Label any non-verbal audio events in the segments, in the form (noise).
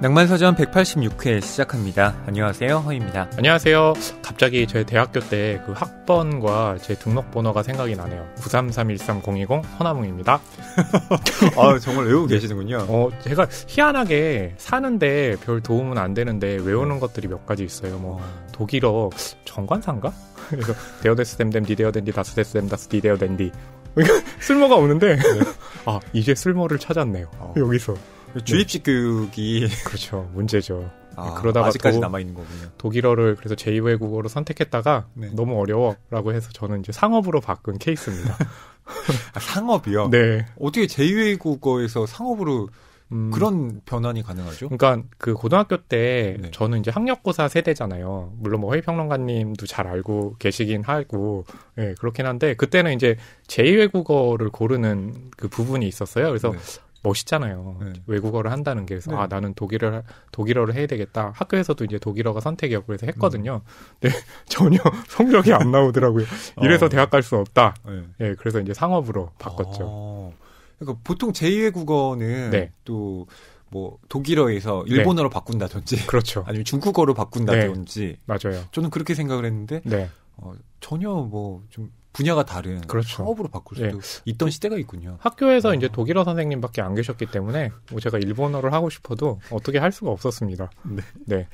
낭만서점 186회 시작합니다. 안녕하세요. 허입니다. 안녕하세요. 갑자기 제 대학교 때 그 학번과 제 등록번호가 생각이 나네요. 9331320 0 허나몽입니다. 아, 정말 외우고 네. 계시는군요. 어, 제가 희한하게 사는데 별 도움은 안 되는데 외우는 것들이 몇 가지 있어요. 뭐 어. 독일어 정관사인가? (laughs) 그래서 데어데스 댐댐 디데어댄디 다스데스 댐다스 디데어덴디 쓸모가 없는데 네. 아 이제 쓸모를 찾았네요. 어. 여기서 네. 주입식 네. 교육이 (laughs) 그렇죠 문제죠. 아, 그러다가 아직까지 남아 있는 거군요. 독일어를 그래서 제2외국어로 선택했다가 네. 너무 어려워라고 해서 저는 이제 상업으로 바꾼 케이스입니다. (laughs) 아, 상업이요? 네. 어떻게 제2외국어에서 상업으로 음, 그런 변환이 가능하죠? 그러니까 그 고등학교 때 네. 저는 이제 학력고사 세대잖아요. 물론 뭐 회의평론가님도 잘 알고 계시긴 하고, 예, 네, 그렇긴 한데 그때는 이제 제2외국어를 고르는 그 부분이 있었어요. 그래서 네. 멋있잖아요. 네. 외국어를 한다는 게 그래서 네. 아 나는 독일어 독일어를 해야 되겠다. 학교에서도 이제 독일어가 선택이었고 그래서 했거든요. 음. 근데 (laughs) 전혀 (laughs) 성적이 안 나오더라고요. 어. 이래서 대학 갈 수 없다. 네. 예, 네. 그래서 이제 상업으로 아. 바꿨죠. 어. 그러니까 보통 제2의 국어는 네. 또뭐 독일어에서 네. 일본어로 바꾼다든지 (laughs) 그렇죠. 아니면 중국어로 바꾼다든지 맞아요. 저는 그렇게 생각을 했는데 네. 어, 전혀 뭐좀 분야가 다른 그렇죠. 사업으로 바꿀 예. 수도 예. 있던 시대가 있군요. 학교에서 어. 이제 독일어 선생님밖에 안 계셨기 때문에 뭐 제가 일본어를 하고 싶어도 어떻게 할 수가 없었습니다. 네. 네.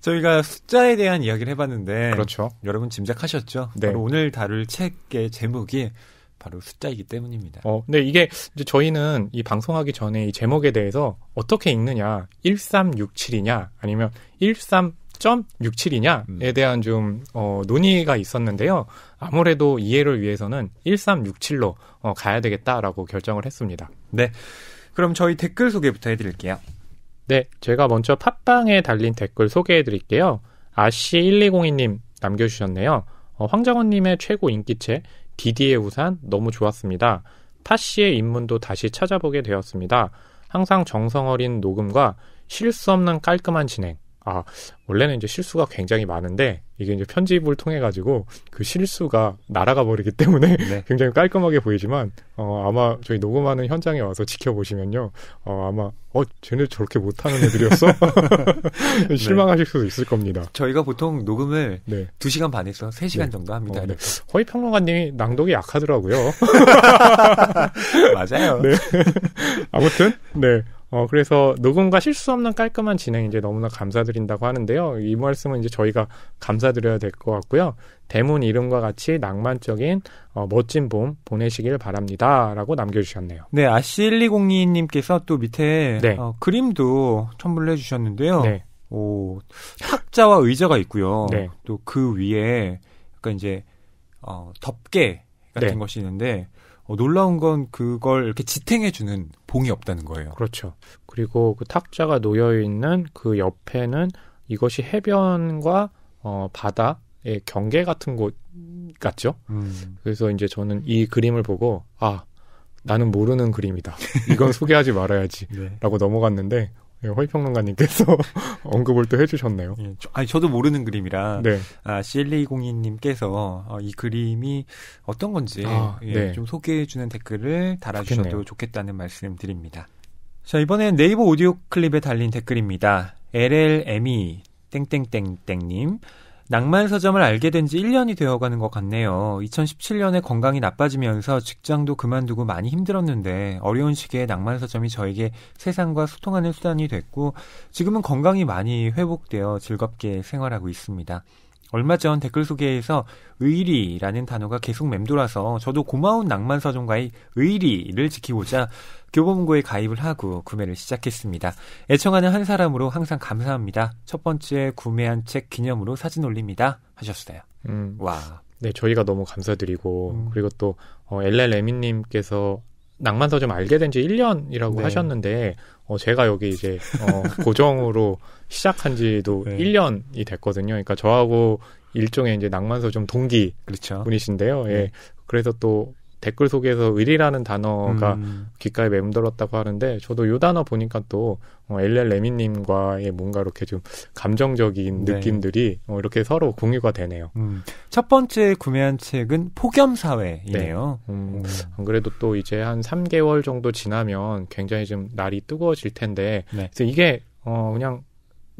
저희가 숫자에 대한 이야기를 해봤는데 그렇죠. 여러분 짐작하셨죠? 네. 바로 오늘 다룰 책의 제목이 바로 숫자이기 때문입니다. 어, 근데 이게 이제 저희는 이 방송하기 전에 이 제목에 대해서 어떻게 읽느냐, 1367이냐, 아니면 13 1.67이냐에 음. 대한 좀 어, 논의가 있었는데요. 아무래도 이해를 위해서는 1367로 어, 가야 되겠다라고 결정을 했습니다. 네. 그럼 저희 댓글 소개부터 해드릴게요. 네, 제가 먼저 팟빵에 달린 댓글 소개해드릴게요. 아씨1202님 남겨주셨네요. 어, 황정원님의 최고 인기책 디디의 우산 너무 좋았습니다. 파씨의 입문도 다시 찾아보게 되었습니다. 항상 정성어린 녹음과 실수 없는 깔끔한 진행, 아, 원래는 이제 실수가 굉장히 많은데, 이게 이제 편집을 통해가지고, 그 실수가 날아가 버리기 때문에 네. (laughs) 굉장히 깔끔하게 보이지만, 어, 아마 저희 녹음하는 현장에 와서 지켜보시면요. 어, 아마, 어, 쟤네 저렇게 못하는 애들이었어? (laughs) 네. (laughs) 실망하실 네. 수도 있을 겁니다. 저희가 보통 녹음을 네. 2시간 반에서 3시간 정도 합니다. 어, 네. 허위 평론가님이 낭독이 약하더라고요. 맞아요. 네. 아무튼, 네. 어, 그래서 누군가 실수 없는 깔끔한 진행 이제 너무나 감사드린다고 하는데요. 이 말씀은 이제 저희가 감사드려야 될 것 같고요. 대문 이름과 같이 낭만적인 어, 멋진 봄 보내시길 바랍니다. 라고 남겨주셨네요. 네, 아시1202님께서 또 밑에 네. 어, 그림도 첨부를 해주셨는데요. 네. 오, 탁자와 의자가 있고요. 네. 또그 위에 약간 이제 어, 덮개 같은 네. 것이 있는데 어, 놀라운 건 그걸 이렇게 지탱해주는 봉이 없다는 거예요. 그렇죠. 그리고 그 탁자가 놓여 있는 그 옆에는 이것이 해변과 어, 바다의 경계 같은 곳 같죠. 음. 그래서 이제 저는 이 그림을 보고 아 나는 모르는 그림이다. 이건 (laughs) 소개하지 말아야지라고 네. 넘어갔는데 예, 허위평론가님께서 (laughs) 언급을 또 해주셨네요. 예, 저, 아니, 저도 모르는 그림이라, 네. 아, CLA02님께서 어, 이 그림이 어떤 건지 아, 예, 네. 좀 소개해주는 댓글을 달아주셔도 좋겠네요. 좋겠다는 말씀 드립니다. 자, 이번엔 네이버 오디오 클립에 달린 댓글입니다. LLM이 e, 땡땡땡땡님. 낭만 서점을 알게 된 지 1년이 되어가는 것 같네요. 2017년에 건강이 나빠지면서 직장도 그만두고 많이 힘들었는데 어려운 시기에 낭만 서점이 저에게 세상과 소통하는 수단이 됐고 지금은 건강이 많이 회복되어 즐겁게 생활하고 있습니다. 얼마 전 댓글 소개에서 의리라는 단어가 계속 맴돌아서 저도 고마운 낭만 서점과의 의리를 지키고자 교보문고에 가입을 하고 구매를 시작했습니다. 애청하는 한 사람으로 항상 감사합니다. 첫 번째 구매한 책 기념으로 사진 올립니다. 하셨어요. 음. 와. 네, 저희가 너무 감사드리고 음. 그리고 또 어, 엘렐레미님께서 낭만서좀 알게 된 지 1년이라고 네. 하셨는데, 어, 제가 여기 이제, 어, (laughs) 고정으로 시작한 지도 네. 1년이 됐거든요. 그러니까 저하고 일종의 이제 낭만서좀 동기 그렇죠. 분이신데요. 예. 네. 예. 그래서 또 댓글 속에서의리라는 단어가 음. 귓가에 맴돌았다고 하는데 저도 요 단어 보니까 또 어, 엘렐 레미님과의 뭔가 이렇게 좀 감정적인 네. 느낌들이 어, 이렇게 서로 공유가 되네요. 음. 첫 번째 구매한 책은 폭염사회이네요. 네. 음. 음, 안 그래도 또 이제 한 3개월 정도 지나면 굉장히 좀 날이 뜨거워질 텐데 네. 그래서 이게 어, 그냥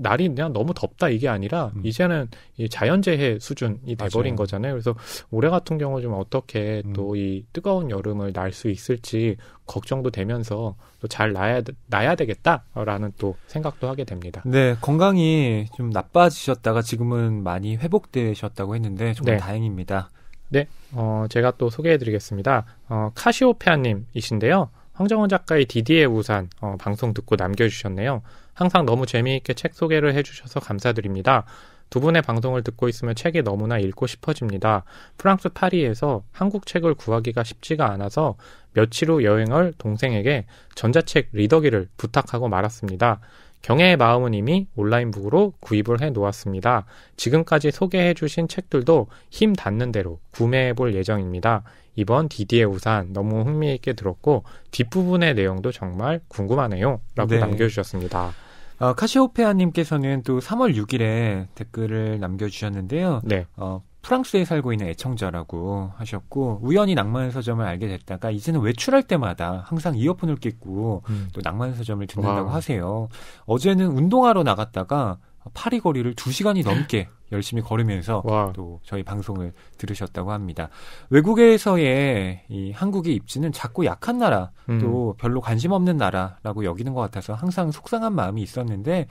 날이 그냥 너무 덥다 이게 아니라 음. 이제는 이 자연재해 수준이 돼버린 맞아요. 거잖아요. 그래서 올해 같은 경우 좀 어떻게 음. 또이 뜨거운 여름을 날 수 있을지 걱정도 되면서 또 잘 나야 나야 되겠다라는 또 생각도 하게 됩니다. 네, 건강이 좀 나빠지셨다가 지금은 많이 회복되셨다고 했는데 정말 네. 다행입니다. 네, 어, 제가 또 소개해드리겠습니다. 어, 카시오페아님이신데요. 황정원 작가의 디디의 우산 어, 방송 듣고 남겨주셨네요. 항상 너무 재미있게 책 소개를 해주셔서 감사드립니다. 두 분의 방송을 듣고 있으면 책이 너무나 읽고 싶어집니다. 프랑스 파리에서 한국 책을 구하기가 쉽지가 않아서 며칠 후 여행을 동생에게 전자책 리더기를 부탁하고 말았습니다. 경애의 마음은 이미 온라인북으로 구입을 해 놓았습니다. 지금까지 소개해 주신 책들도 힘 닿는 대로 구매해 볼 예정입니다. 이번 디디의 우산 너무 흥미있게 들었고 뒷부분의 내용도 정말 궁금하네요. 라고 네. 남겨주셨습니다. 어, 카시오페아님께서는 또 3월 6일에 댓글을 남겨주셨는데요. 네. 어, 프랑스에 살고 있는 애청자라고 하셨고 우연히 낭만의 서점을 알게 됐다가 이제는 외출할 때마다 항상 이어폰을 끼고 음. 또 낭만의 서점을 듣는다고 와. 하세요. 어제는 운동하러 나갔다가 파리 거리를 2시간이 넘게 (laughs) 열심히 걸으면서 와. 또 저희 방송을 들으셨다고 합니다. 외국에서의 이 한국의 입지는 작고 약한 나라, 음. 또 별로 관심 없는 나라라고 여기는 것 같아서 항상 속상한 마음이 있었는데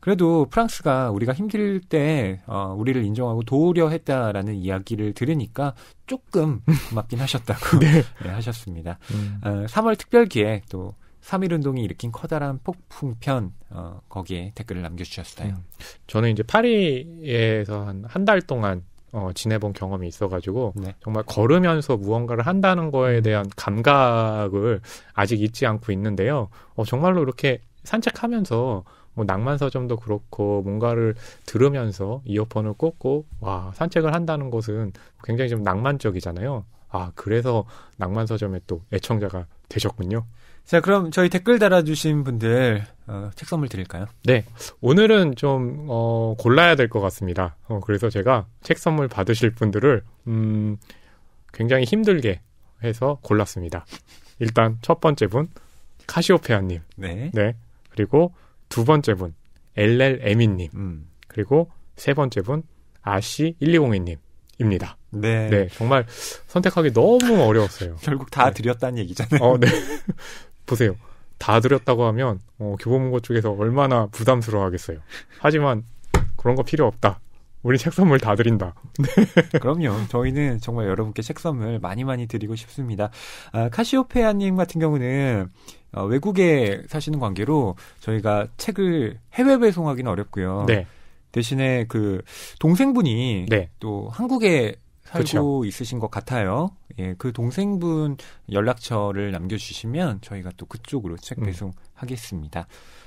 그래도 프랑스가 우리가 힘들 때 어, 우리를 인정하고 도우려 했다라는 이야기를 들으니까 조금 (laughs) 고맙긴 하셨다고 네. 네, 하셨습니다. 음. 어, 3월 특별기에 또 3.1운동이 일으킨 커다란 폭풍편 어, 거기에 댓글을 남겨주셨어요. 음. 저는 이제 파리에서 한 한 달 동안 어, 지내본 경험이 있어가지고 네. 정말 걸으면서 무언가를 한다는 거에 음. 대한 감각을 아직 잊지 않고 있는데요. 어, 정말로 이렇게 산책하면서 뭐 낭만 서점도 그렇고 뭔가를 들으면서 이어폰을 꽂고 와 산책을 한다는 것은 굉장히 좀 낭만적이잖아요. 아 그래서 낭만 서점의 또 애청자가 되셨군요. 자, 그럼 저희 댓글 달아주신 분들 어, 책 선물 드릴까요? 네, 오늘은 좀 어, 골라야 될 것 같습니다. 어, 그래서 제가 책 선물 받으실 분들을 음, 굉장히 힘들게 해서 골랐습니다. 일단 첫 번째 분 카시오페아님, 네, 네, 그리고 두 번째 분 LLM이님, 음. 그리고 세 번째 분 아씨 1202님입니다. 네. 네, 정말 선택하기 너무 어려웠어요. (laughs) 결국 다 네. 드렸다는 얘기잖아요. 어, 네. (laughs) 보세요. 다 드렸다고 하면 어, 교보문고 쪽에서 얼마나 부담스러워하겠어요. 하지만 그런 거 필요 없다. 우리 책 선물 다 드린다. (laughs) 그럼요. 저희는 정말 여러분께 책 선물 많이 많이 드리고 싶습니다. 아, 카시오페아님 같은 경우는 어, 외국에 사시는 관계로 저희가 책을 해외 배송하기는 어렵고요. 네. 대신에 그 동생분이 네. 또 한국에 살고 그렇죠. 있으신 것 같아요. 예, 그 동생분 연락처를 남겨주시면 저희가 또 그쪽으로 책 배송하겠습니다. 음.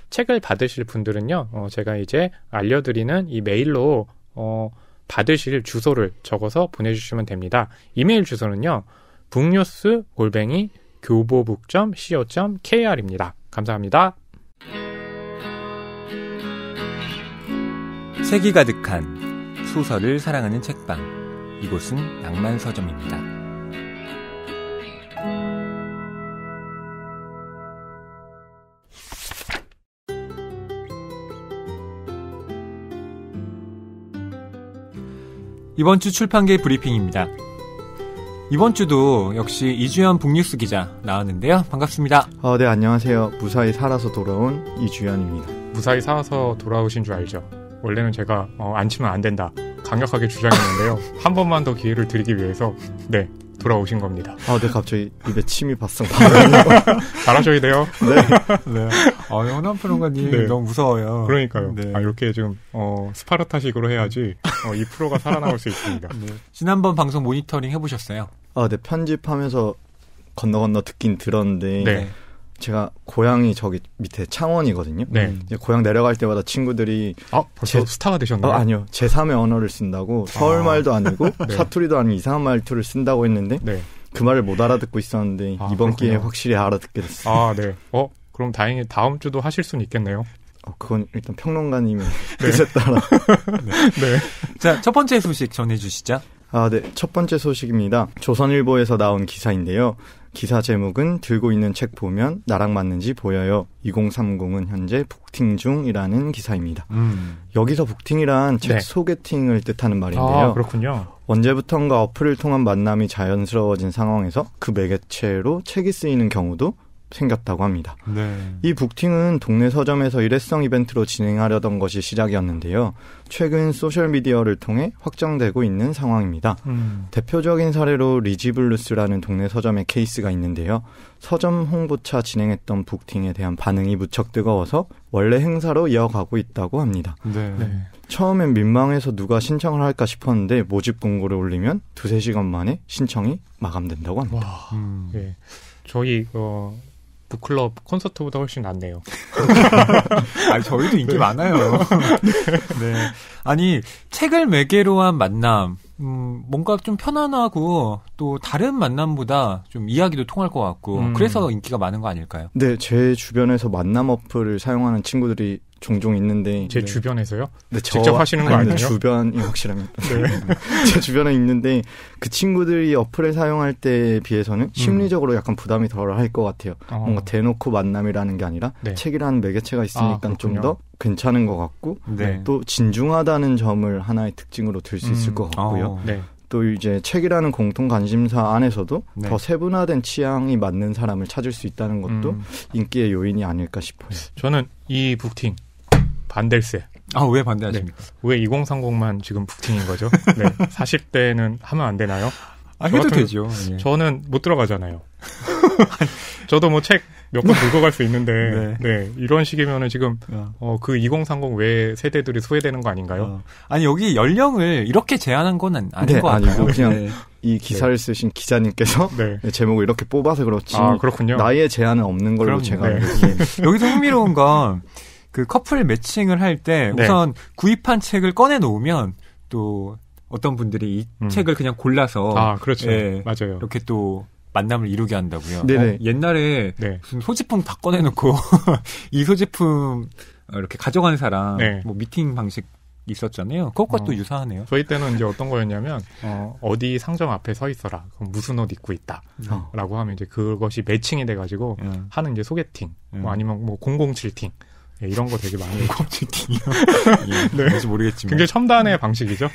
책을 받으실 분들은요, 어, 제가 이제 알려드리는 이 메일로 어, 받으실 주소를 적어서 보내주시면 됩니다. 이메일 주소는요, 북뉴스 골뱅이 교보북.co.kr입니다. 감사합니다. 색이 가득한 소설을 사랑하는 책방. 이곳은 낭만 서점입니다. 이번 주 출판계 브리핑입니다. 이번 주도 역시 이주연 북뉴스 기자 나왔는데요. 반갑습니다. 어, 네, 안녕하세요. 무사히 살아서 돌아온 이주연입니다. 무사히 살아서 돌아오신 줄 알죠? 원래는 제가 어, 안 치면 안 된다. 강력하게 주장했는데요. (laughs) 한 번만 더 기회를 드리기 위해서 네 돌아오신 겁니다. 아, 네 갑자기 입에 침이 바싹 나네요. (laughs) 잘하셔야 돼요. 네. 네. 아, 현남 프로가님 네. 너무 무서워요. 그러니까요. 네. 아, 이렇게 좀 어, 스파르타식으로 해야지 어, 이 프로가 살아나올수 있습니다. 네. 지난번 방송 모니터링 해보셨어요? 아, 네 편집하면서 건너 건너 듣긴 들었는데. 네. 제가 고향이 저기 밑에 창원이거든요. 네. 고향 내려갈 때마다 친구들이 아 벌써 제, 스타가 되셨나요? 어, 아, 아니요. 제3의 언어를 쓴다고 아. 서울 말도 아니고 (laughs) 네. 사투리도 아닌 이상한 말투를 쓴다고 했는데 네. 그 말을 못 알아듣고 있었는데 아, 이번 기회에 확실히 알아듣게 됐어요. 아 네. 어 그럼 다행히 다음 주도 하실 수는 있겠네요. 어, 그건 일단 평론가님의 네. 뜻에 따라. (laughs) 네. 네. 자, 첫 번째 소식 전해주시죠. 아, 네. 첫 번째 소식입니다. 조선일보에서 나온 기사인데요. 기사 제목은 들고 있는 책 보면 나랑 맞는지 보여요. 2030은 현재 북팅 중이라는 기사입니다. 음. 여기서 북팅이란 책 네. 소개팅을 뜻하는 말인데요. 아, 그렇군요. 언제부턴가 어플을 통한 만남이 자연스러워진 상황에서 그 매개체로 책이 쓰이는 경우도 생겼다고 합니다. 네. 이 북팅은 동네 서점에서 일회성 이벤트로 진행하려던 것이 시작이었는데요. 최근 소셜미디어를 통해 확정되고 있는 상황입니다. 음. 대표적인 사례로 리지블루스라는 동네 서점의 케이스가 있는데요. 서점 홍보차 진행했던 북팅에 대한 반응이 무척 뜨거워서 원래 행사로 이어가고 있다고 합니다. 네. 네. 처음엔 민망해서 누가 신청을 할까 싶었는데 모집 공고를 올리면 두세 시간 만에 신청이 마감된다고 합니다. 와, 음. 예. 저희 어, 북클럽 그 콘서트보다 훨씬 낫네요. (laughs) 아 저희도 인기 네. 많아요. (laughs) 네. 아니, 책을 매개로 한 만남. 음, 뭔가 좀 편안하고 또 다른 만남보다 좀 이야기도 통할 것 같고 음. 그래서 인기가 많은 거 아닐까요? 네, 제 주변에서 만남 어플을 사용하는 친구들이 종종 있는데 제 네. 주변에서요? 네, 저, 직접 하시는 거 아니, 아니에요? 주변이 확실합니다. (laughs) 네. (laughs) 제 주변에 있는데 그 친구들이 어플을 사용할 때에 비해서는 음. 심리적으로 약간 부담이 덜할 것 같아요. 어. 뭔가 대놓고 만남이라는 게 아니라 네. 책이라는 매개체가 있으니까 아, 좀더 괜찮은 것 같고 네. 또 진중하다는 점을 하나의 특징으로 들 수 있을 음. 것 같고요. 어. 또 이제 책이라는 공통 관심사 안에서도 네. 더 세분화된 취향이 맞는 사람을 찾을 수 있다는 것도 음. 인기의 요인이 아닐까 싶어요. 저는 이 북팅 반댈세. 아, 왜 반대하십니까? 네. 왜 2030만 지금 북팅인 거죠? (laughs) 네. 40대는 하면 안 되나요? 아, 해도 되죠. 예. 저는 못 들어가잖아요. (laughs) 저도 뭐 책몇권 들고 (laughs) 갈 수 있는데, 네. 네. 이런 식이면은 지금, 어, 어 그2030 외 세대들이 소외되는 거 아닌가요? 어. 아니, 여기 연령을 이렇게 제한한 거는 아닌 네, 거 아니고, 네. 그냥 네. 이 기사를 쓰신 기자님께서 네. 제목을 이렇게 뽑아서 그렇지. 아, 그렇군요. 나의 제한은 없는 걸로 그럼요. 제가. 여기서 흥미로운 건, 그 커플 매칭을 할때 네. 우선 구입한 책을 꺼내 놓으면 또 어떤 분들이 이 음. 책을 그냥 골라서 아 그렇죠 예, 맞아요 이렇게 또 만남을 이루게 한다고요. 네네. 네. 어, 옛날에 네. 무슨 소지품 다 꺼내놓고 (laughs) 이 소지품 이렇게 가져간 사람 네. 뭐 미팅 방식 있었잖아요. 그것과 또 어. 유사하네요. 저희 때는 이제 어떤 거였냐면 어. 어, 어디 상점 앞에 서 있어라. 그럼 무슨 옷 입고 있다.라고 어. 음. 하면 이제 그것이 매칭이 돼가지고 음. 하는 이제 소개팅, 음. 뭐 예. 아니면 뭐 007팅 예, 이런 거 되게 많이 컴퓨팅이요. 네. (laughs) 예, 네. 뭔지 모르겠지만 굉장히 첨단의 방식이죠.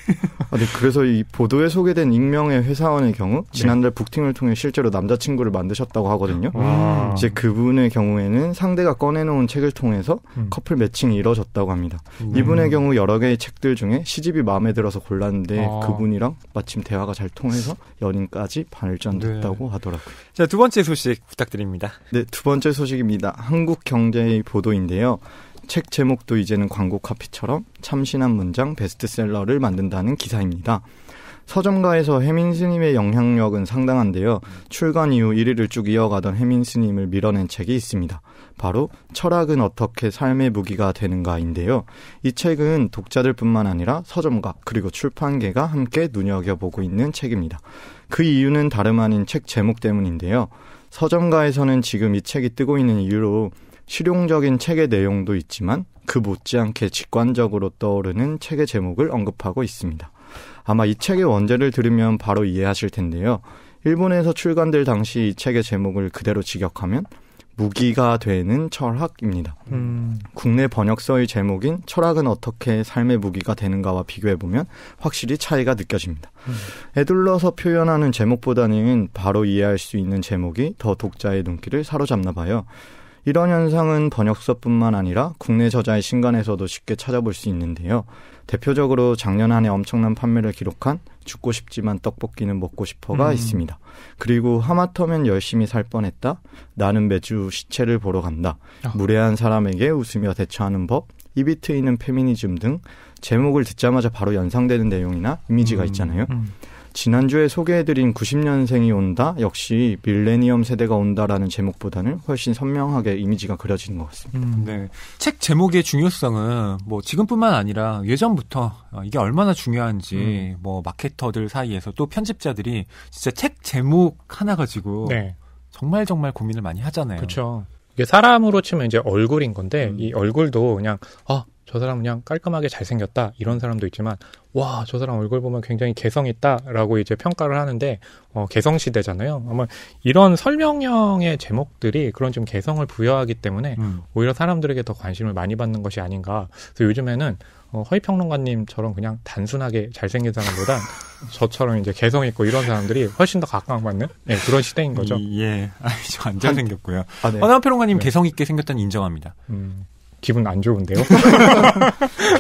아, 네, 그래서 이 보도에 소개된 익명의 회사원의 경우 네. 지난달 북팅을 통해 실제로 남자친구를 만드셨다고 하거든요. 와. 음. 아. 이제 그분의 경우에는 상대가 꺼내놓은 책을 통해서 음. 커플 매칭이 이뤄졌다고 합니다. 음. 이분의 경우 여러 개의 책들 중에 시집이 마음에 들어서 골랐는데 아. 그분이랑 마침 대화가 잘 통해서 연인까지 발전됐다고 네. 하더라고요. 자, 두 번째 소식 부탁드립니다. 네, 두 번째 소식입니다. 한국경제의 보도인데요. 책 제목도 이제는 광고 카피처럼 참신한 문장 베스트셀러를 만든다는 기사입니다. 서점가에서 해민 스님의 영향력은 상당한데요. 출간 이후 1위를 쭉 이어가던 해민 스님을 밀어낸 책이 있습니다. 바로 철학은 어떻게 삶의 무기가 되는가인데요. 이 책은 독자들뿐만 아니라 서점가 그리고 출판계가 함께 눈여겨보고 있는 책입니다. 그 이유는 다름 아닌 책 제목 때문인데요. 서점가에서는 지금 이 책이 뜨고 있는 이유로 실용적인 책의 내용도 있지만 그 못지않게 직관적으로 떠오르는 책의 제목을 언급하고 있습니다. 아마 이 책의 원제를 들으면 바로 이해하실 텐데요. 일본에서 출간될 당시 이 책의 제목을 그대로 직역하면 무기가 되는 철학입니다. 음. 국내 번역서의 제목인 철학은 어떻게 삶의 무기가 되는가와 비교해보면 확실히 차이가 느껴집니다. 음. 에둘러서 표현하는 제목보다는 바로 이해할 수 있는 제목이 더 독자의 눈길을 사로잡나 봐요. 이런 현상은 번역서뿐만 아니라 국내 저자의 신간에서도 쉽게 찾아볼 수 있는데요. 대표적으로 작년 한해 엄청난 판매를 기록한 죽고 싶지만 떡볶이는 먹고 싶어가 음. 있습니다. 그리고 하마터면 열심히 살 뻔했다. 나는 매주 시체를 보러 간다. 아. 무례한 사람에게 웃으며 대처하는 법. 입이 트이는 페미니즘 등 제목을 듣자마자 바로 연상되는 내용이나 이미지가 음. 있잖아요. 음. 음. 지난주에 소개해드린 90년생이 온다 역시 밀레니엄 세대가 온다라는 제목보다는 훨씬 선명하게 이미지가 그려지는 것 같습니다. 음, 네. 책 제목의 중요성은 뭐 지금뿐만 아니라 예전부터 어, 이게 얼마나 중요한지 음. 뭐 마케터들 사이에서 또 편집자들이 진짜 책 제목 하나 가지고 네. 정말 정말 고민을 많이 하잖아요. 그렇죠. 이게 사람으로 치면 이제 얼굴인 건데 음. 이 얼굴도 그냥 아저 사람 그냥 깔끔하게 잘생겼다 이런 사람도 있지만 와 저 사람 얼굴 보면 굉장히 개성있다라고 이제 평가를 하는데 어, 개성 시대잖아요. 아마 이런 설명형의 제목들이 그런 좀 개성을 부여하기 때문에 음. 오히려 사람들에게 더 관심을 많이 받는 것이 아닌가. 그래서 요즘에는 어, 허위 평론가님처럼 그냥 단순하게 잘생긴 사람보다 (laughs) 저처럼 이제 개성 있고 이런 사람들이 훨씬 더 각광받는 네, 그런 시대인 거죠. 예, (laughs) 아니 저안 잘생겼고요. 아, 네. 허나 평론가님 네. 개성 있게 생겼다는 인정합니다. 음. 기분 안 좋은데요. (laughs)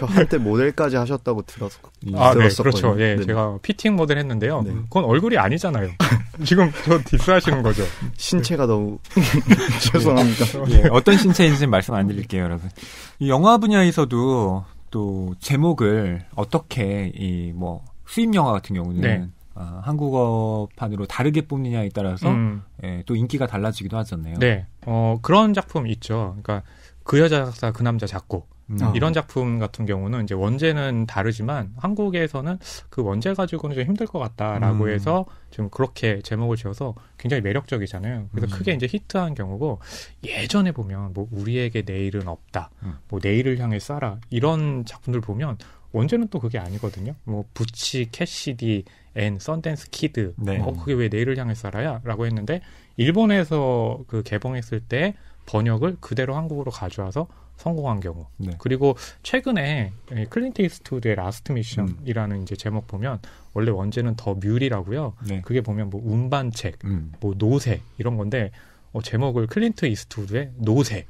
저 한때 모델까지 하셨다고 들어서 아, 네, 그렇죠. 예, 네. 제가 피팅 모델 했는데요. 네. 그건 얼굴이 아니잖아요. (laughs) 지금 저 디스하시는 거죠. 신체가 네. 너무 (laughs) 죄송합니다. 네. 예, 어떤 신체인지 말씀 안 드릴게요, 여러분. 이 영화 분야에서도 또 제목을 어떻게 이 뭐 수입 영화 같은 경우는 네. 아, 한국어판으로 다르게 뽑느냐에 따라서 음. 예, 또 인기가 달라지기도 하잖아요. 네, 어, 그런 작품 있죠. 그러니까 그 여자 작사 그 남자 작곡 음. 아. 이런 작품 같은 경우는 이제 원제는 다르지만 한국에서는 그 원제 가지고는 좀 힘들 것 같다라고 음. 해서 좀 그렇게 제목을 지어서 굉장히 매력적이잖아요. 그래서 음. 크게 이제 히트한 경우고 예전에 보면 뭐 우리에게 내일은 없다, 음. 뭐 내일을 향해 쏴라 이런 작품들 보면 원제는 또 그게 아니거든요. 뭐 부치, 캐시디, 앤, 썬댄스 키드, 네. 어 그게 왜 내일을 향해 쏴라야라고 했는데 일본에서 그 개봉했을 때 번역을 그대로 한국으로 가져와서 성공한 경우. 네. 그리고 최근에 클린트 이스트우드의 라스트 미션이라는 음. 이제 제목 보면 원래 원제는 더 뮬이라고요. 네. 그게 보면 뭐 운반책, 음. 뭐 노세 이런 건데 어, 제목을 클린트 이스트우드의 노세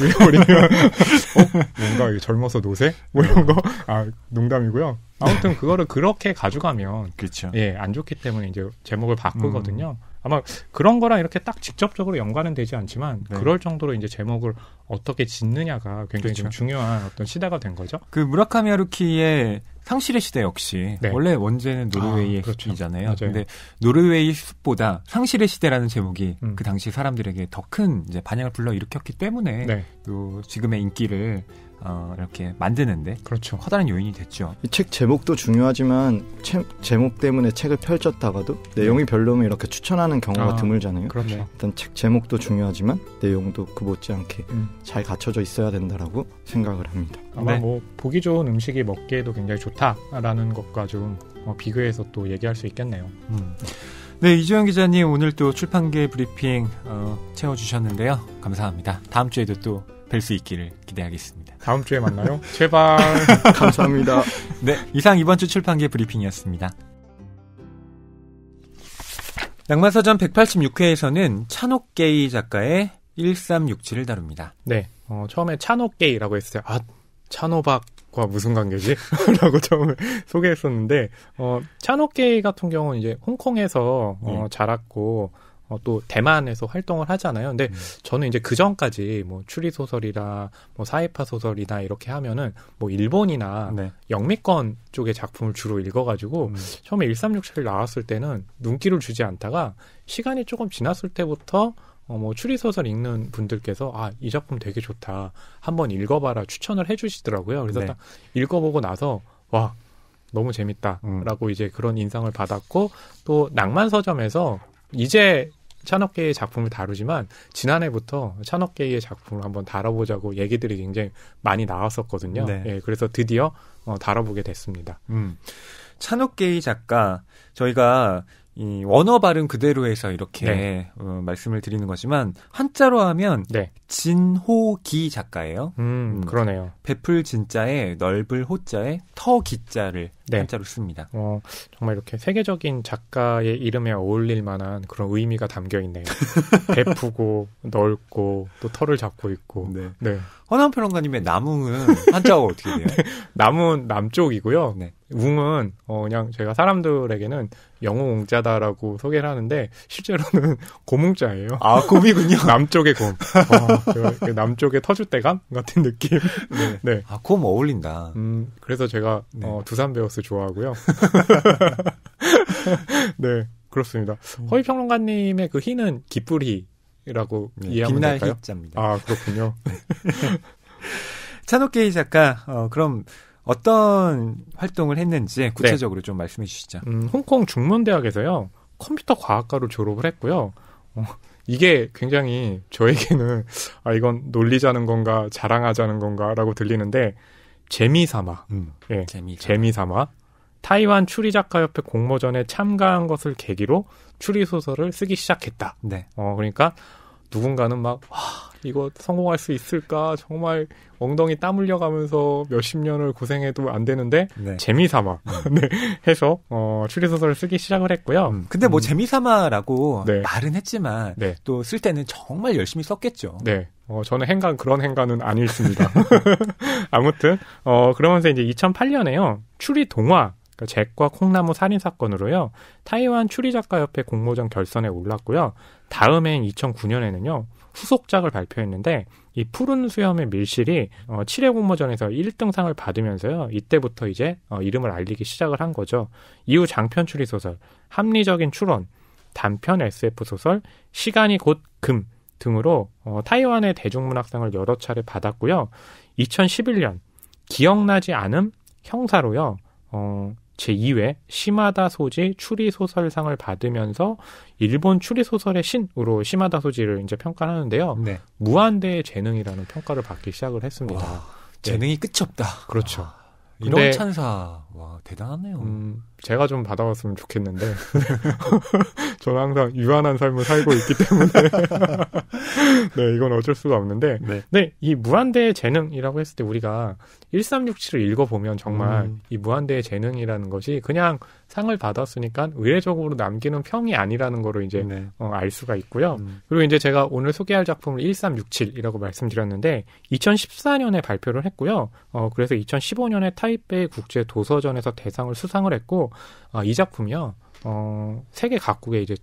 왜버리면 어, 뭔가 젊어서 노세 뭐 이런 거아 농담이고요. 아무튼 그거를 그렇게 가져가면 그렇죠. 예, 안 좋기 때문에 이제 제목을 바꾸거든요. 음. 아마 그런 거랑 이렇게 딱 직접적으로 연관은 되지 않지만 네. 그럴 정도로 이제 제목을 어떻게 짓느냐가 굉장히 그렇죠. 중요한 어떤 시대가 된 거죠. 그 무라카미 하루키의 상실의 시대 역시 네. 원래 원제는 노르웨이의 아, 그렇잖아요 맞아요. 근데 노르웨이 숲보다 상실의 시대라는 제목이 음. 그 당시 사람들에게 더큰 이제 반향을 불러 일으켰기 때문에 네. 또 지금의 인기를 어, 이렇게 만드는데 그렇죠. 커다란 요인이 됐죠. 이 책 제목도 중요하지만 채, 제목 때문에 책을 펼쳤다가도 내용이 네. 별로면 이렇게 추천하는 경우가 아, 드물잖아요. 그렇죠. 네. 일단 책 제목도 중요하지만 내용도 그 못지않게 음. 잘 갖춰져 있어야 된다라고 생각을 합니다. 아마 네. 뭐 보기 좋은 음식이 먹기에도 굉장히 좋다라는 것과 좀 어, 비교해서 또 얘기할 수 있겠네요. 음. 네, 이주영 기자님 오늘 또 출판계 브리핑 어, 채워주셨는데요. 감사합니다. 다음 주에도 또 뵐수 있기를 기대하겠습니다. 다음 주에 만나요. (laughs) 제발. (laughs) 감사합니다. (laughs) 네, 이상 이번 주 출판계 브리핑이었습니다. 양만서전 186회에서는 찬옥게이 작가의 1367을 다룹니다. 네, 어, 처음에 찬옥게이라고 했어요. 아, 찬호박과 무슨 관계지? 라고 처음에 소개했었는데, 어, 찬옥게이 같은 경우는 이제 홍콩에서 어, 네. 자랐고, 어, 또 대만에서 활동을 하잖아요. 근데 음. 저는 이제 그 전까지 뭐 추리 소설이나뭐 사이파 소설이나 이렇게 하면은 뭐 일본이나 네. 영미권 쪽의 작품을 주로 읽어가지고 음. 처음에 1367 나왔을 때는 눈길을 주지 않다가 시간이 조금 지났을 때부터 어, 뭐 추리 소설 읽는 분들께서 아 이 작품 되게 좋다 한번 읽어봐라 추천을 해주시더라고요. 그래서 네. 딱 읽어보고 나서 와 너무 재밌다라고 음. 이제 그런 인상을 받았고 또 낭만 서점에서 이제 찬업계의 작품을 다루지만 지난해부터 찬업계의 작품을 한번 다뤄보자고 얘기들이 굉장히 많이 나왔었거든요. 네. 예, 그래서 드디어 어, 다뤄보게 됐습니다. 음. 찬업계의 작가 저희가 이 원어 발음 그대로 해서 이렇게 네. 어, 말씀을 드리는 거지만 한자로 하면 네. 진호기 작가예요. 음, 음, 그러네요. 베풀 진자에 넓을 호자에 터기자를 네. 한자로 씁니다. 어, 정말 이렇게 세계적인 작가의 이름에 어울릴 만한 그런 의미가 담겨 있네요. (laughs) 베푸고 넓고 또 터를 잡고 있고. 네. 네. 허남 평론가님의 남웅은 한자가 어떻게 돼요? (laughs) 남은 남쪽이고요. 네. 웅은 어 그냥 제가 사람들에게는 영 웅자다라고 소개를 하는데 실제로는 (laughs) 고뭉자예요. 아 곰이군요. (laughs) 남쪽의 곰. 어, 그, 그 남쪽의 터줏대감 같은 느낌. 네. (laughs) 네. 아곰 어울린다. 음 그래서 제가 네. 어, 두산 베어스 좋아하고요. 네 그렇습니다. 음. 허위 평론가님의 그 희는 기쁘리라고 네, 이해하면 빛날 될까요? 희자입니다. 아 그렇군요. 찬옥게이 작가 어 그럼. 어떤 활동을 했는지 구체적으로 네. 좀 말씀해 주시죠. 음, 홍콩 중문대학에서요 컴퓨터 과학과로 졸업을 했고요. 어, 이게 굉장히 저에게는 (laughs) 아 이건 놀리자는 건가 자랑하자는 건가라고 들리는데 재미삼아, 음, 예, 재미삼아. 재미삼아 타이완 추리작가협회 공모전에 참가한 것을 계기로 추리 소설을 쓰기 시작했다. 네. 어 그러니까 누군가는 막 와, 이거 성공할 수 있을까 정말 엉덩이 땀 흘려가면서 몇십 년을 고생해도 안 되는데 네. 재미삼아 음. (laughs) 네, 해서 어, 추리소설을 쓰기 시작을 했고요. 음, 근데 뭐 음. 재미삼아라고 네. 말은 했지만 네. 또쓸 때는 정말 열심히 썼겠죠. 네. 어, 저는 행간 그런 행간은 아니있습니다 (laughs) 아무튼 어, 그러면서 이제 2008년에요 추리 동화 그러니까 잭과 콩나무 살인 사건으로요 타이완 추리 작가 협회 공모전 결선에 올랐고요. 다음해인 2009년에는요 후속작을 발표했는데 이 푸른 수염의 밀실이 어, 7회 공모전에서 1등상을 받으면서요. 이때부터 이제 어, 이름을 알리기 시작을 한 거죠. 이후 장편 추리 소설, 합리적인 추론, 단편 SF 소설, 시간이 곧 금 등으로 어, 타이완의 대중문학상을 여러 차례 받았고요. 2011년 기억나지 않음 형사로요. 어, 제2회 시마다 소지 추리 소설상을 받으면서 일본 추리 소설의 신으로 시마다 소지를 이제 평가를 하는데요. 네. 무한대의 재능이라는 평가를 받기 시작을 했습니다. 와, 재능이 네. 끝이 없다. 그렇죠. 와. 이런 찬사 와 대단하네요. 음, 제가 좀받아왔으면 좋겠는데 (laughs) 저는 항상 유한한 삶을 살고 있기 때문에 (laughs) 네 이건 어쩔 수가 없는데 네. 네. 이 무한대의 재능이라고 했을 때 우리가 1367을 읽어보면 정말 음. 이 무한대의 재능이라는 것이 그냥 상을 받았으니까 의례적으로 남기는 평이 아니라는 거를 이제 네. 어, 알 수가 있고요. 음. 그리고 이제 제가 오늘 소개할 작품을 1367이라고 말씀드렸는데 2014년에 발표를 했고요. 어, 그래서 2015년에 타이베이 국제 도서전에서 대상을 수상을 했고 어, 이 작품이요. 어, 세계 각국에 이제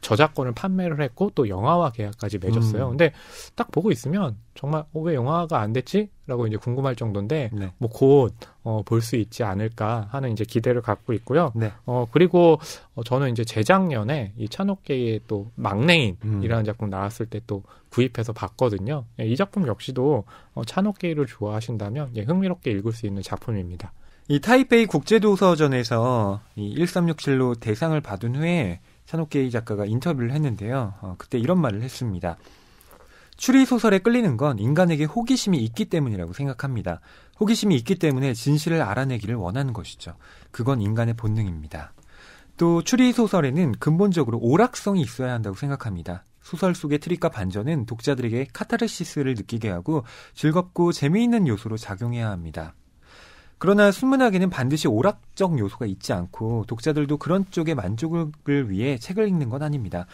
저작권을 판매를 했고 또 영화와 계약까지 맺었어요. 음. 근데 딱 보고 있으면 정말 어, 왜 영화가 안 됐지? 라고 이제 궁금할 정도인데 네. 뭐곧 어, 볼 수 있지 않을까 하는 이제 기대를 갖고 있고요. 네. 어 그리고 어, 저는 이제 재작년에 이 찬옥계의 또 막내인이라는 음. 작품 나왔을 때 또 구입해서 봤거든요. 예, 이 작품 역시도 어, 찬옥계를 좋아하신다면 예, 흥미롭게 읽을 수 있는 작품입니다. 이 타이페이 국제도서전에서 이 1367로 대상을 받은 후에 샤옥게이 작가가 인터뷰를 했는데요. 어, 그때 이런 말을 했습니다. 추리 소설에 끌리는 건 인간에게 호기심이 있기 때문이라고 생각합니다. 호기심이 있기 때문에 진실을 알아내기를 원하는 것이죠. 그건 인간의 본능입니다. 또 추리 소설에는 근본적으로 오락성이 있어야 한다고 생각합니다. 소설 속의 트릭과 반전은 독자들에게 카타르시스를 느끼게 하고 즐겁고 재미있는 요소로 작용해야 합니다. 그러나 순문학에는 반드시 오락적 요소가 있지 않고 독자들도 그런 쪽의 만족을 위해 책을 읽는 건 아닙니다.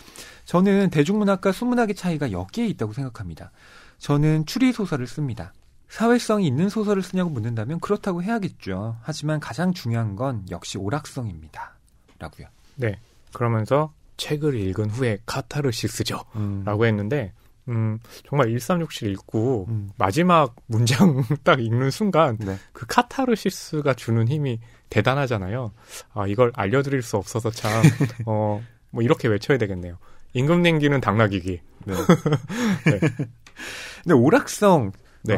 저는 대중문학과 순문학의 차이가 여기에 있다고 생각합니다. 저는 추리 소설을 씁니다. 사회성이 있는 소설을 쓰냐고 묻는다면 그렇다고 해야겠죠. 하지만 가장 중요한 건 역시 오락성입니다. 라고요. 네. 그러면서 책을 읽은 후에 카타르시스죠. 음. 라고 했는데 음, 정말 1367 읽고 음. 마지막 문장 (laughs) 딱 읽는 순간 네. 그 카타르시스가 주는 힘이 대단하잖아요. 아, 이걸 알려드릴 수 없어서 참, (laughs) 어, 뭐 이렇게 외쳐야 되겠네요. 임금 냉기는 당나귀기. 네. (laughs) 네. 근데 오락성을 네.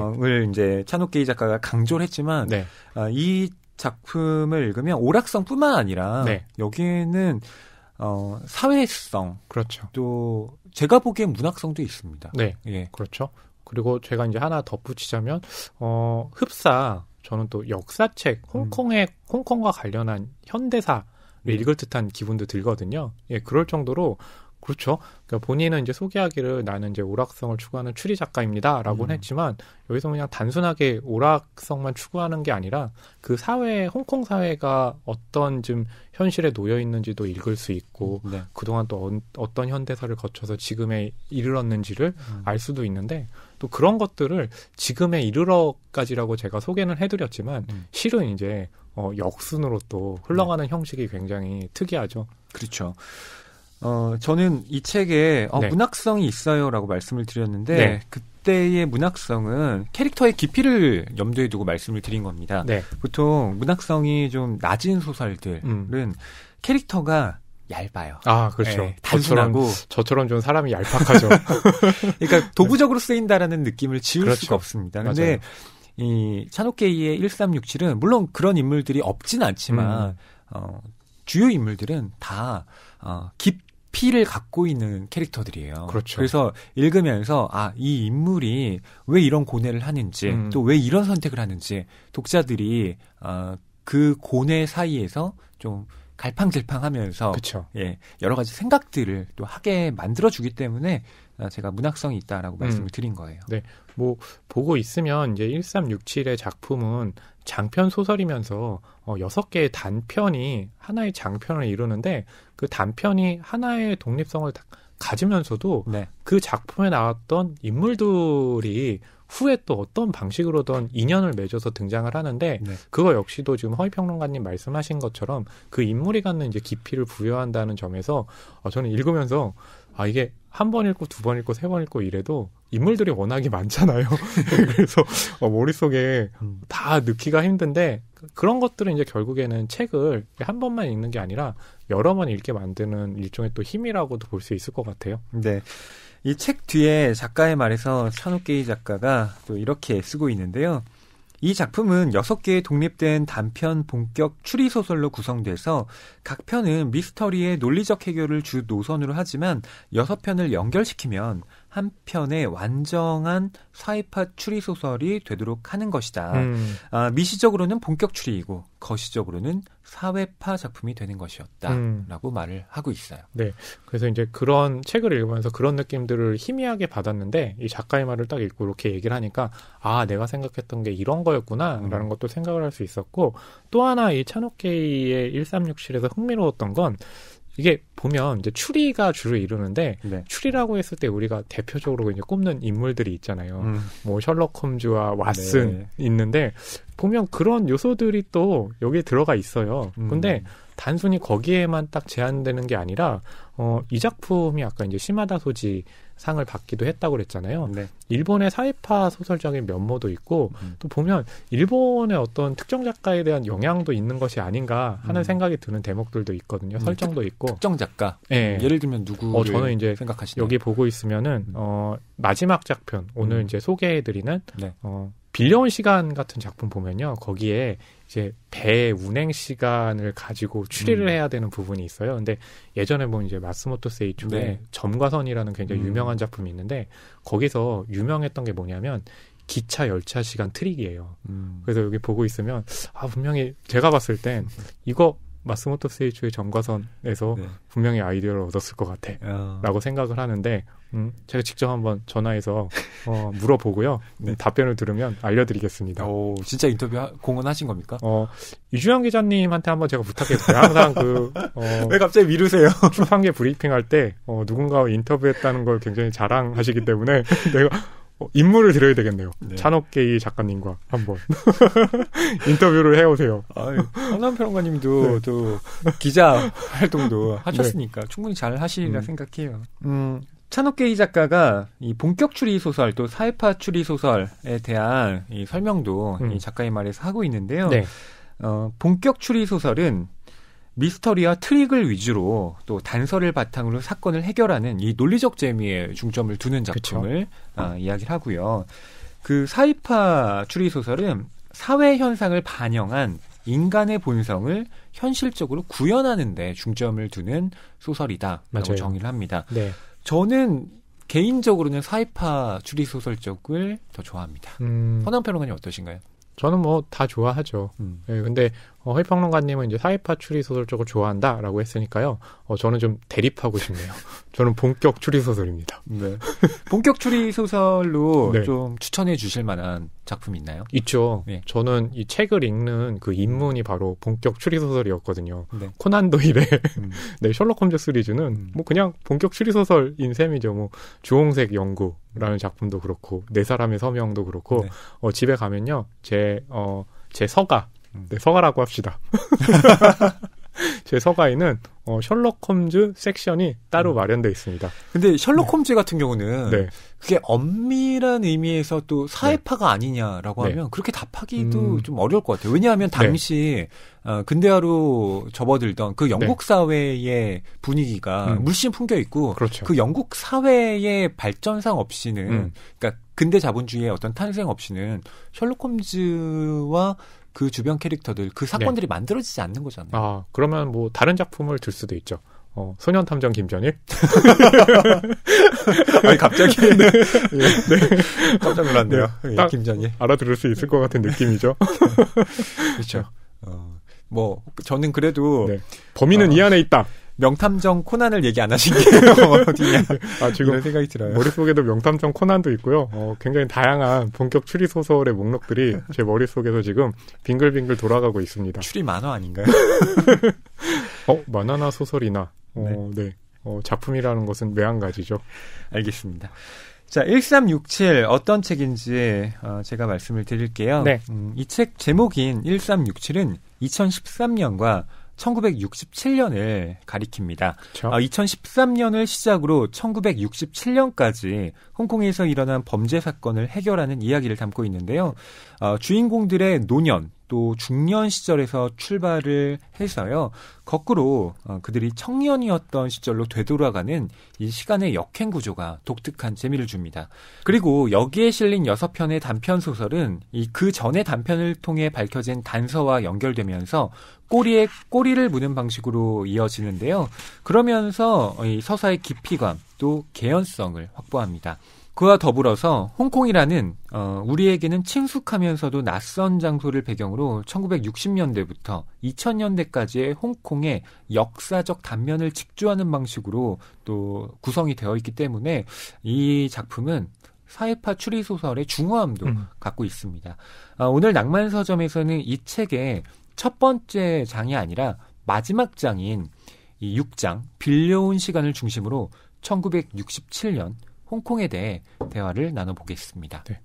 이제 찬옥게 작가가 강조를 했지만 네. 아, 이 작품을 읽으면 오락성뿐만 아니라 네. 여기에는 어, 사회성. 그렇죠. 또, 제가 보기엔 문학성도 있습니다. 네. 예. 그렇죠. 그리고 제가 이제 하나 덧붙이자면, 어, 흡사, 저는 또 역사책, 음. 홍콩의, 음. 홍콩과 관련한 현대사를 음. 읽을 듯한 기분도 들거든요. 예, 그럴 정도로, 그렇죠. 그러니까 본인은 이제 소개하기를 나는 이제 오락성을 추구하는 추리 작가입니다라고는 음. 했지만 여기서 그냥 단순하게 오락성만 추구하는 게 아니라 그 사회 홍콩 사회가 어떤 좀 현실에 놓여 있는지도 읽을 수 있고 음, 네. 그동안 또 어, 떤 현대사를 거쳐서 지금에 이르렀는지를 음. 알 수도 있는데 또 그런 것들을 지금에 이르러까지라고 제가 소개는 해드렸지만 음. 실은 이제 어, 역순으로 또 흘러가는 네. 형식이 굉장히 특이하죠. 그렇죠. 어, 저는 이 책에 어, 네. 문학성이 있어요라고 말씀을 드렸는데 네. 그때의 문학성은 캐릭터의 깊이를 염두에 두고 말씀을 드린 겁니다. 네. 보통 문학성이 좀 낮은 소설들은 음. 캐릭터가 얇아요. 아, 그렇죠. 네, 단순하고 저처럼, 저처럼, 좀 사람이 얄팍하죠. (laughs) 그러니까 도구적으로 쓰인다라는 느낌을 지울 그렇죠. 수가 없습니다. 근데 맞아요. 이 차노케이의 1367은 물론 그런 인물들이 없진 않지만 음. 어, 주요 인물들은 다 어, 깊 피를 갖고 있는 캐릭터들이에요. 그렇죠. 그래서 읽으면서 아, 이 인물이 왜 이런 고뇌를 하는지 음. 또왜 이런 선택을 하는지 독자들이 어, 그 고뇌 사이에서 좀 갈팡질팡하면서 그쵸. 예 여러 가지 생각들을 또 하게 만들어 주기 때문에 어, 제가 문학성이 있다라고 음. 말씀을 드린 거예요. 네, 뭐 보고 있으면 이제 1367의 작품은 장편 소설이면서 어 6개의 단편이 하나의 장편을 이루는데 그 단편이 하나의 독립성을 가지면서도 네. 그 작품에 나왔던 인물들이 후에 또 어떤 방식으로든 인연을 맺어서 등장을 하는데 네. 그거 역시도 지금 허위평론가님 말씀하신 것처럼 그 인물이 갖는 이제 깊이를 부여한다는 점에서 어, 저는 읽으면서 아 이게 한 번 읽고 두 번 읽고 세 번 읽고 이래도 인물들이 워낙에 많잖아요. (laughs) 그래서 어, 머릿속에 음. 다 넣기가 힘든데 그런 것들은 이제 결국에는 책을 한 번만 읽는 게 아니라 여러 번 읽게 만드는 일종의 또 힘이라고도 볼 수 있을 것 같아요. 네. 이 책 뒤에 작가의 말에서 천욱이 작가가 또 이렇게 쓰고 있는데요. 이 작품은 여섯 개의 독립된 단편 본격 추리 소설로 구성돼서 각 편은 미스터리의 논리적 해결을 주 노선으로 하지만 여섯 편을 연결시키면 한편의 완정한 사이파 추리 소설이 되도록 하는 것이다. 음. 아, 미시적으로는 본격 추리이고 거시적으로는 사회파 작품이 되는 것이었다라고 음. 말을 하고 있어요. 네, 그래서 이제 그런 책을 읽으면서 그런 느낌들을 희미하게 받았는데 이 작가의 말을 딱 읽고 이렇게 얘기를 하니까 아 내가 생각했던 게 이런 거였구나라는 음. 것도 생각을 할 수 있었고 또 하나 이찬호케이의 1367에서 흥미로웠던 건 이게 보면 이제 추리가 주를 이루는데 네. 추리라고 했을 때 우리가 대표적으로 이제 꼽는 인물들이 있잖아요. 음. 뭐 셜록 홈즈와 왓슨 네. 있는데 보면 그런 요소들이 또 여기에 들어가 있어요. 음. 근데 단순히 거기에만 딱 제한되는 게 아니라 어, 이 작품이 아까 이제 시마다 소지 상을 받기도 했다고 그랬잖아요. 네. 일본의 사회파 소설적인 면모도 있고 음. 또 보면 일본의 어떤 특정 작가에 대한 영향도 있는 것이 아닌가 하는 음. 생각이 드는 대목들도 있거든요. 음. 설정도 있고 특정 작가. 예. 예를 들면 누구? 어, 저는 이제 생각하시나요? 여기 보고 있으면은 음. 어, 마지막 작편 오늘 음. 이제 소개해드리는 네. 어, 빌려온 시간 같은 작품 보면요. 거기에 이제 배 운행 시간을 가지고 추리를 음. 해야 되는 부분이 있어요. 근데 예전에 본 이제 마스모토 세이초의 네. 점과선이라는 굉장히 음. 유명한 작품이 있는데 거기서 유명했던 게 뭐냐면 기차 열차 시간 트릭이에요. 음. 그래서 여기 보고 있으면 아 분명히 제가 봤을 땐 이거 마스모토 세이주의 전과선에서 네. 분명히 아이디어를 얻었을 것 같아. 어. 라고 생각을 하는데, 음, 제가 직접 한번 전화해서 (laughs) 어, 물어보고요. 네. 음, 답변을 들으면 알려드리겠습니다. 오, 진짜 인터뷰 하, 공언하신 겁니까? 어, 이주영 기자님한테 한번 제가 부탁했어요. 항상 그, 어, (laughs) 왜 갑자기 미루세요? 출판계 브리핑 할 때, 어, 누군가와 인터뷰했다는 걸 굉장히 자랑하시기 때문에 (laughs) 내가, 어, 인물을 드려야 되겠네요. 네. 찬옥계이 작가님과 한번 (laughs) 인터뷰를 해오세요. 황남평론가님도 (laughs) 네. 또 기자 활동도 네. 하셨으니까 네. 충분히 잘 하시리라 음. 생각해요. 음, 찬옥계이 작가가 이 본격 추리 소설 또 사회파 추리 소설에 대한 이 설명도 음. 이 작가의 말에서 하고 있는데요. 네. 어, 본격 추리 소설은 미스터리와 트릭을 위주로 또 단서를 바탕으로 사건을 해결하는 이 논리적 재미에 중점을 두는 작품을 아, 이야기를 하고요. 그 사이파 추리 소설은 사회 현상을 반영한 인간의 본성을 현실적으로 구현하는데 중점을 두는 소설이다라고 맞아요. 정의를 합니다. 네. 저는 개인적으로는 사이파 추리 소설 쪽을 더 좋아합니다. 음. 허남 평론가님 어떠신가요? 저는 뭐 다 좋아하죠. 음. 예, 근데 어, 허위평론가님은 이제 사회파 추리소설 쪽을 좋아한다 라고 했으니까요. 어, 저는 좀 대립하고 싶네요. (laughs) 저는 본격 추리소설입니다. 네. 본격 추리소설로 (laughs) 네. 좀 추천해 주실 만한 작품 있나요? 있죠. 네. 저는 이 책을 읽는 그인문이 바로 본격 추리소설이었거든요. 네. 코난 도일의 음. (laughs) 네, 셜록 홈즈 시리즈는 음. 뭐 그냥 본격 추리소설인 셈이죠. 뭐 주홍색 연구라는 음. 작품도 그렇고 네 사람의 서명도 그렇고 네. 어, 집에 가면요. 제 어, 제 서가 음. 네, 서가라고 합시다. (laughs) 제 서가에는 어, 셜록 홈즈 섹션이 따로 음. 마련돼 있습니다. 근데 셜록 네. 홈즈 같은 경우는 네. 그게 엄밀한 의미에서 또 사회파가 네. 아니냐라고 하면 그렇게 답하기도 음. 좀 어려울 것 같아요. 왜냐하면 네. 당시 어, 근대화로 접어들던 그 영국 네. 사회의 분위기가 음. 물씬 풍겨 있고 그렇죠. 그 영국 사회의 발전상 없이는 음. 그러니까 근대 자본주의의 어떤 탄생 없이는 셜록 홈즈와 그 주변 캐릭터들 그 사건들이 네. 만들어지지 않는 거잖아요. 아 그러면 뭐 다른 작품을 들 수도 있죠. 어, 소년 탐정 김전일? (laughs) 아니, 갑자기. 네. 네. 네. 깜짝 놀랐네요. 네. 예, 김전일. 알아들을 수 있을 것 같은 느낌이죠. (laughs) 그렇죠. 어, 뭐, 저는 그래도. 네. 범인은 어, 이 안에 있다. 명탐정 코난을 얘기 안 하신 게 (laughs) 어디냐. (laughs) 아, 지금 이런 생각이 들어요. 머릿속에도 명탐정 코난도 있고요. 어, 굉장히 다양한 본격 추리 소설의 목록들이 제 머릿속에서 지금 빙글빙글 돌아가고 있습니다. 추리 만화 아닌가요? (laughs) 어, 만화나 소설이나 어, 네. 네. 어, 작품이라는 것은 매한가지죠. 알겠습니다. 자, 1367 어떤 책인지 어, 제가 말씀을 드릴게요. 네. 음, 이 책 제목인 1367은 2013년과 1967년을 가리킵니다. 그렇 2013년을 어, 시작으로 1967년까지 홍콩에서 일어난 범죄 사건을 해결하는 이야기를 담고 있는데요. 어, 주인공들의 노년 또 중년 시절에서 출발을 해서요. 거꾸로 어, 그들이 청년이었던 시절로 되돌아가는 이 시간의 역행 구조가 독특한 재미를 줍니다. 그리고 여기에 실린 여섯 편의 단편 소설은 이 그 전의 단편을 통해 밝혀진 단서와 연결되면서 꼬리에 꼬리를 무는 방식으로 이어지는데요. 그러면서 이 서사의 깊이감 또 개연성을 확보합니다. 그와 더불어서 홍콩이라는 어, 우리에게는 친숙하면서도 낯선 장소를 배경으로 1960년대부터 2000년대까지의 홍콩의 역사적 단면을 직주하는 방식으로 또 구성이 되어 있기 때문에 이 작품은 사회파 추리 소설의 중후함도 음. 갖고 있습니다. 아, 오늘 낭만 서점에서는 이 책의 첫 번째 장이 아니라 마지막 장인 이 6장 빌려온 시간을 중심으로 1967년 홍콩에 대해 대화를 나눠보겠습니다. 네.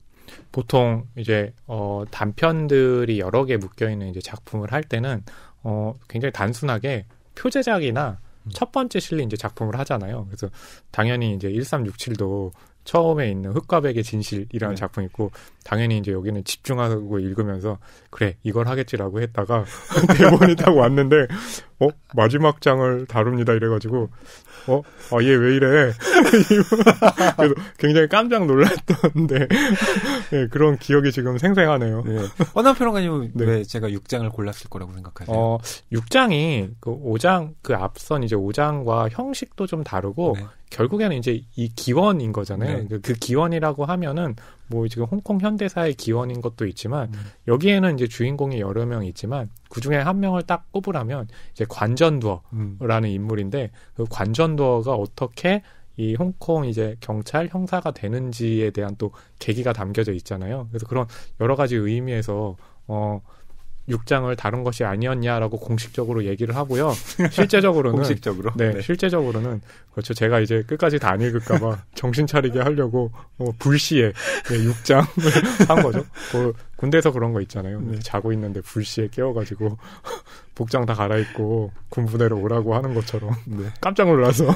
보통 이제 어, 단편들이 여러 개 묶여 있는 이제 작품을 할 때는 어, 굉장히 단순하게 표제작이나 음. 첫 번째 실린 이제 작품을 하잖아요. 그래서 당연히 이제 1367도 처음에 있는 흑과백의 진실이라는 네. 작품 이 있고 당연히 이제 여기는 집중하고 읽으면서 그래 이걸 하겠지라고 했다가 (laughs) 대본이 딱 왔는데 어 마지막 장을 다룹니다 이래가지고 어 아 얘 왜 이래 (laughs) 그래서 굉장히 깜짝 놀랐던데 네, 그런 기억이 지금 생생하네요. 네. 허남 평론가님은 (laughs) 네. 제가 6장을 골랐을 거라고 생각하세요? 어 6장이 그 5장 그 앞선 이제 5장과 형식도 좀 다르고 네. 결국에는 이제 이 기원인 거잖아요. 네. 그, 그 기원이라고 하면은 뭐 지금 홍콩 현대사의 기원인 것도 있지만 음. 여기에는 이제 주인공이 여러 명 있지만 그 중에 한 명을 딱 꼽으라면 이제 관전두어라는 음. 인물인데 그 관전두어가 어떻게 이 홍콩 이제 경찰 형사가 되는지에 대한 또 계기가 담겨져 있잖아요. 그래서 그런 여러 가지 의미에서 어 6장을 다룬 것이 아니었냐라고 공식적으로 얘기를 하고요. 실제적으로는 (laughs) 공식적으로 네, 네, 실제적으로는 그렇죠. 제가 이제 끝까지 다 안 읽을까 봐 (laughs) 정신 차리게 하려고 어, 뭐 불시에 네, 6장을 (laughs) 한 거죠. 뭐, 군대에서 그런 거 있잖아요. 네. 자고 있는데 불시에 깨워 가지고 복장 다 갈아입고 군부대로 오라고 하는 것처럼 네. 깜짝 놀라서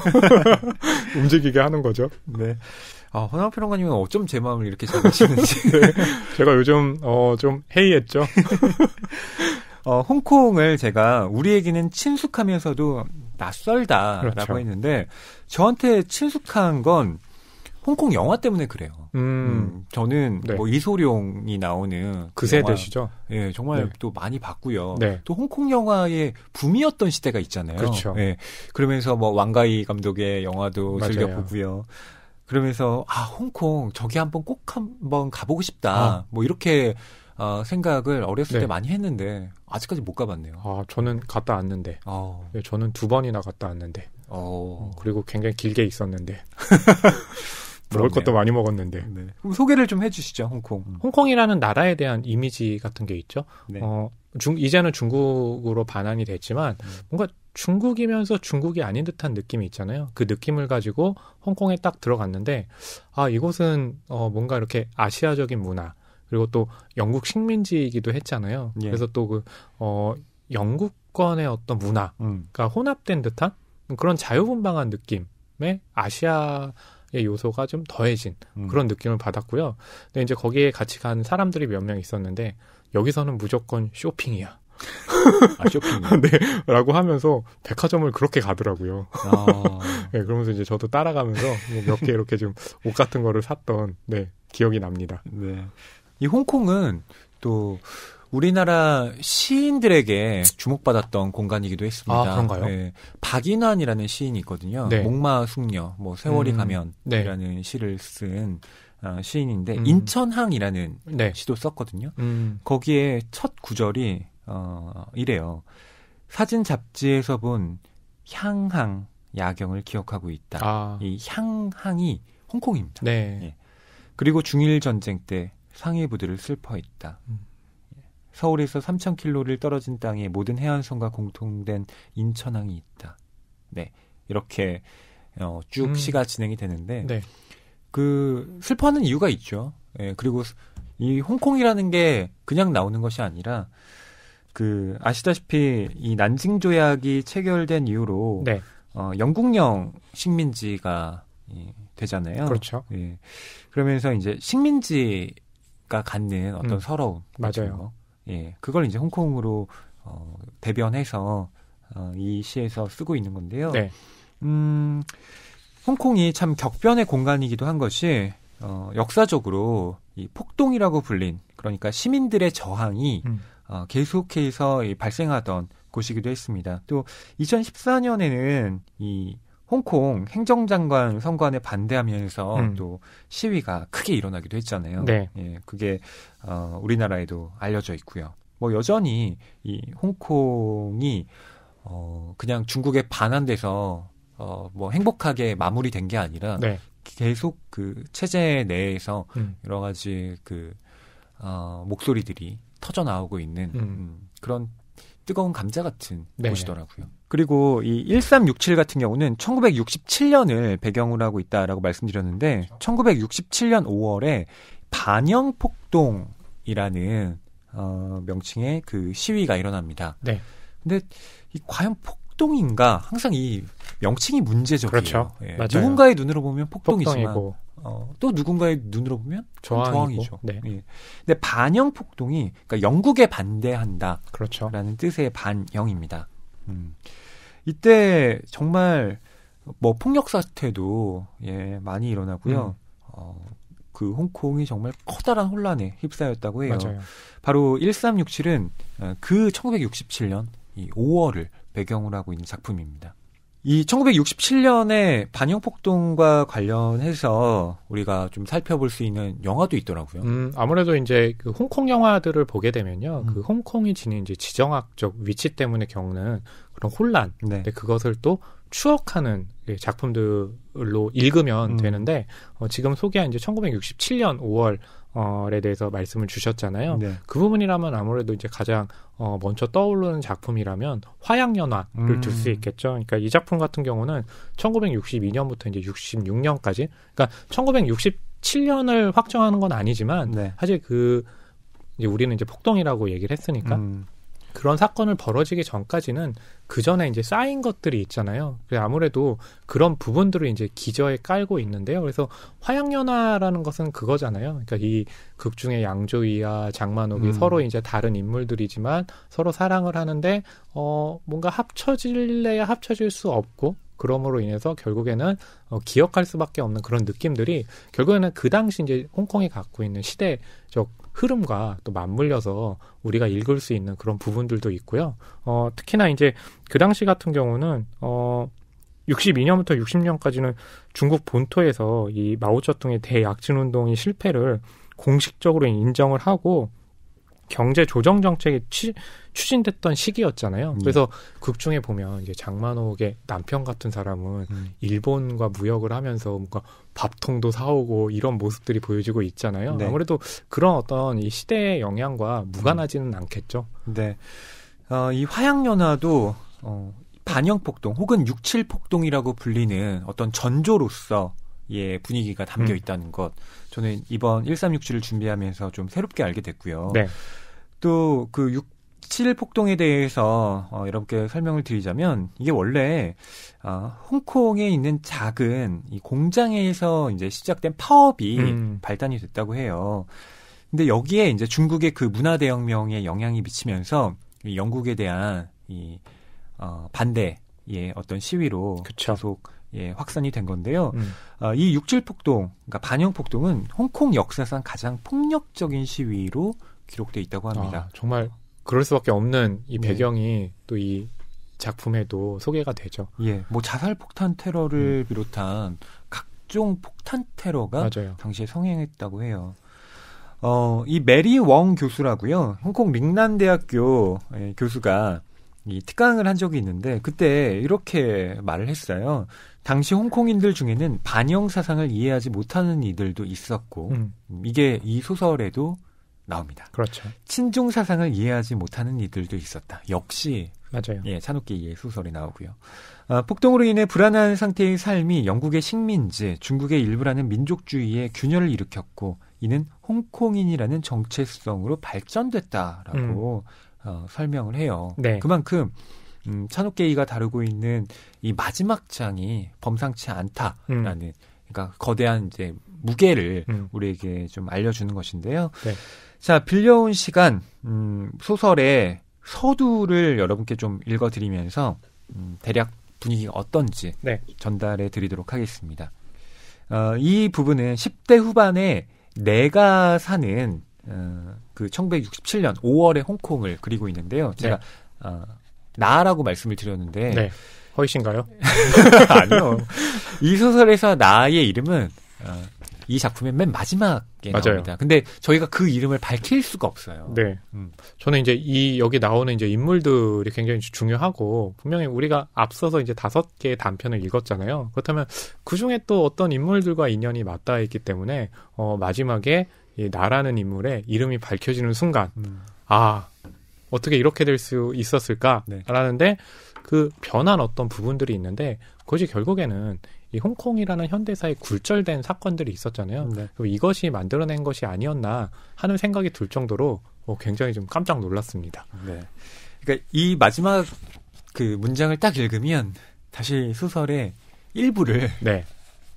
움직이게 하는 거죠. 네. 아, 허나 평론가님은 어쩜 제 마음을 이렇게 잘 아시는지. (laughs) 네, 제가 요즘, 어, 좀 해이했죠. (laughs) 어, 홍콩을 제가 우리에게는 친숙하면서도 낯설다라고 그렇죠. 했는데, 저한테 친숙한 건 홍콩 영화 때문에 그래요. 음, 음 저는 네. 뭐 이소룡이 나오는 그 세대시죠. 예, 정말 네. 또 많이 봤고요. 네. 또 홍콩 영화의 붐이었던 시대가 있잖아요. 그렇죠. 예, 그러면서 뭐 왕가이 감독의 영화도 즐겨 보고요. 그러면서 아 홍콩 저기 한번 꼭 한번 가보고 싶다 아. 뭐 이렇게 어, 생각을 어렸을 네. 때 많이 했는데 아직까지 못 가봤네요. 아 저는 갔다 왔는데 어. 예, 저는 두 번이나 갔다 왔는데 어. 음, 그리고 굉장히 길게 있었는데 (laughs) 먹을 것도 많이 먹었는데. 네. 그럼 소개를 좀 해주시죠, 홍콩. 음. 홍콩이라는 나라에 대한 이미지 같은 게 있죠. 네. 어, 중, 이제는 중국으로 반환이 됐지만 음. 뭔가 중국이면서 중국이 아닌 듯한 느낌이 있잖아요. 그 느낌을 가지고 홍콩에 딱 들어갔는데 아 이곳은 어, 뭔가 이렇게 아시아적인 문화 그리고 또 영국 식민지이기도 했잖아요. 예. 그래서 또그 어, 영국권의 어떤 문화가 음. 혼합된 듯한 그런 자유분방한 느낌의 아시아 요소가 좀 더해진 음. 그런 느낌을 받았고요. 근데 이제 거기에 같이 간 사람들이 몇 명 있었는데 여기서는 무조건 쇼핑이야. (laughs) 아, 쇼핑. (laughs) 네. 라고 하면서 백화점을 그렇게 가더라고요. 아. (laughs) 네, 그러면서 이제 저도 따라가면서 뭐 몇개 이렇게 좀 옷 같은 거를 샀던, 네, 기억이 납니다. 네. 이 홍콩은 또 우리나라 시인들에게 주목받았던 공간이기도 했습니다. 아, 그런가요? 네. 박인환이라는 시인이 있거든요. 네. 목마 숙녀, 뭐 세월이 음, 가면이라는 네. 시를 쓴 아, 시인인데 음. 인천항이라는 네. 시도 썼거든요. 음. 거기에 첫 구절이 어, 이래요. 사진 잡지에서 본 향항 야경을 기억하고 있다. 아. 이 향항이 홍콩입니다. 네. 예. 그리고 중일 전쟁 때 상해부들을 슬퍼했다. 음. 서울에서 3,000킬로를 떨어진 땅에 모든 해안선과 공통된 인천항이 있다. 네. 이렇게 어, 쭉 음. 시가 진행이 되는데 네. 그 슬퍼하는 이유가 있죠. 예, 그리고 이 홍콩이라는 게 그냥 나오는 것이 아니라 그 아시다시피 이 난징 조약이 체결된 이후로 네. 어, 영국령 식민지가 예, 되잖아요. 그렇죠. 예. 그러면서 이제 식민지가 갖는 어떤 음, 서러움 맞아요. 예, 그걸 이제 홍콩으로 어, 대변해서 어, 이 시에서 쓰고 있는 건데요. 네. 음, 홍콩이 참 격변의 공간이기도 한 것이 어, 역사적으로 이 폭동이라고 불린 그러니까 시민들의 저항이 음. 어, 계속해서 이, 발생하던 곳이기도 했습니다. 또 2014년에는 이 홍콩 행정장관 선관에 반대하면서 음. 또 시위가 크게 일어나기도 했잖아요. 네. 예, 그게 어, 우리나라에도 알려져 있고요. 뭐 여전히 이 홍콩이 어, 그냥 중국에 반한돼서 어, 뭐 행복하게 마무리된 게 아니라 네. 계속 그 체제 내에서 음. 여러 가지 그 어, 목소리들이 터져 나오고 있는 음. 음 그런 뜨거운 감자 같은 네. 곳이더라고요. 그리고 이1367 같은 경우는 1967년을 배경으로 하고 있다라고 말씀드렸는데 1967년 그렇죠. 5월에 반영폭동이라는 어, 명칭의 그 시위가 일어납니다. 네. 근데 이 과연 폭동인가? 항상 이 명칭이 문제적이에요. 그렇죠. 예, 맞아요. 누군가의 눈으로 보면 폭동이지만 폭동이고. 어, 또 누군가의 눈으로 보면 저항이죠 네. 예. 근데 반영 폭동이 그러니까 영국에 반대한다라는 그렇죠. 뜻의 반영입니다. 음. 이때 정말 뭐 폭력 사태도 예, 많이 일어나고요. 음. 어, 그 홍콩이 정말 커다란 혼란에 휩싸였다고 해요. 맞아요. 바로 1367은 어, 그 1967년 이 5월을 배경으로 하고 있는 작품입니다. 이 1967년에 반영폭동과 관련해서 우리가 좀 살펴볼 수 있는 영화도 있더라고요. 음, 아무래도 이제 그 홍콩 영화들을 보게 되면요. 음. 그 홍콩이 지닌 이제 지정학적 위치 때문에 겪는 그런 혼란. 네. 근데 그것을 또 추억하는 예, 작품들로 읽으면 음. 되는데 어, 지금 소개한 이제 1967년 5월 어에 대해서 말씀을 주셨잖아요. 네. 그 부분이라면 아무래도 이제 가장 어 먼저 떠오르는 작품이라면 화양연화를 음. 들수 있겠죠. 그러니까 이 작품 같은 경우는 1962년부터 이제 66년까지 그러니까 1967년을 확정하는 건 아니지만 네. 사실 그 이제 우리는 이제 폭동이라고 얘기를 했으니까 음. 그런 사건을 벌어지기 전까지는 그 전에 이제 쌓인 것들이 있잖아요. 아무래도 그런 부분들을 이제 기저에 깔고 있는데요. 그래서 화양연화라는 것은 그거잖아요. 그러니까 이 극중의 양조위와 장만옥이 음. 서로 이제 다른 인물들이지만 서로 사랑을 하는데 어 뭔가 합쳐질래야 합쳐질 수 없고 그럼으로 인해서 결국에는 어, 기억할 수밖에 없는 그런 느낌들이 결국에는 그 당시 이제 홍콩이 갖고 있는 시대적 흐름과 또 맞물려서 우리가 읽을 수 있는 그런 부분들도 있고요. 어, 특히나 이제 그 당시 같은 경우는 어 62년부터 60년까지는 중국 본토에서 이 마오쩌둥의 대약진 운동의 실패를 공식적으로 인정을 하고 경제 조정 정책의 취, 추진됐던 시기였잖아요. 예. 그래서 극 중에 보면 이제 장만옥의 남편 같은 사람은 음. 일본과 무역을 하면서 뭔가 밥통도 사오고 이런 모습들이 보여지고 있잖아요. 네. 아무래도 그런 어떤 이 시대의 영향과 무관하지는 음. 않겠죠. 네. 어, 이 화양연화도 어, 반영폭동 혹은 육칠폭동이라고 불리는 어떤 전조로서 예, 분위기가 담겨 음. 있다는 것. 저는 이번 1367을 준비하면서 좀 새롭게 알게 됐고요. 네. 또그 칠 폭동에 대해서 어, 여러분께 설명을 드리자면 이게 원래 어, 홍콩에 있는 작은 이 공장에서 이제 시작된 파업이 음. 발단이 됐다고 해요. 근데 여기에 이제 중국의 그 문화 대혁명에 영향이 미치면서 영국에 대한 이 어, 반대의 어떤 시위로 그쵸. 계속 예, 확산이 된 건데요. 음. 어, 이 육칠 폭동, 그러니까 반영 폭동은 홍콩 역사상 가장 폭력적인 시위로 기록돼 있다고 합니다. 아, 정말 그럴 수밖에 없는 이 예. 배경이 네. 또이 작품에도 소개가 되죠. 예, 뭐 자살 폭탄 테러를 음. 비롯한 각종 폭탄 테러가 맞아요. 당시에 성행했다고 해요. 어, 이 메리 웡 교수라고요. 홍콩 링난 대학교 예, 교수가 이 특강을 한 적이 있는데 그때 이렇게 말을 했어요. 당시 홍콩인들 중에는 반영 사상을 이해하지 못하는 이들도 있었고 음. 이게 이 소설에도 나옵니다. 그렇죠. 친중 사상을 이해하지 못하는 이들도 있었다. 역시 맞아요. 예, 산업계의 소설이 나오고요. 아, 폭동으로 인해 불안한 상태의 삶이 영국의 식민지, 중국의 일부라는 민족주의에 균열을 일으켰고 이는 홍콩인이라는 정체성으로 발전됐다라고 음. 어, 설명을 해요. 네. 그만큼 음, 찬옥게이가 다루고 있는 이 마지막 장이 범상치 않다라는 음. 그러니까 거대한 이제 무게를 음. 우리에게 좀 알려주는 것인데요. 네. 자, 빌려온 시간, 음, 소설의 서두를 여러분께 좀 읽어드리면서, 음, 대략 분위기가 어떤지 네. 전달해 드리도록 하겠습니다. 어, 이 부분은 10대 후반에 내가 사는, 어, 그 1967년 5월의 홍콩을 그리고 있는데요. 네. 제가, 네. 어, 나라고 말씀을 드렸는데, 네. 허이신가요? (laughs) 아니요. 이 소설에서 나의 이름은 어, 이 작품의 맨 마지막에 맞아요. 나옵니다. 근데 저희가 그 이름을 밝힐 수가 없어요. 네. 음. 저는 이제 이 여기 나오는 이제 인물들이 굉장히 중요하고 분명히 우리가 앞서서 이제 다섯 개의 단편을 읽었잖아요. 그렇다면 그 중에 또 어떤 인물들과 인연이 맞닿아 있기 때문에 어 마지막에 이 나라는 인물의 이름이 밝혀지는 순간 음. 아 어떻게 이렇게 될 수 있었을까라는데 네. 그 변한 어떤 부분들이 있는데 그것이 결국에는 이 홍콩이라는 현대사에 굴절된 사건들이 있었잖아요. 네. 이것이 만들어낸 것이 아니었나 하는 생각이 들 정도로 어, 굉장히 좀 깜짝 놀랐습니다. 네. 그러니까 이 마지막 그 문장을 딱 읽으면 다시 소설의 일부를 네.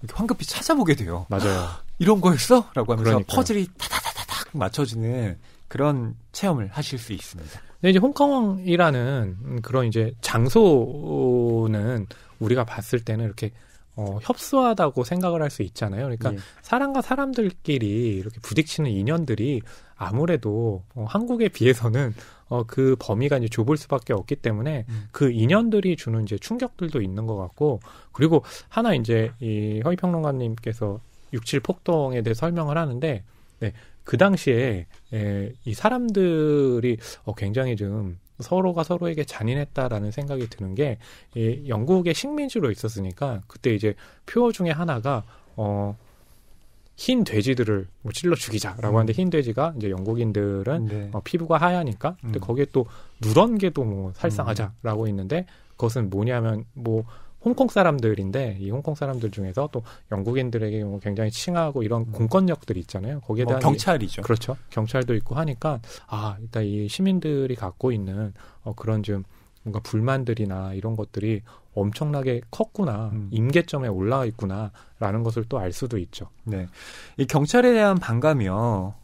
이렇게 황급히 찾아보게 돼요. 맞아요. (gasps) 이런 거였어? 라고 하면서 그러니까요. 퍼즐이 타다다다닥 맞춰지는 그런 체험을 하실 수 있습니다. 근 이제 홍콩이라는 그런 이제 장소는 우리가 봤을 때는 이렇게 어, 협소하다고 생각을 할 수 있잖아요. 그러니까 예. 사람과 사람들끼리 이렇게 부딪치는 인연들이 아무래도 어, 한국에 비해서는 어, 그 범위가 이제 좁을 수밖에 없기 때문에 음. 그 인연들이 주는 이제 충격들도 있는 것 같고 그리고 하나 이제 이 허위평론가님께서 육칠 폭동에 대해 설명을 하는데 네, 그 당시에 에, 예, 이 사람들이 어, 굉장히 좀 서로가 서로에게 잔인했다라는 생각이 드는 게이 영국의 식민지로 있었으니까 그때 이제 표어 중에 하나가 어. 흰 돼지들을 뭐 찔러 죽이자라고 음. 하는데 흰 돼지가 이제 영국인들은 네. 어, 피부가 하야니까 근데 음. 거기에 또 누런 개도 뭐 음. 살상하자라고 있는데 그것은 뭐냐면 뭐 홍콩 사람들인데 이 홍콩 사람들 중에서 또 영국인들에게 뭐 굉장히 칭하고 이런 음. 공권력들이 있잖아요. 거기에 뭐 대한 어, 경찰이죠. 그렇죠. 경찰도 있고 하니까 아 일단 이 시민들이 갖고 있는 어, 그런 좀 뭔가 불만들이나 이런 것들이 엄청나게 컸구나 음. 임계점에 올라와 있구나라는 것을 또 알 수도 있죠. 네, 이 경찰에 대한 반감이요.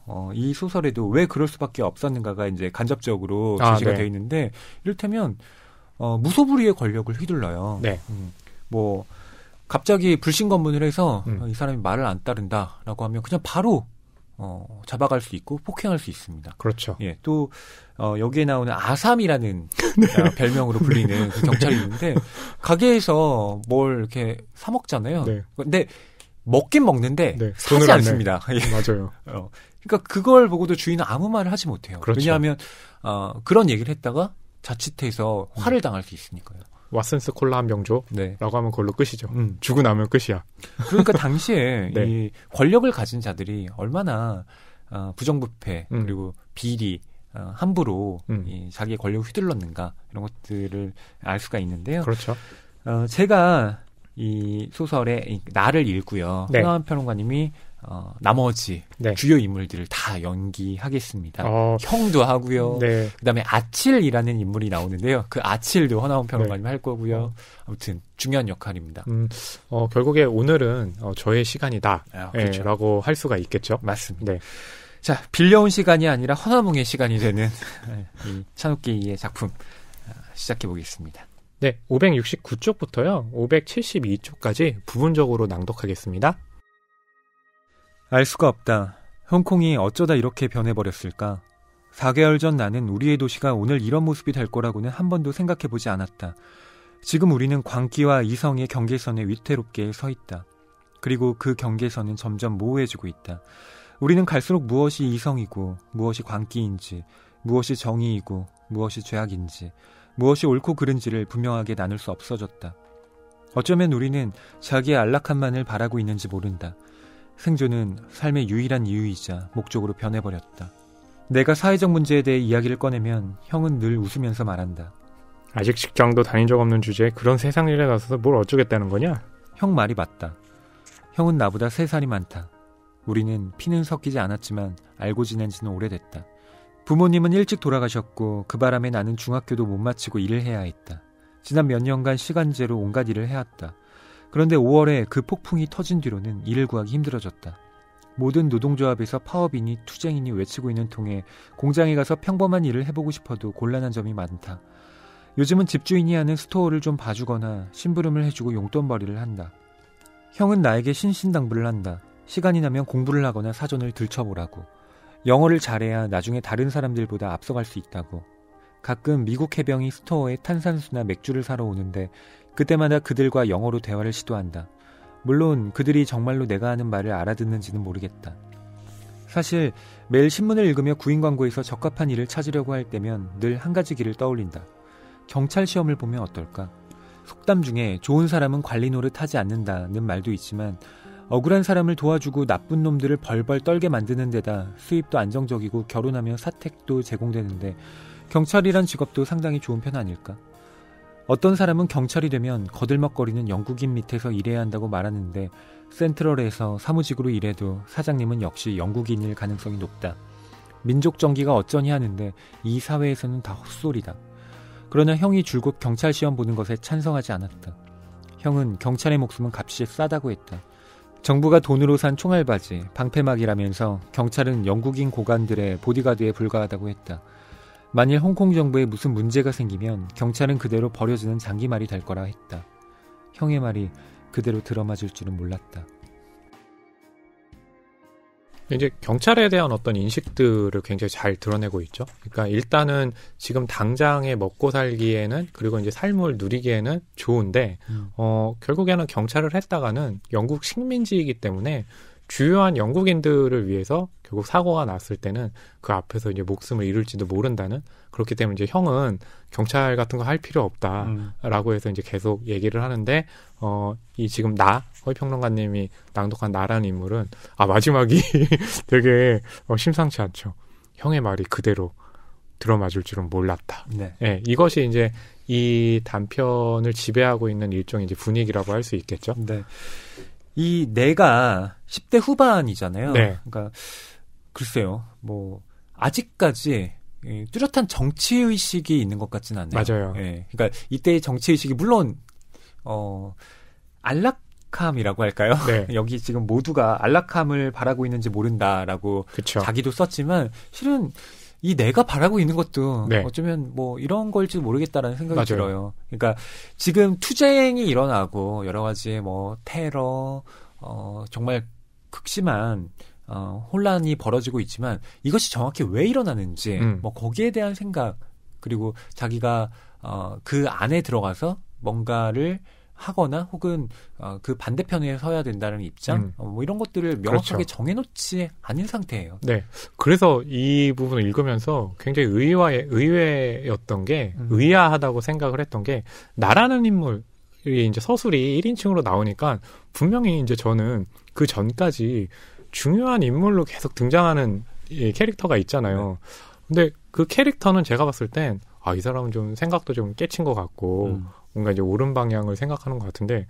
어, 이 소설에도 왜 그럴 수밖에 없었는가가 이제 간접적으로 아, 제시가 아, 네. 돼 있는데 이를테면 어, 무소불위의 권력을 휘둘러요. 네. 음, 뭐 갑자기 불신 검문을 해서 음. 이 사람이 말을 안 따른다라고 하면 그냥 바로 어, 잡아갈 수 있고 폭행할 수 있습니다. 그렇죠. 예, 또 어, 여기에 나오는 아삼이라는 (laughs) 네. 아, 별명으로 불리는 (laughs) 네. 그 경찰이 있는데 가게에서 뭘 이렇게 사 먹잖아요. 네. 근데 먹긴 먹는데 네. 사지 않습니다. (laughs) 예. 맞아요. 어, 그러니까 그걸 보고도 주인은 아무 말을 하지 못해요. 그렇죠. 왜냐하면 어, 그런 얘기를 했다가 자칫해서 화를 당할 수 있으니까요. 왓슨스 콜라 한병 줘. 네. 라고 하면 그걸로 끝이죠. 음. 주고 나면 끝이야. 그러니까 당시에 (laughs) 네. 이 권력을 가진 자들이 얼마나 어, 부정부패 음. 그리고 비리 어, 함부로 음. 이 자기의 권력을 휘둘렀는가 이런 것들을 알 수가 있는데요. 그렇죠. 어, 제가 이 소설의 나를 읽고요. 네. 황 평론가님이 어, 나머지 네. 주요 인물들을 다 연기하겠습니다. 어... 형도 하고요. 네. 그다음에 아칠이라는 인물이 나오는데요. 그 아칠도 허나온 평론가님 네. 할 거고요. 어. 아무튼 중요한 역할입니다. 음, 어, 결국에 오늘은 어, 저의 시간이다. 아, 예, 그렇죠. 예, 라고 할 수가 있겠죠. 맞습니다. 네. 자, 빌려온 시간이 아니라 허나몽의 시간이 되는 예, 이 찬욱기의 작품 아, 시작해 보겠습니다. 네, 569쪽부터요. 572쪽까지 부분적으로 낭독하겠습니다. 알 수가 없다. 홍콩이 어쩌다 이렇게 변해버렸을까? 4개월 전 나는 우리의 도시가 오늘 이런 모습이 될 거라고는 한 번도 생각해보지 않았다. 지금 우리는 광기와 이성의 경계선에 위태롭게 서 있다. 그리고 그 경계선은 점점 모호해지고 있다. 우리는 갈수록 무엇이 이성이고 무엇이 광기인지, 무엇이 정의이고 무엇이 죄악인지, 무엇이 옳고 그른지를 분명하게 나눌 수 없어졌다. 어쩌면 우리는 자기의 안락함만을 바라고 있는지 모른다. 생존은 삶의 유일한 이유이자 목적으로 변해버렸다. 내가 사회적 문제에 대해 이야기를 꺼내면 형은 늘 웃으면서 말한다. 아직 직장도 다닌 적 없는 주제에 그런 세상 일에 나서서 뭘 어쩌겠다는 거냐? 형 말이 맞다. 형은 나보다 세 살이 많다. 우리는 피는 섞이지 않았지만 알고 지낸 지는 오래됐다. 부모님은 일찍 돌아가셨고 그 바람에 나는 중학교도 못 마치고 일을 해야 했다. 지난 몇 년간 시간제로 온갖 일을 해왔다. 그런데 5월에 그 폭풍이 터진 뒤로는 일을 구하기 힘들어졌다. 모든 노동조합에서 파업이니 투쟁이니 외치고 있는 통에 공장에 가서 평범한 일을 해보고 싶어도 곤란한 점이 많다. 요즘은 집주인이 하는 스토어를 좀 봐주거나 심부름을 해주고 용돈벌이를 한다. 형은 나에게 신신당부를 한다. 시간이 나면 공부를 하거나 사전을 들춰보라고. 영어를 잘해야 나중에 다른 사람들보다 앞서갈 수 있다고. 가끔 미국 해병이 스토어에 탄산수나 맥주를 사러 오는데 그때마다 그들과 영어로 대화를 시도한다. 물론 그들이 정말로 내가 하는 말을 알아듣는지는 모르겠다. 사실 매일 신문을 읽으며 구인 광고에서 적합한 일을 찾으려고 할 때면 늘 한 가지 길을 떠올린다. 경찰 시험을 보면 어떨까? 속담 중에 좋은 사람은 관리 노릇 하지 않는다는 말도 있지만 억울한 사람을 도와주고 나쁜 놈들을 벌벌 떨게 만드는 데다 수입도 안정적이고 결혼하며 사택도 제공되는데 경찰이란 직업도 상당히 좋은 편 아닐까? 어떤 사람은 경찰이 되면 거들먹거리는 영국인 밑에서 일해야 한다고 말하는데 센트럴에서 사무직으로 일해도 사장님은 역시 영국인일 가능성이 높다. 민족 정기가 어쩌니 하는데 이 사회에서는 다 헛소리다. 그러나 형이 줄곧 경찰 시험 보는 것에 찬성하지 않았다. 형은 경찰의 목숨은 값이 싸다고 했다. 정부가 돈으로 산 총알바지, 방패막이라면서 경찰은 영국인 고관들의 보디가드에 불과하다고 했다. 만일 홍콩 정부에 무슨 문제가 생기면 경찰은 그대로 버려지는 장기말이 될 거라 했다. 형의 말이 그대로 들어맞을 줄은 몰랐다. 이제 경찰에 대한 어떤 인식들을 굉장히 잘 드러내고 있죠. 그러니까 일단은 지금 당장에 먹고 살기에는 그리고 이제 삶을 누리기에는 좋은데 음. 어 결국에는 경찰을 했다가는 영국 식민지이기 때문에 주요한 영국인들을 위해서 결국 사고가 났을 때는 그 앞에서 이제 목숨을 잃을지도 모른다는 그렇기 때문에 이제 형은 경찰 같은 거 할 필요 없다라고 음. 해서 이제 계속 얘기를 하는데 어 이 지금 나 허위평론가님이 낭독한 나라는 인물은 아 마지막이 (laughs) 되게 어, 심상치 않죠. 형의 말이 그대로 들어맞을 줄은 몰랐다. 네. 네 이것이 이제 이 단편을 지배하고 있는 일종의 이제 분위기라고 할 수 있겠죠. 네. 이 내가 10대 후반이잖아요. 네. 그러니까 글쎄요. 뭐 아직까지 뚜렷한 정치 의식이 있는 것 같지는 않네요 맞아요. 예. 그러니까 이때의 정치 의식이 물론 어 안락 안락함이라고 할까요? 네. (laughs) 여기 지금 모두가 안락함을 바라고 있는지 모른다라고 그쵸. 자기도 썼지만 실은 이 내가 바라고 있는 것도 네. 어쩌면 뭐 이런 걸지 모르겠다라는 생각이 맞아요. 들어요. 그러니까 지금 투쟁이 일어나고 여러 가지 뭐 테러 어 정말 극심한 어 혼란이 벌어지고 있지만 이것이 정확히 왜 일어나는지 음. 뭐 거기에 대한 생각 그리고 자기가 어그 안에 들어가서 뭔가를 하거나 혹은 어, 그 반대편에 서야 된다는 입장 음. 어, 뭐 이런 것들을 명확하게 그렇죠. 정해놓지 않은 상태예요. 네, 그래서 이 부분을 읽으면서 굉장히 의외 의외였던 게 음. 의아하다고 생각을 했던 게 나라는 인물 이 이제 서술이 1인칭으로 나오니까 분명히 이제 저는 그 전까지 중요한 인물로 계속 등장하는 이 캐릭터가 있잖아요. 네. 근데 그 캐릭터는 제가 봤을 땐 아, 이 사람은 좀 생각도 좀 깨친 것 같고, 음. 뭔가 이제 옳은 방향을 생각하는 것 같은데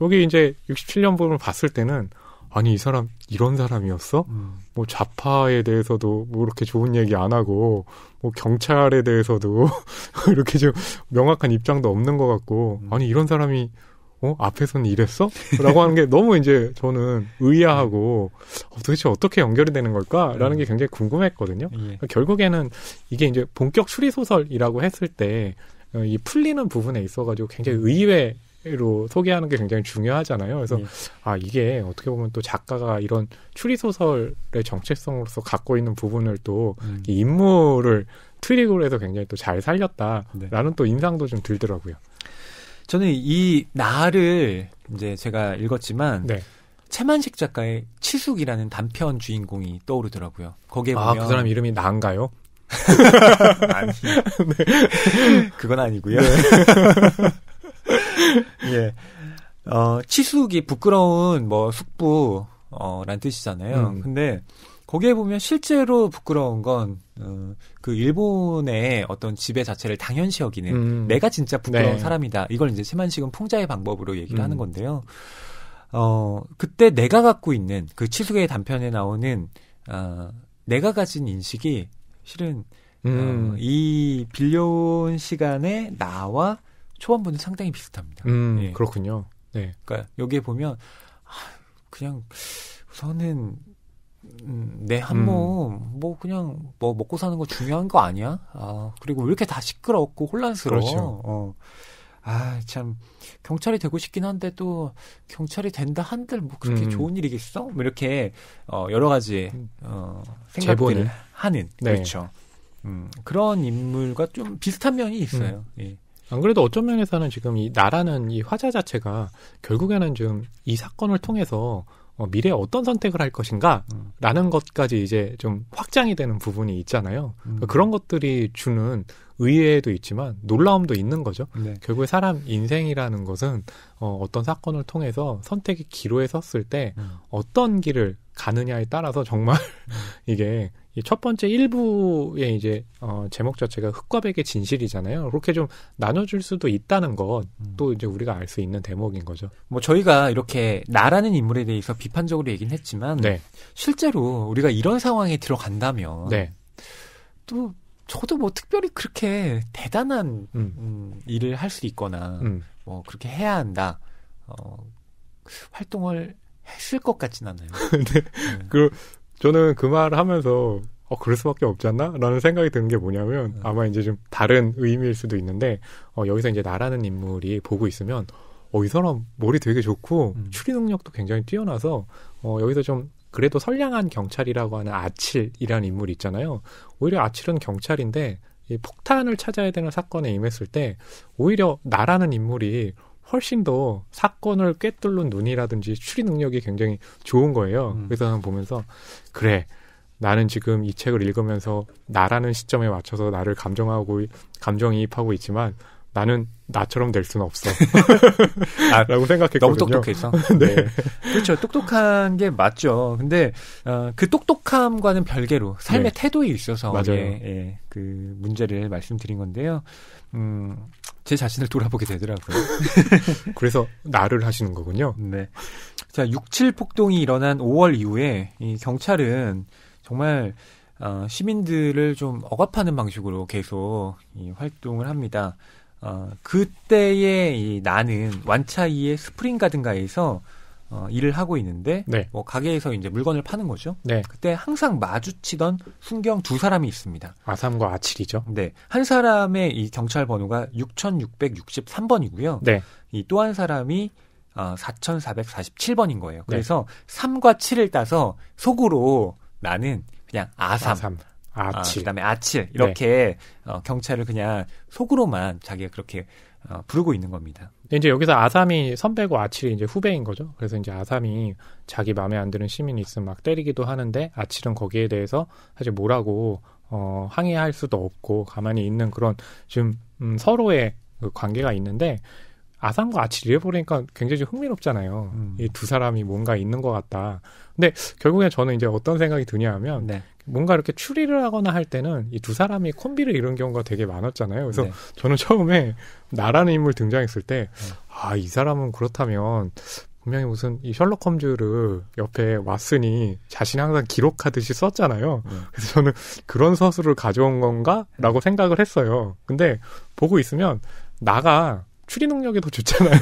여기 이제 67년 부분을 봤을 때는 아니 이 사람 이런 사람이었어? 음. 뭐 좌파에 대해서도 뭐 이렇게 좋은 얘기 안 하고 뭐 경찰에 대해서도 (laughs) 이렇게 좀 명확한 입장도 없는 것 같고 음. 아니 이런 사람이 어 앞에서는 이랬어? 라고 하는 게 너무 이제 저는 의아하고 어, 도대체 어떻게 연결이 되는 걸까라는 음. 게 굉장히 궁금했거든요. 예. 결국에는 이게 이제 본격 추리 소설이라고 했을 때 어, 이 풀리는 부분에 있어가지고 굉장히 의외 로 소개하는 게 굉장히 중요하잖아요. 그래서 네. 아 이게 어떻게 보면 또 작가가 이런 추리 소설의 정체성으로서 갖고 있는 부분을 또 음. 인물을 트릭으로 해서 굉장히 또 잘 살렸다라는 네. 또 인상도 좀 들더라고요. 저는 이 나를 이제 제가 읽었지만 네. 채만식 작가의 치숙이라는 단편 주인공이 떠오르더라고요. 거기에 보면 아, 그 사람 이름이 나인가요? 아니. (laughs) 네. 그건 아니고요. 네. (laughs) 예. 어, 치숙이 부끄러운 뭐 숙부 어, 란 뜻이잖아요. 음. 근데 거기에 보면 실제로 부끄러운 건그 어, 그 일본의 어떤 지배 자체를 당연시 여기는 음. 내가 진짜 부끄러운 네. 사람이다. 이걸 이제 세만식은 풍자의 방법으로 얘기를 음. 하는 건데요. 어, 그때 내가 갖고 있는 그 치숙의 단편에 나오는 어, 내가 가진 인식이 실은 어, 음. 어, 이 빌려온 시간에 나와 초반분는 상당히 비슷합니다. 음, 예. 그렇군요. 네. 그러니까 여기에 보면 아, 그냥 우선은 음, 내 한몸 음. 뭐 그냥 뭐 먹고 사는 거 중요한 거 아니야? 아 그리고 왜 이렇게 다 시끄럽고 혼란스러워? 그렇죠. 어. 아 참. 경찰이 되고 싶긴 한데 또 경찰이 된다 한들 뭐 그렇게 음. 좋은 일이겠어? 뭐 이렇게 어 여러 가지 어 생각들을 하는 네. 그렇죠. 음, 그런 인물과 좀 비슷한 면이 있어요. 음. 예. 안 그래도 어쩐 면에서는 지금 이 나라는 이 화자 자체가 결국에는 좀 이 사건을 통해서 어, 미래에 어떤 선택을 할 것인가라는 음. 것까지 이제 좀 확장이 되는 부분이 있잖아요. 그러니까 음. 그러니까 그런 것들이 주는 의외도 있지만 놀라움도 있는 거죠. 네. 결국에 사람 인생이라는 것은 어, 어떤 사건을 통해서 선택의 기로에 섰을 때 음. 어떤 길을 가느냐에 따라서 정말 음. (laughs) 이게 이첫 번째 일부의 이제 어 제목 자체가 흑과 백의 진실이잖아요. 그렇게 좀 나눠줄 수도 있다는 것또 음. 이제 우리가 알 수 있는 대목인 거죠. 뭐 저희가 이렇게 나라는 인물에 대해서 비판적으로 얘기는 했지만 네. 실제로 우리가 이런 상황에 들어간다면 네. 또 저도 뭐 특별히 그렇게 대단한 음. 음, 일을 할 수 있거나 음. 뭐 그렇게 해야 한다 어, 활동을 했을 것 같진 않아요. (laughs) 네. 그 저는 그 말을 하면서 어, 그럴 수밖에 없지 않나? 라는 생각이 드는 게 뭐냐면 음. 아마 이제 좀 다른 의미일 수도 있는데 어, 여기서 이제 나라는 인물이 보고 있으면 어, 이 사람 머리 되게 좋고 음. 추리 능력도 굉장히 뛰어나서 어, 여기서 좀 그래도 선량한 경찰이라고 하는 아칠이라는 인물이 있잖아요. 오히려 아칠은 경찰인데 이 폭탄을 찾아야 되는 사건에 임했을 때 오히려 나라는 인물이 훨씬 더 사건을 꿰뚫는 눈이라든지 추리 능력이 굉장히 좋은 거예요. 음. 그래서 보면서 그래 나는 지금 이 책을 읽으면서 나라는 시점에 맞춰서 나를 감정하고 감정이입하고 있지만 나는 나처럼 될 수는 없어. (laughs) 아, (laughs) 라고 생각했거든요. 너무 똑똑해서. (laughs) 네. 네. 그렇죠. 똑똑한 게 맞죠. 근데 어, 그 똑똑함과는 별개로 삶의 네. 태도에 있어서 맞아요. 예, 예, 그 문제를 말씀드린 건데요. 음, 제 자신을 돌아보게 되더라고요. 그래서 나를 하시는 거군요. 네. 자, 6.7 폭동이 일어난 5월 이후에 이 경찰은 정말 어, 시민들을 좀 억압하는 방식으로 계속 이 활동을 합니다. 어, 그때의 이 나는 완차이의 스프링 가든가에서 어, 일을 하고 있는데 네. 뭐 가게에서 이제 물건을 파는 거죠. 네. 그때 항상 마주치던 순경 두 사람이 있습니다. 아삼과 아칠이죠. 네. 한 사람의 이 경찰 번호가 6663번이고요. 네. 이 또 한 사람이 어, 4,447번인 거예요. 네. 그래서 네. 3과 7을 따서 속으로 나는 그냥 아삼 아, 아칠. 아, 그다음에 아칠 이렇게 네. 어, 경찰을 그냥 속으로만 자기가 그렇게 어, 부르고 있는 겁니다. 이제 여기서 아삼이 선배고 아칠이 이제 후배인 거죠. 그래서 이제 아삼이 자기 마음에 안 드는 시민이 있으면 막 때리기도 하는데 아칠은 거기에 대해서 사실 뭐라고 어, 항의할 수도 없고 가만히 있는 그런 지금 음, 서로의 그 관계가 있는데 아산과 아치를 해보니까 굉장히 흥미롭잖아요. 음. 이두 사람이 뭔가 있는 것 같다. 근데 결국에 저는 이제 어떤 생각이 드냐 하면 네. 뭔가 이렇게 추리를 하거나 할 때는 이 두 사람이 콤비를 이룬 경우가 되게 많았잖아요. 그래서 네. 저는 처음에 나라는 인물 등장했을 때 네. 아, 이 사람은 그렇다면 분명히 무슨 이 셜록 홈즈를 옆에 왔으니 자신 항상 기록하듯이 썼잖아요. 네. 그래서 저는 그런 서술을 가져온 건가라고 네. 생각을 했어요. 근데 보고 있으면 나가 추리 능력이 더 좋잖아요.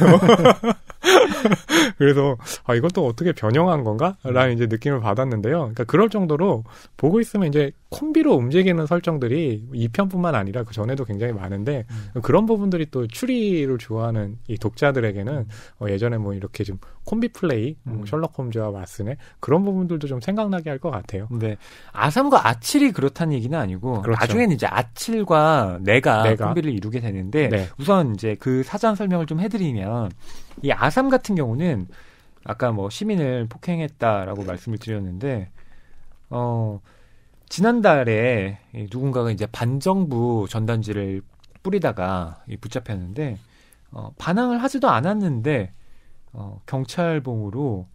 (laughs) (laughs) 그래서 아이것도 어떻게 변형한 건가라는 이제 느낌을 받았는데요. 그러니까 그럴 정도로 보고 있으면 이제 콤비로 움직이는 설정들이 이 편뿐만 아니라 그 전에도 굉장히 많은데 음. 그런 부분들이 또 추리를 좋아하는 이 독자들에게는 어, 예전에 뭐 이렇게 좀 콤비 플레이, 뭐 음. 뭐 셜록 홈즈와 마슨의 그런 부분들도 좀 생각나게 할 것 같아요. 네, 아삼과 아칠이 그렇다는 얘기는 아니고 그렇죠. 나중에는 이제 아칠과 내가, 내가 콤비를 이루게 되는데 네. 우선 이제 그 사전 설명을 좀 해드리면. 이 아삼 같은 경우는 아까 뭐 시민을 폭행했다라고 말씀을 드렸는데 어 지난달에 누군가가 이제 반정부 전단지를 뿌리다가 붙잡혔는데 어 반항을 하지도 않았는데 어 경찰봉으로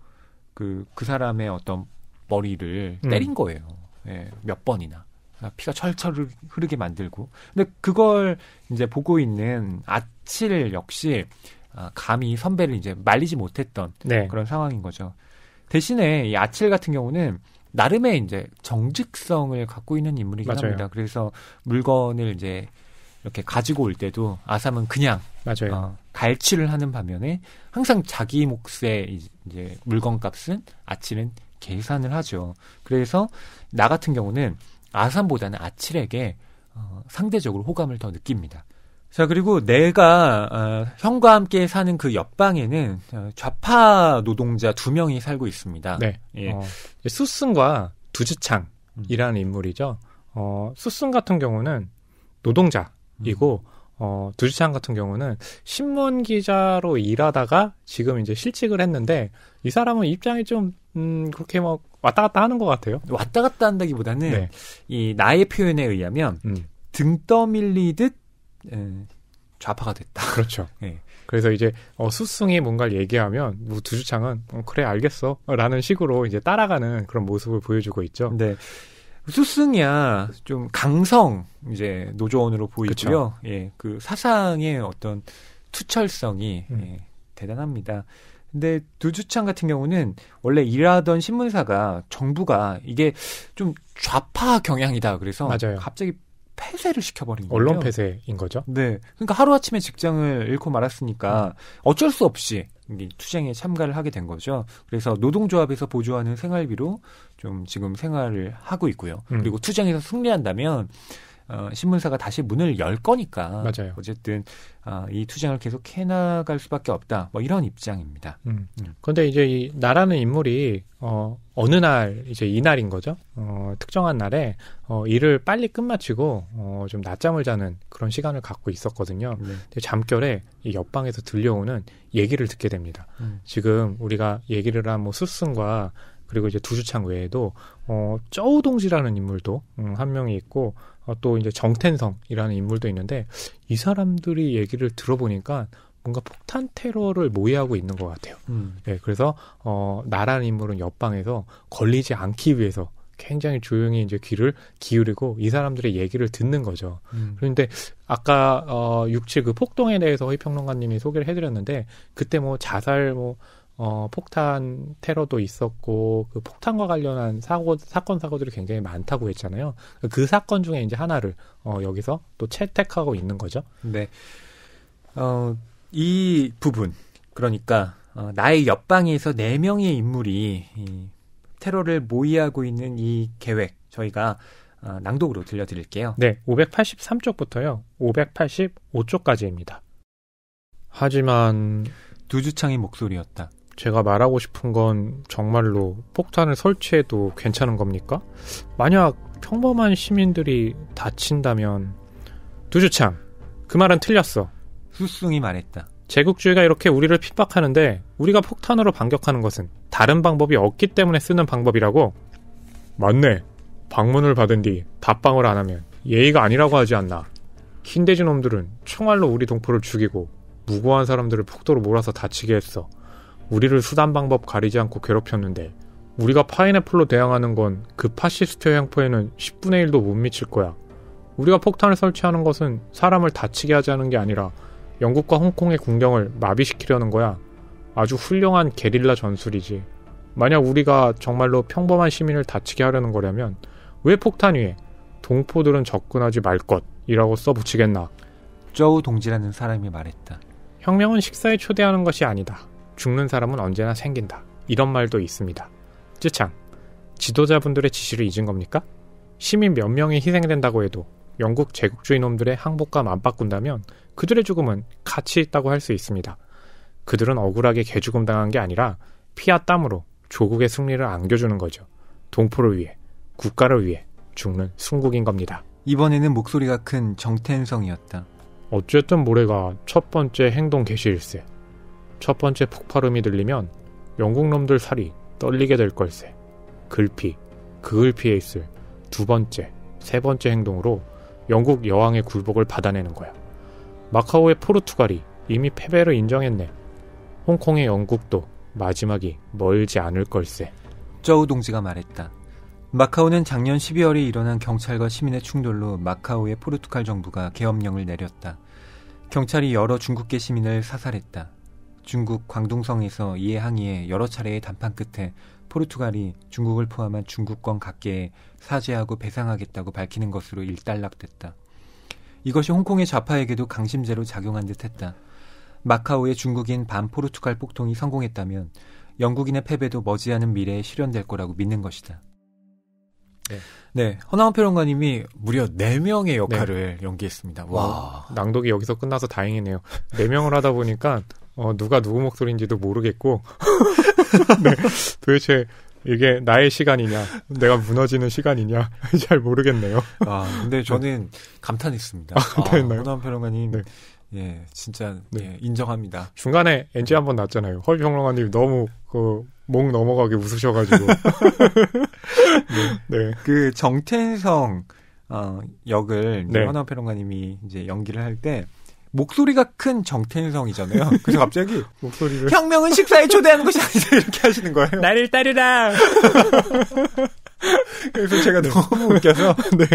그그 그 사람의 어떤 머리를 음. 때린 거예요. 예, 몇 번이나. 아, 피가 철철 흐르게 만들고. 근데 그걸 이제 보고 있는 아칠 역시 아, 감히 선배를 이제 말리지 못했던 네. 그런 상황인 거죠. 대신에 이 아칠 같은 경우는 나름의 이제 정직성을 갖고 있는 인물이긴 맞아요. 합니다. 그래서 물건을 이제 이렇게 가지고 올 때도 아삼은 그냥 맞아요. 어, 갈취를 하는 반면에 항상 자기 몫의 이제 물건값은 아칠은 계산을 하죠. 그래서 나 같은 경우는 아삼보다는 아칠에게 어, 상대적으로 호감을 더 느낍니다. 자, 그리고 내가 어, 형과 함께 사는 그 옆방에는 어, 좌파 노동자 두 명이 살고 있습니다. 네. 예. 어, 수승과 두즈창이라는 인물이죠. 어, 수승 같은 경우는 노동자이고 음. 어, 두즈창 같은 경우는 신문 기자로 일하다가 지금 이제 실직을 했는데 이 사람은 입장이 좀 음, 그렇게 막 왔다 갔다 하는 것 같아요. 왔다 갔다 한다기보다는 네. 이 나의 표현에 의하면 음. 등 떠밀리듯 예, 좌파가 됐다. (laughs) 그렇죠. 예. 그래서 이제 어, 수승이 뭔가를 얘기하면 뭐 두주창은 어, 그래 알겠어라는 식으로 이제 따라가는 그런 모습을 보여주고 있죠. 네. 수승이야 좀 강성 이제 노조원으로 보이고요. 예, 그 사상의 어떤 투철성이 음. 예, 대단합니다. 근데 두주창 같은 경우는 원래 일하던 신문사가 정부가 이게 좀 좌파 경향이다 그래서 맞아요. 갑자기 폐쇄를 시켜버린 거예요. 언론 폐쇄인 거죠. 네, 그러니까 하루 아침에 직장을 잃고 말았으니까 어쩔 수 없이 투쟁에 참가를 하게 된 거죠. 그래서 노동조합에서 보조하는 생활비로 좀 지금 생활을 하고 있고요. 음. 그리고 투쟁에서 승리한다면 어, 신문사가 다시 문을 열 거니까 맞아요. 어쨌든 아, 이 투쟁을 계속 해나갈 수밖에 없다. 뭐 이런 입장입니다. 음. 음. 근데 이제 이 나라는 인물이 어, 어느 날 이제 이날인 거죠. 어, 특정한 날에 어, 일을 빨리 끝마치고 어, 좀 낮잠을 자는 그런 시간을 갖고 있었거든요. 네. 근데 잠결에 이 옆방에서 들려오는 얘기를 듣게 됩니다. 음. 지금 우리가 얘기를 한뭐 수승과 그리고 이제 두주창 외에도 어, 쩌우동지라는 인물도 음, 한 명이 있고 어, 또 이제 정텐성이라는 인물도 있는데 이 사람들이 얘기를 들어보니까 뭔가 폭탄 테러를 모의하고 있는 것 같아요. 음. 네, 그래서 어 나라는 인물은 옆방에서 걸리지 않기 위해서 굉장히 조용히 이제 귀를 기울이고 이 사람들의 얘기를 듣는 거죠. 음. 그런데 아까 어 육칠 그 폭동에 대해서 허위 평론가님이 소개를 해드렸는데 그때 뭐 자살 뭐 어, 폭탄 테러도 있었고 그 폭탄과 관련한 사고 사건 사고들이 굉장히 많다고 했잖아요. 그 사건 중에 이제 하나를 어, 여기서 또 채택하고 있는 거죠. 네. 어, 이 부분 그러니까 어, 나의 옆방에서 네 명의 인물이 이 테러를 모의하고 있는 이 계획 저희가 어, 낭독으로 들려드릴게요. 네, 583쪽부터요. 585쪽까지입니다. 하지만 두주창의 목소리였다. 제가 말하고 싶은 건 정말로 폭탄을 설치해도 괜찮은 겁니까? 만약 평범한 시민들이 다친다면 두주참 그 말은 틀렸어. 수승이 말했다. 제국주의가 이렇게 우리를 핍박하는데 우리가 폭탄으로 반격하는 것은 다른 방법이 없기 때문에 쓰는 방법이라고. 맞네. 방문을 받은 뒤 답방을 안 하면 예의가 아니라고 하지 않나. 킨데지 놈들은 총알로 우리 동포를 죽이고 무고한 사람들을 폭도로 몰아서 다치게 했어. 우리를 수단 방법 가리지 않고 괴롭혔는데 우리가 파인애플로 대항하는 건 그 파시스트 향포에는 10분의 1도 못 미칠 거야. 우리가 폭탄을 설치하는 것은 사람을 다치게 하자는 게 아니라 영국과 홍콩의 군경을 마비시키려는 거야. 아주 훌륭한 게릴라 전술이지. 만약 우리가 정말로 평범한 시민을 다치게 하려는 거라면 왜 폭탄 위에 동포들은 접근하지 말 것이라고 써붙이겠나? 저우 동지라는 사람이 말했다. 혁명은 식사에 초대하는 것이 아니다. 죽는 사람은 언제나 생긴다. 이런 말도 있습니다. 쯔창. 지도자분들의 지시를 잊은 겁니까? 시민 몇 명이 희생된다고 해도 영국 제국주의 놈들의 항복감 안 바꾼다면 그들의 죽음은 가치 있다고 할 수 있습니다. 그들은 억울하게 개죽음 당한 게 아니라 피와 땀으로 조국의 승리를 안겨주는 거죠. 동포를 위해, 국가를 위해 죽는 순국인 겁니다. 이번에는 목소리가 큰 정태현성이었다. 어쨌든 모레가 첫 번째 행동 개시일세. 첫 번째 폭발음이 들리면 영국 놈들 살이 떨리게 될 걸세. 글피, 그을 피에 있을 두 번째, 세 번째 행동으로 영국 여왕의 굴복을 받아내는 거야. 마카오의 포르투갈이 이미 패배를 인정했네. 홍콩의 영국도 마지막이 멀지 않을 걸세. 저우 동지가 말했다. 마카오는 작년 12월에 일어난 경찰과 시민의 충돌로 마카오의 포르투갈 정부가 계엄령을 내렸다. 경찰이 여러 중국계 시민을 사살했다. 중국 광둥성에서 이해항의에 여러 차례의 담판 끝에 포르투갈이 중국을 포함한 중국권 각계에 사죄하고 배상하겠다고 밝히는 것으로 일단락됐다. 이것이 홍콩의 좌파에게도 강심제로 작용한 듯했다. 마카오의 중국인 반포르투갈 폭통이 성공했다면 영국인의 패배도 머지않은 미래에 실현될 거라고 믿는 것이다. 네. 네. 허나원 평론가님이 무려 4명의 역할을 네. 연기했습니다. 와. 와. 낭독이 여기서 끝나서 다행이네요. 4명을 하다 보니까 어, 누가 누구 목소리인지도 모르겠고 (laughs) 네, 도대체 이게 나의 시간이냐, 내가 무너지는 시간이냐 (laughs) 잘 모르겠네요. 아 근데 저는 감탄했습니다. 아, 감탄했나요? 아, 호남 평론가님. 네. 예, 진짜 네. 예, 인정합니다. 중간에 NG 네. 한번 났잖아요. 허비 평론가님 너무 그 목 넘어가게 웃으셔가지고. 네. (laughs) 네. 그 정태성 어, 역을 네. 허남 평론가님이 이제 연기를 할때 목소리가 큰 정태인성이잖아요. (laughs) 그래서 갑자기 목소리를 혁명은 식사에 초대하는 것이 아니다 이렇게 하시는 거예요. 나를 따르라. (laughs) 그래서 제가 네. 너무 웃겨서 (laughs) 네.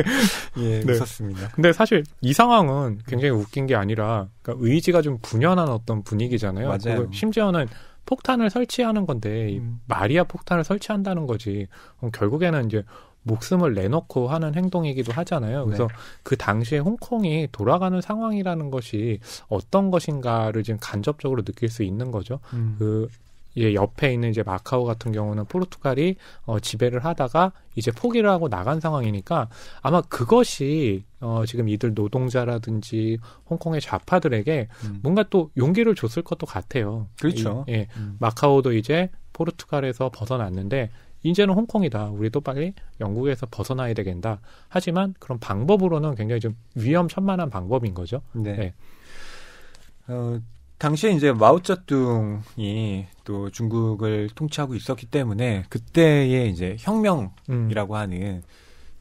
예, 네. 웃었습니다. 근데 사실 이 상황은 굉장히 웃긴 게 아니라 그러니까 의지가 좀 분연한 어떤 분위기잖아요. 맞아요. 심지어는 폭탄을 설치하는 건데 음. 마리아 폭탄을 설치한다는 거지. 결국에는 이제 목숨을 내놓고 하는 행동이기도 하잖아요. 그래서 네. 그 당시에 홍콩이 돌아가는 상황이라는 것이 어떤 것인가를 지금 간접적으로 느낄 수 있는 거죠. 음. 그 예, 옆에 있는 이제 마카오 같은 경우는 포르투갈이 어, 지배를 하다가 이제 포기를 하고 나간 상황이니까 아마 그것이 어, 지금 이들 노동자라든지 홍콩의 좌파들에게 음. 뭔가 또 용기를 줬을 것도 같아요. 그렇죠. 이, 예, 음. 마카오도 이제 포르투갈에서 벗어났는데 이제는 홍콩이다. 우리도 빨리 영국에서 벗어나야 되겠다. 하지만 그런 방법으로는 굉장히 좀 위험천만한 방법인 거죠. 네. 네. 어, 당시에 이제 마오쩌둥이 또 중국을 통치하고 있었기 때문에 그때의 이제 혁명이라고 음. 하는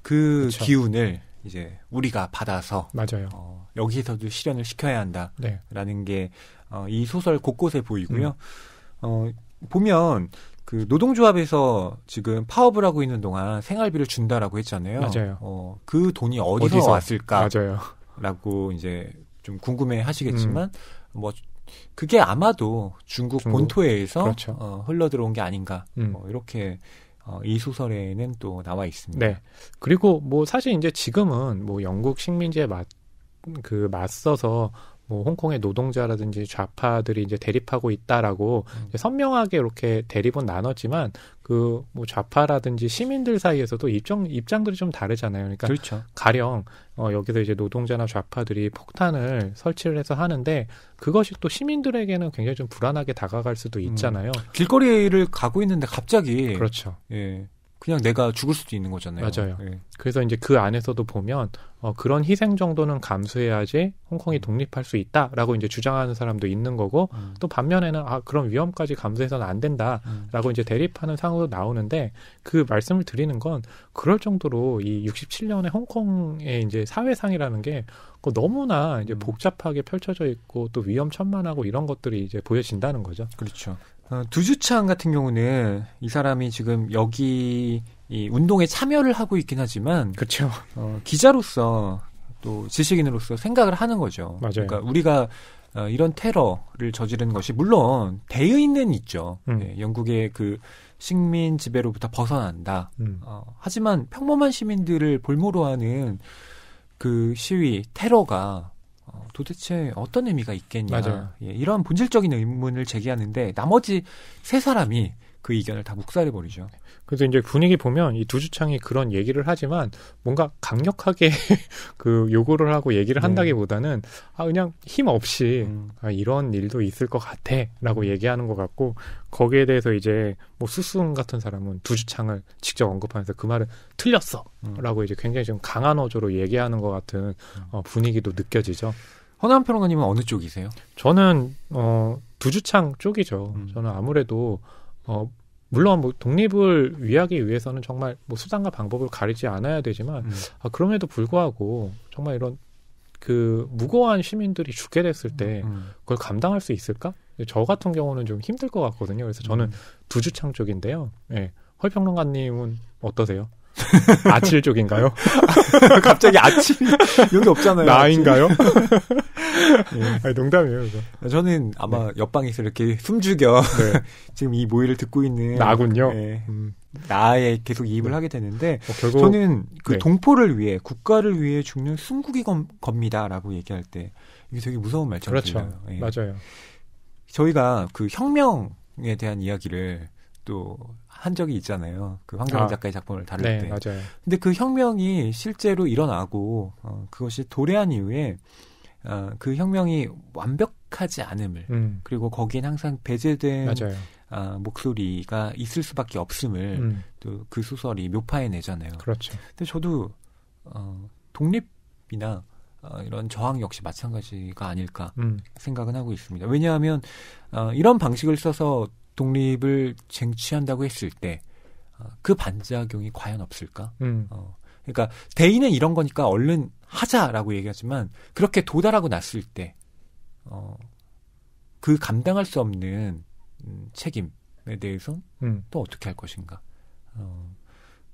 그 그쵸. 기운을 이제 우리가 받아서 맞아요. 어, 여기서도 실현을 시켜야 한다라는 네. 게 어, 이 소설 곳곳에 보이고요. 음. 어, 보면 그 노동조합에서 지금 파업을 하고 있는 동안 생활비를 준다라고 했잖아요. 맞아요. 어, 그 돈이 어디서, 어디서? 왔을까? 맞아요. 라고 이제 좀 궁금해 하시겠지만 음. 뭐 그게 아마도 중국, 중국. 본토에서 그렇죠. 어, 흘러 들어온 게 아닌가 음. 어, 이렇게 어, 이 소설에는 또 나와 있습니다. 네. 그리고 뭐 사실 이제 지금은 뭐 영국 식민지에 맞그 맞서서 뭐 홍콩의 노동자라든지 좌파들이 이제 대립하고 있다라고 음. 이제 선명하게 이렇게 대립은 나눴지만 그 뭐 좌파라든지 시민들 사이에서도 입장 입장들이 좀 다르잖아요. 그러니까 그렇죠. 가령 어 여기서 이제 노동자나 좌파들이 폭탄을 설치를 해서 하는데 그것이 또 시민들에게는 굉장히 좀 불안하게 다가갈 수도 음. 있잖아요. 음. 길거리를 가고 있는데 갑자기 그렇죠. 예. 그냥 내가 죽을 수도 있는 거잖아요. 맞아요. 네. 그래서 이제 그 안에서도 보면 어, 그런 희생 정도는 감수해야지 홍콩이 음. 독립할 수 있다라고 이제 주장하는 사람도 있는 거고 음. 또 반면에는 아 그런 위험까지 감수해서는 안 된다라고 음. 이제 대립하는 상황도 나오는데 그 말씀을 드리는 건 그럴 정도로 이 67년에 홍콩의 이제 사회상이라는 게 그 너무나 이제 음. 복잡하게 펼쳐져 있고 또 위험천만하고 이런 것들이 이제 보여진다는 거죠. 그렇죠. 어, 두주창 같은 경우는 이 사람이 지금 여기 이 운동에 참여를 하고 있긴 하지만 그렇죠. 어, 기자로서 또 지식인으로서 생각을 하는 거죠. 맞아요. 그러니까 우리가 어, 이런 테러를 저지른 것이 물론 대의는 있죠. 음. 네, 영국의 그 식민 지배로부터 벗어난다. 음. 어, 하지만 평범한 시민들을 볼모로 하는 그 시위 테러가 어, 도대체 어떤 의미가 있겠냐. 맞아요. 예, 이런 본질적인 의문을 제기하는데 나머지 세 사람이 그 의견을 다 묵살해 버리죠. 그래서 이제 분위기 보면 이 두주창이 그런 얘기를 하지만 뭔가 강력하게 (laughs) 그 요구를 하고 얘기를 네. 한다기보다는 아 그냥 힘 없이 음. 아 이런 일도 있을 것 같아라고 얘기하는 것 같고 거기에 대해서 이제 뭐 수승 같은 사람은 두주창을 직접 언급하면서 그 말은 틀렸어라고 음. 이제 굉장히 좀 강한 어조로 얘기하는 것 같은 음. 어, 분위기도 느껴지죠. 허남 평론가님은 어느 쪽이세요? 저는 어 두주창 쪽이죠. 음. 저는 아무래도 어 물론 뭐 독립을 위하기 위해서는 정말 뭐 수단과 방법을 가리지 않아야 되지만 음. 아, 그럼에도 불구하고 정말 이런 그 무고한 시민들이 죽게 됐을 때 음, 음. 그걸 감당할 수 있을까? 저 같은 경우는 좀 힘들 것 같거든요. 그래서 저는 음. 두주창 쪽인데요. 예. 네. 허평론가님은 어떠세요? (laughs) 아칠 쪽인가요? (laughs) 갑자기 아침 이런 게 없잖아요. 나인가요? (laughs) 예. 아니, 농담이에요. 이거. 저는 아마 네. 옆방에서 이렇게 숨죽여 네. 지금 이 모의를 듣고 있는 나군요. 네. 음. 나에 계속 이입을 네. 하게 되는데 어, 결국, 저는 그 네. 동포를 위해 국가를 위해 죽는 순국이 겁니다라고 얘기할 때 이게 되게 무서운 말처럼 그렇죠. 들려요. 예. 맞아요. 저희가 그 혁명에 대한 이야기를 또한 적이 있잖아요. 그 황정은 아, 작가의 작품을 다룰 네, 때. 맞아요. 근데 그 혁명이 실제로 일어나고 어, 그것이 도래한 이후에 어, 그 혁명이 완벽하지 않음을 음. 그리고 거기엔 항상 배제된 맞아요. 아, 목소리가 있을 수밖에 없음을 음. 또그 소설이 묘파해내잖아요. 그렇죠. 근데 저도 어, 독립이나 어, 이런 저항 역시 마찬가지가 아닐까 음. 생각은 하고 있습니다. 왜냐하면 어, 이런 방식을 써서 독립을 쟁취한다고 했을 때그 어, 반작용이 과연 없을까? 음. 어, 그러니까 대의는 이런 거니까 얼른 하자라고 얘기하지만 그렇게 도달하고 났을 때 어, 그 감당할 수 없는 음, 책임에 대해서 음. 또 어떻게 할 것인가? 어,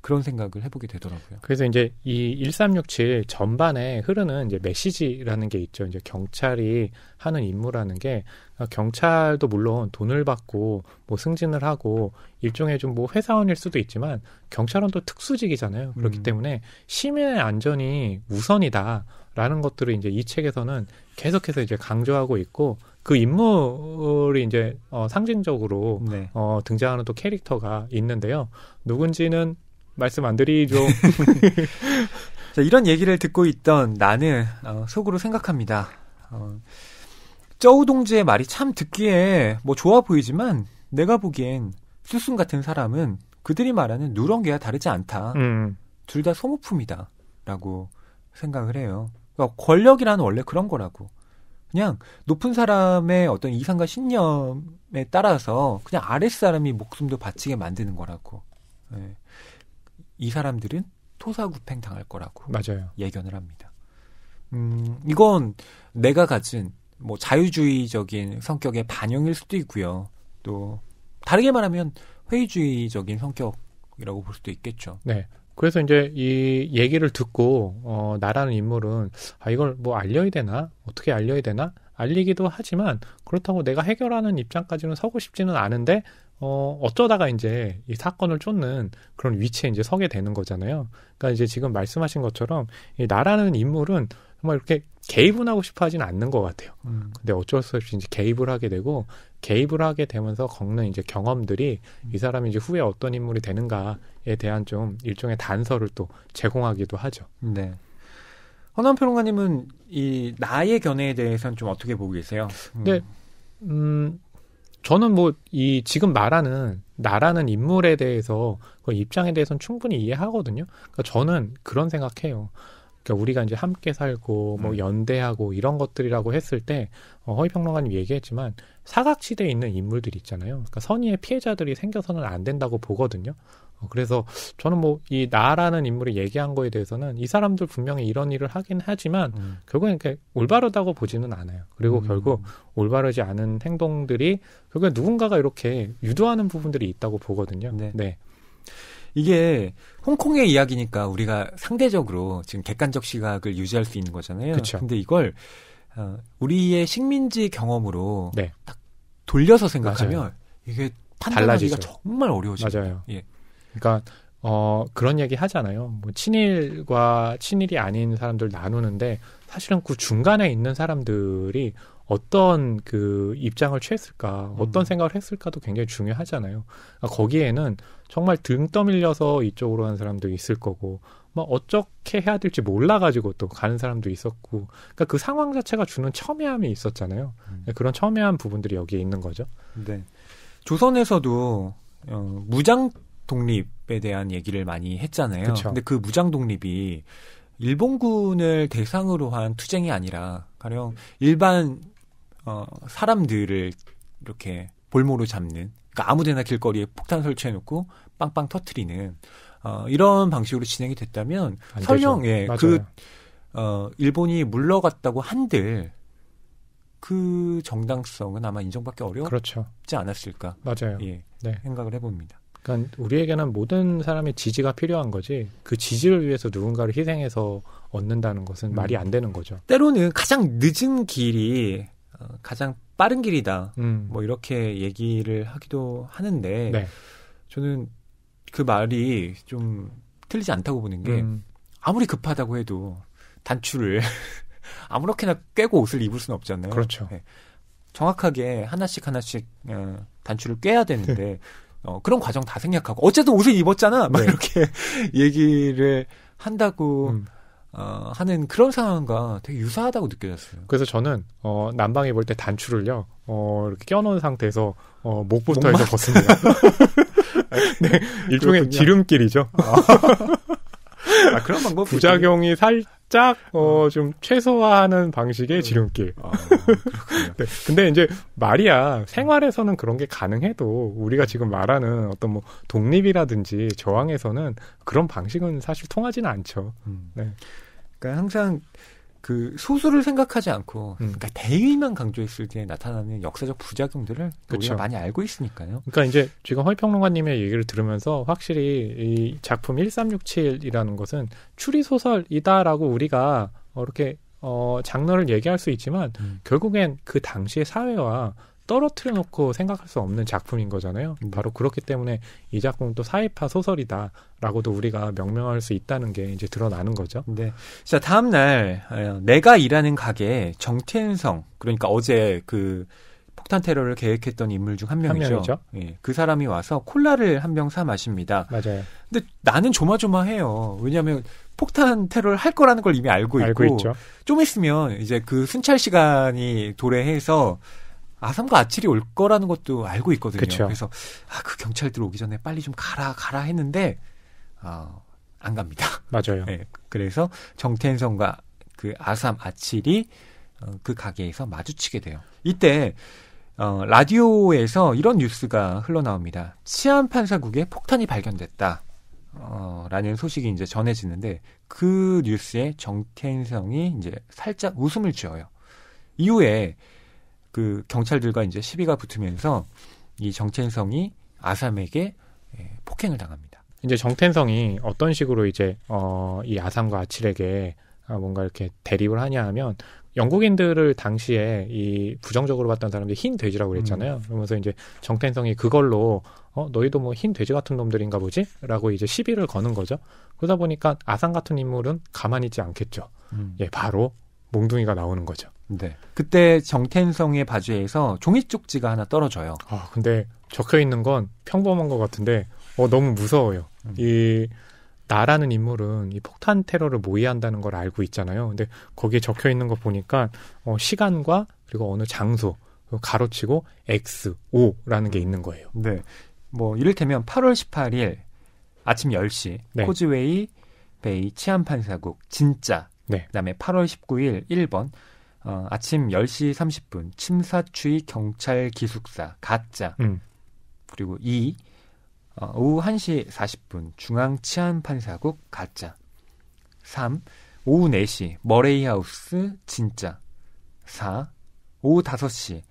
그런 생각을 해보게 되더라고요. 그래서 이제 이 1367 전반에 흐르는 이제 메시지라는 게 있죠. 이제 경찰이 하는 임무라는 게 어, 경찰도 물론 돈을 받고 뭐 승진을 하고 일종의 좀 뭐 회사원일 수도 있지만 경찰은 또 특수직이잖아요. 그렇기 음. 때문에 시민의 안전이 우선이다라는 것들을 이제 이 책에서는 계속해서 이제 강조하고 있고 그 인물이 이제 어, 상징적으로 네. 어, 등장하는 또 캐릭터가 있는데요. 누군지는 말씀 안 드리죠. (laughs) 자, 이런 얘기를 듣고 있던 나는 어, 속으로 생각합니다. 어, 쩌우동지의 말이 참 듣기에 뭐 좋아 보이지만 내가 보기엔 수순 같은 사람은 그들이 말하는 누렁개와 다르지 않다. 음. 둘다 소모품이다. 라고 생각을 해요. 그러니까 권력이란 원래 그런 거라고. 그냥 높은 사람의 어떤 이상과 신념에 따라서 그냥 아랫사람이 목숨도 바치게 만드는 거라고. 예. 이 사람들은 토사구팽 당할 거라고 맞아요. 예견을 합니다. 음, 이건 내가 가진 뭐 자유주의적인 성격의 반영일 수도 있고요. 또 다르게 말하면 회의주의적인 성격이라고 볼 수도 있겠죠. 네. 그래서 이제 이 얘기를 듣고 어 나라는 인물은 아 이걸 뭐 알려야 되나 어떻게 알려야 되나 알리기도 하지만 그렇다고 내가 해결하는 입장까지는 서고 싶지는 않은데 어, 어쩌다가 이제 이 사건을 쫓는 그런 위치에 이제 서게 되는 거잖아요. 그러니까 이제 지금 말씀하신 것처럼 이 나라는 인물은 정말 이렇게 개입은 하고 싶어 하진 않는 것 같아요. 음. 근데 어쩔 수 없이 이제 개입을 하게 되고 개입을 하게 되면서 겪는 이제 경험들이 음. 이 사람이 이제 후에 어떤 인물이 되는가에 대한 좀 일종의 단서를 또 제공하기도 하죠. 네. 허남 평론가님은 이 나의 견해에 대해서는 좀 어떻게 보고 계세요? 음. 네. 음, 음 저는 뭐 이 지금 말하는 나라는 인물에 대해서 그 입장에 대해서는 충분히 이해하거든요. 그러니까 저는 그런 생각해요. 그러니까 우리가 이제 함께 살고 뭐 음. 연대하고 이런 것들이라고 했을 때 어, 허위 평론가님 얘기했지만 사각지대에 있는 인물들 이 있잖아요. 그러니까 선의의 피해자들이 생겨서는 안 된다고 보거든요. 어, 그래서 저는 뭐 이 나라는 인물이 얘기한 거에 대해서는 이 사람들 분명히 이런 일을 하긴 하지만 음. 결국엔 이렇게 올바르다고 보지는 않아요. 그리고 음. 결국 올바르지 않은 행동들이 결국엔 누군가가 이렇게 유도하는 부분들이 있다고 보거든요. 네. 네. 이게 홍콩의 이야기니까 우리가 상대적으로 지금 객관적 시각을 유지할 수 있는 거잖아요. 그쵸. 근데 이걸 어, 우리의 식민지 경험으로 네. 딱 돌려서 생각하면 맞아요. 이게 판단하기가 달라지죠. 정말 어려워집니다. 맞아요. 예. 그러니까 어 그런 얘기 하잖아요. 뭐 친일과 친일이 아닌 사람들 나누는데 사실은 그 중간에 있는 사람들이 어떤 그 입장을 취했을까, 어떤 음. 생각을 했을까도 굉장히 중요하잖아요. 그러니까 거기에는 정말 등 떠밀려서 이쪽으로 한 사람도 있을 거고, 뭐 어떻게 해야 될지 몰라가지고 또 가는 사람도 있었고, 그러니까 그 상황 자체가 주는 첨예함이 있었잖아요. 음. 네, 그런 첨예한 부분들이 여기에 있는 거죠. 네. 조선에서도 어, 무장 독립에 대한 얘기를 많이 했잖아요. 그쵸. 근데 그 무장 독립이 일본군을 대상으로 한 투쟁이 아니라 가령 일반 어 사람들을 이렇게 볼모로 잡는 그러니까 아무데나 길거리에 폭탄 설치해 놓고 빵빵 터트리는 어 이런 방식으로 진행이 됐다면 설령 예그어 일본이 물러갔다고 한들 그 정당성은 아마 인정받기 어렵지 려 그렇죠. 않았을까. 맞아요. 예, 네. 생각을 해봅니다. 그러니까 우리에게는 모든 사람의 지지가 필요한 거지 그 지지를 위해서 누군가를 희생해서 얻는다는 것은 음. 말이 안 되는 거죠. 때로는 가장 늦은 길이 어, 가장 빠른 길이다. 음. 뭐 이렇게 얘기를 하기도 하는데 네. 저는 그 말이 좀 틀리지 않다고 보는 게 음. 아무리 급하다고 해도 단추를 (laughs) 아무렇게나 꿰고 옷을 입을 수는 없잖아요. 그렇죠. 네. 정확하게 하나씩 하나씩 어, 단추를 꿰야 되는데 (laughs) 어, 그런 과정 다 생략하고 어쨌든 옷을 입었잖아 막 네. 이렇게 (laughs) 얘기를 한다고 음. 어, 하는 그런 상황과 되게 유사하다고 느껴졌어요. 그래서 저는 어, 난방에 볼때 단추를요 어, 이렇게 껴놓은 상태에서 어, 목부터 이만 해서 벗습니다. (laughs) 네, 일종의 그렇군요. 지름길이죠. 아. 아, 그런 방법 부작용이 살짝 어, 어, 좀 최소화하는 방식의 음. 지름길. 아, (laughs) 네. 근데 이제 말이야 생활에서는 그런 게 가능해도 우리가 음. 지금 말하는 어떤 뭐 독립이라든지 저항에서는 그런 방식은 사실 통하지는 않죠. 음. 네. 그러니까 항상 그 소수를 생각하지 않고 음. 그러니까 대의만 강조했을 때 나타나는 역사적 부작용들을 그쵸. 우리가 많이 알고 있으니까요. 그러니까 이제 지금 허위평론가님의 얘기를 들으면서 확실히 이 작품 1367이라는 것은 추리 소설이다라고 우리가 어, 이렇게 어 장르를 얘기할 수 있지만 음. 결국엔 그 당시의 사회와 떨어뜨려 놓고 생각할 수 없는 작품인 거잖아요. 음. 바로 그렇기 때문에 이 작품도 사회파 소설이다라고도 우리가 명명할 수 있다는 게 이제 드러나는 거죠. 네. 자, 다음 날 어, 내가 일하는 가게 정태은성 그러니까 어제 그 폭탄 테러를 계획했던 인물 중 한 명이죠. 한 명이죠. 예, 그 사람이 와서 콜라를 한 병 사 마십니다. 맞아요. 근데 나는 조마조마해요. 왜냐하면 폭탄 테러를 할 거라는 걸 이미 알고, 알고 있고 있죠. 좀 있으면 이제 그 순찰 시간이 도래해서 음. 아삼과 아칠이 올 거라는 것도 알고 있거든요. 그쵸. 그래서 아, 그 경찰들 오기 전에 빨리 좀 가라 가라 했는데 어, 안 갑니다. (laughs) 맞아요. 네, 그래서 정태인성과 그 아삼 아칠이 어, 그 가게에서 마주치게 돼요. 이때 어, 라디오에서 이런 뉴스가 흘러나옵니다. 치안 판사국에 폭탄이 발견됐다. 어, 라는 소식이 이제 전해지는데 그 뉴스에 정태인성이 이제 살짝 웃음을 지어요. 이후에 그 경찰들과 이제 시비가 붙으면서 이 정첸성이 아삼에게 예, 폭행을 당합니다. 이제 정텐성이 어떤 식으로 이제 어, 이 아삼과 아칠에게 아, 뭔가 이렇게 대립을 하냐 하면 영국인들을 당시에 이 부정적으로 봤던 사람들이 흰 돼지라고 그랬잖아요. 음. 그러면서 이제 정태성이 그걸로 어 너희도 뭐 흰 돼지 같은 놈들인가 보지라고 이제 시비를 거는 거죠. 그러다 보니까 아상 같은 인물은 가만히 있지 않겠죠. 음. 예, 바로 몽둥이가 나오는 거죠. 네. 그때 정텐성의 바지에서 종이 쪽지가 하나 떨어져요. 아, 근데 적혀 있는 건 평범한 것 같은데, 어, 너무 무서워요. 음. 이, 나라는 인물은 이 폭탄 테러를 모의한다는 걸 알고 있잖아요. 근데 거기에 적혀 있는 거 보니까, 어, 시간과 그리고 어느 장소, 가로치고 X, O라는 게 있는 거예요. 네. 뭐, 이를테면 8월 18일 아침 10시, 네. 코즈웨이 베이 치안판사국, 진짜 네. 그다음에 8월 19일 1번 어, 아침 10시 30분 침사추위 경찰 기숙사 가짜 음. 그리고 2 어, 오후 1시 40분 중앙치안판사국 가짜 3 오후 4시 머레이하우스 진짜 4 오후 5시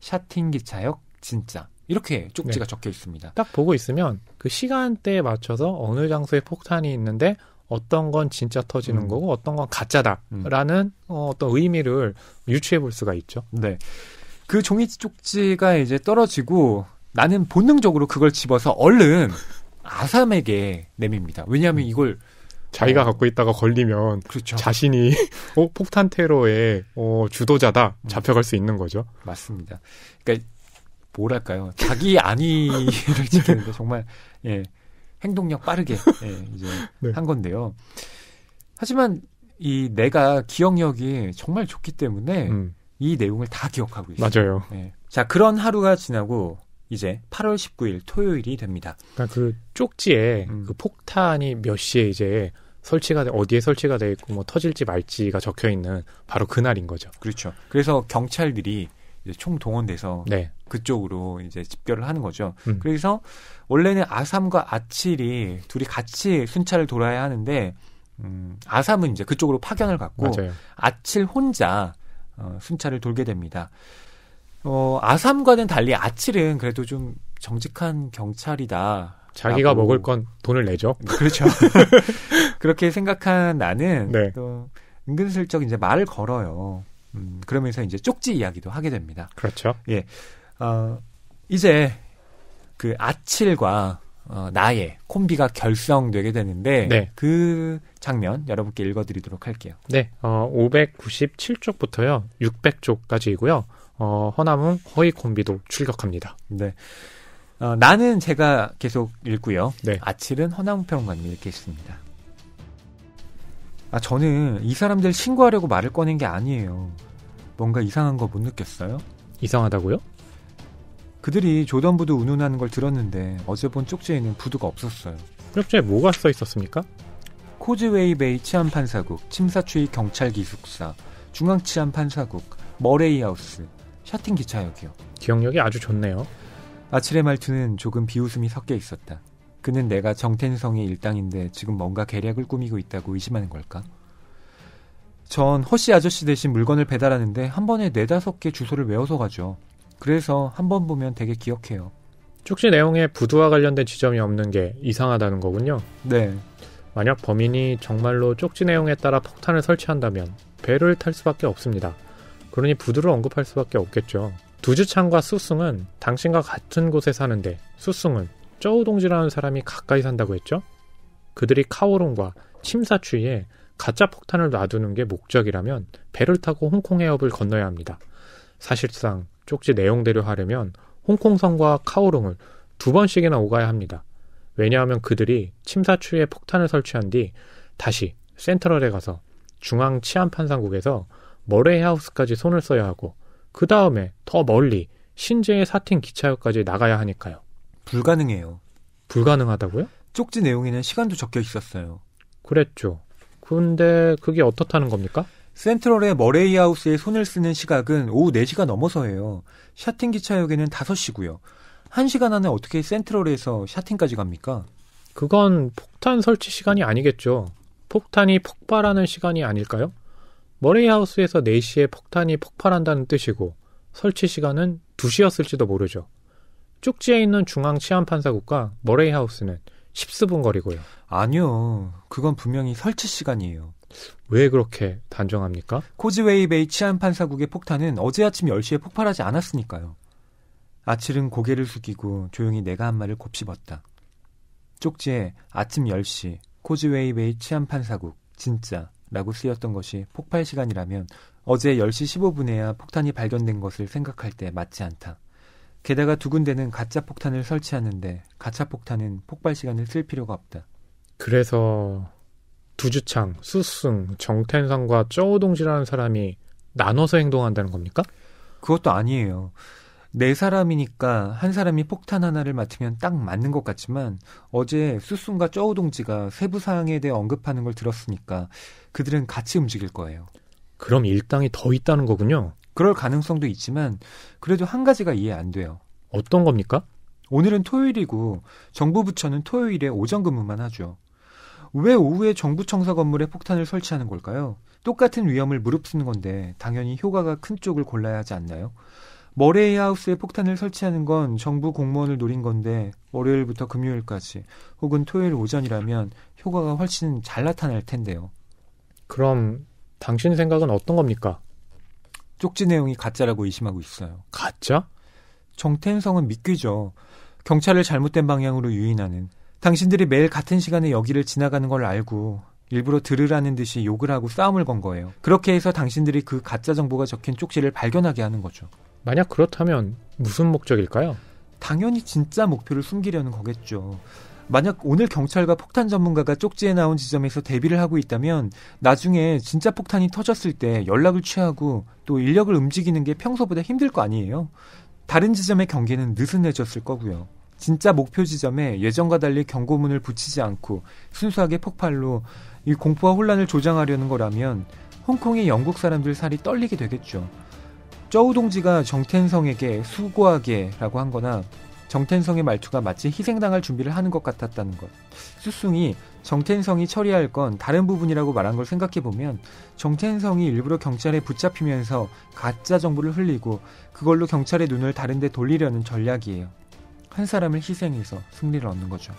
샤팅기차역 진짜 이렇게 쪽지가 네. 적혀 있습니다. 딱 보고 있으면 그 시간대에 맞춰서 어느 장소에 폭탄이 있는데 어떤 건 진짜 터지는 음. 거고 어떤 건 가짜다라는 음. 어, 어떤 의미를 유추해 볼 수가 있죠. 네. 그 종이 쪽지가 이제 떨어지고 나는 본능적으로 그걸 집어서 얼른 아삼에게 내밉니다. 왜냐하면 음. 이걸 자기가 어, 갖고 있다가 걸리면 그렇죠. 자신이 어, 폭탄 테러의 어, 주도자다 음. 잡혀갈 수 있는 거죠. 맞습니다. 그러니까 뭐랄까요 자기 아니를 지키는데 정말 예 행동력 빠르게 예, (laughs) 이제 네. 한 건데요. 하지만 이 내가 기억력이 정말 좋기 때문에 음. 이 내용을 다 기억하고 있어요. 맞아요. 예. 자 그런 하루가 지나고 이제 8월 19일 토요일이 됩니다. 그러니까 그 쪽지에 음. 그 폭탄이 몇 시에 이제 설치가 돼, 어디에 설치가 돼 있고 뭐 터질지 말지가 적혀 있는 바로 그날인 거죠. 그렇죠. 그래서 경찰들이 이제 총동원돼서 네. 그쪽으로 이제 집결을 하는 거죠. 음. 그래서 원래는 아삼과 아칠이 둘이 같이 순찰을 돌아야 하는데 음, 아삼은 이제 그쪽으로 파견을 갔고 맞아요. 아칠 혼자 어, 순찰을 돌게 됩니다. 어, 아삼과는 달리 아칠은 그래도 좀 정직한 경찰이다. 자기가 라고. 먹을 건 돈을 내죠. (laughs) 그렇죠. (laughs) 그렇게 생각한 나는 네. 또 은근슬쩍 이제 말을 걸어요. 음, 그러면서 이제 쪽지 이야기도 하게 됩니다. 그렇죠. 예. 어, 이제 그 아칠과 어, 나의 콤비가 결성되게 되는데 네. 그 장면 여러분께 읽어드리도록 할게요. 네, 어, 597쪽부터요, 600쪽까지이고요. 어, 허나무 허이 콤비도 출격합니다. 네. 어, 나는 제가 계속 읽고요. 네. 아칠은 허나무 평론가님 읽겠습니다. 아, 저는 이 사람들 신고하려고 말을 꺼낸 게 아니에요. 뭔가 이상한 거 못 느꼈어요? 이상하다고요? 그들이 조던부두 운운하는 걸 들었는데 어제 본 쪽지에는 부두가 없었어요. 쪽지에 뭐가 써 있었습니까? 코즈웨이 베이 치안판사국, 침사추이 경찰기숙사, 중앙치안판사국, 머레이하우스, 샤팅 기차역이요. 기억력이 아주 좋네요. 아칠의 말투는 조금 비웃음이 섞여 있었다. 그는 내가 정태성의 일당인데 지금 뭔가 계략을 꾸미고 있다고 의심하는 걸까? 전 허씨 아저씨 대신 물건을 배달하는데 한 번에 네다섯 개 주소를 외워서 가죠. 그래서 한 번 보면 되게 기억해요. 쪽지 내용에 부두와 관련된 지점이 없는 게 이상하다는 거군요. 네. 만약 범인이 정말로 쪽지 내용에 따라 폭탄을 설치한다면 배를 탈 수밖에 없습니다. 그러니 부두를 언급할 수밖에 없겠죠. 두주창과 수승은 당신과 같은 곳에 사는데 수승은 저우동지라는 사람이 가까이 산다고 했죠. 그들이 카오롱과 침사추이에 가짜 폭탄을 놔두는 게 목적이라면 배를 타고 홍콩 해협을 건너야 합니다. 사실상 쪽지 내용대로 하려면 홍콩성과 카오롱을 두 번씩이나 오가야 합니다. 왜냐하면 그들이 침사추에 폭탄을 설치한 뒤 다시 센트럴에 가서 중앙 치안판상국에서 머레이하우스까지 손을 써야 하고 그 다음에 더 멀리 신제의 사틴 기차역까지 나가야 하니까요. 불가능해요. 불가능하다고요? 쪽지 내용에는 시간도 적혀 있었어요. 그랬죠. 근데 그게 어떻다는 겁니까? 센트럴의 머레이 하우스에 손을 쓰는 시각은 오후 4시가 넘어서예요. 샤팅 기차역에는 5시고요. 1시간 안에 어떻게 센트럴에서 샤팅까지 갑니까? 그건 폭탄 설치 시간이 아니겠죠. 폭탄이 폭발하는 시간이 아닐까요? 머레이 하우스에서 4시에 폭탄이 폭발한다는 뜻이고 설치 시간은 2시였을지도 모르죠. 쪽지에 있는 중앙 치안판사국과 머레이 하우스는 10수분 거리고요. 아니요. 그건 분명히 설치 시간이에요. 왜 그렇게 단정합니까? 코즈웨이 베이 치안판사국의 폭탄은 어제 아침 10시에 폭발하지 않았으니까요. 아칠은 고개를 숙이고 조용히 내가 한 말을 곱씹었다. 쪽지에 아침 10시 코즈웨이 베이 치안판사국 진짜 라고 쓰였던 것이 폭발 시간이라면 어제 10시 15분에야 폭탄이 발견된 것을 생각할 때 맞지 않다. 게다가 두 군데는 가짜 폭탄을 설치하는데 가짜 폭탄은 폭발 시간을 쓸 필요가 없다. 그래서 두주창, 수승, 정태상과 쩌우동지라는 사람이 나눠서 행동한다는 겁니까? 그것도 아니에요. 네 사람이니까 한 사람이 폭탄 하나를 맞으면딱 맞는 것 같지만 어제 수승과 쩌우동지가 세부 사항에 대해 언급하는 걸 들었으니까 그들은 같이 움직일 거예요. 그럼 일당이 더 있다는 거군요. 그럴 가능성도 있지만 그래도 한 가지가 이해 안 돼요. 어떤 겁니까? 오늘은 토요일이고 정부 부처는 토요일에 오전 근무만 하죠. 왜 오후에 정부 청사 건물에 폭탄을 설치하는 걸까요? 똑같은 위험을 무릅쓰는 건데 당연히 효과가 큰 쪽을 골라야 하지 않나요? 머레이 하우스에 폭탄을 설치하는 건 정부 공무원을 노린 건데 월요일부터 금요일까지 혹은 토요일 오전이라면 효과가 훨씬 잘 나타날 텐데요. 그럼 당신 생각은 어떤 겁니까? 쪽지 내용이 가짜라고 의심하고 있어요. 가짜? 정태성은믿기죠 경찰을 잘못된 방향으로 유인하는 당신들이 매일 같은 시간에 여기를 지나가는 걸 알고 일부러 들으라는 듯이 욕을 하고 싸움을 건 거예요. 그렇게 해서 당신들이 그 가짜 정보가 적힌 쪽지를 발견하게 하는 거죠. 만약 그렇다면 무슨 목적일까요? 당연히 진짜 목표를 숨기려는 거겠죠. 만약 오늘 경찰과 폭탄 전문가가 쪽지에 나온 지점에서 대비를 하고 있다면 나중에 진짜 폭탄이 터졌을 때 연락을 취하고 또 인력을 움직이는 게 평소보다 힘들 거 아니에요. 다른 지점의 경계는 느슨해졌을 거고요. 진짜 목표 지점에 예전과 달리 경고문을 붙이지 않고 순수하게 폭발로 이 공포와 혼란을 조장하려는 거라면 홍콩의 영국 사람들 살이 떨리게 되겠죠. 저우 동지가 정텐성에게 수고하게라고 한 거나 정텐성의 말투가 마치 희생당할 준비를 하는 것 같았다는 것. 수승이 정텐성이 처리할 건 다른 부분이라고 말한 걸 생각해보면 정텐성이 일부러 경찰에 붙잡히면서 가짜 정보를 흘리고 그걸로 경찰의 눈을 다른 데 돌리려는 전략이에요. 한 사람을 희생해서 승리를 얻는 거죠.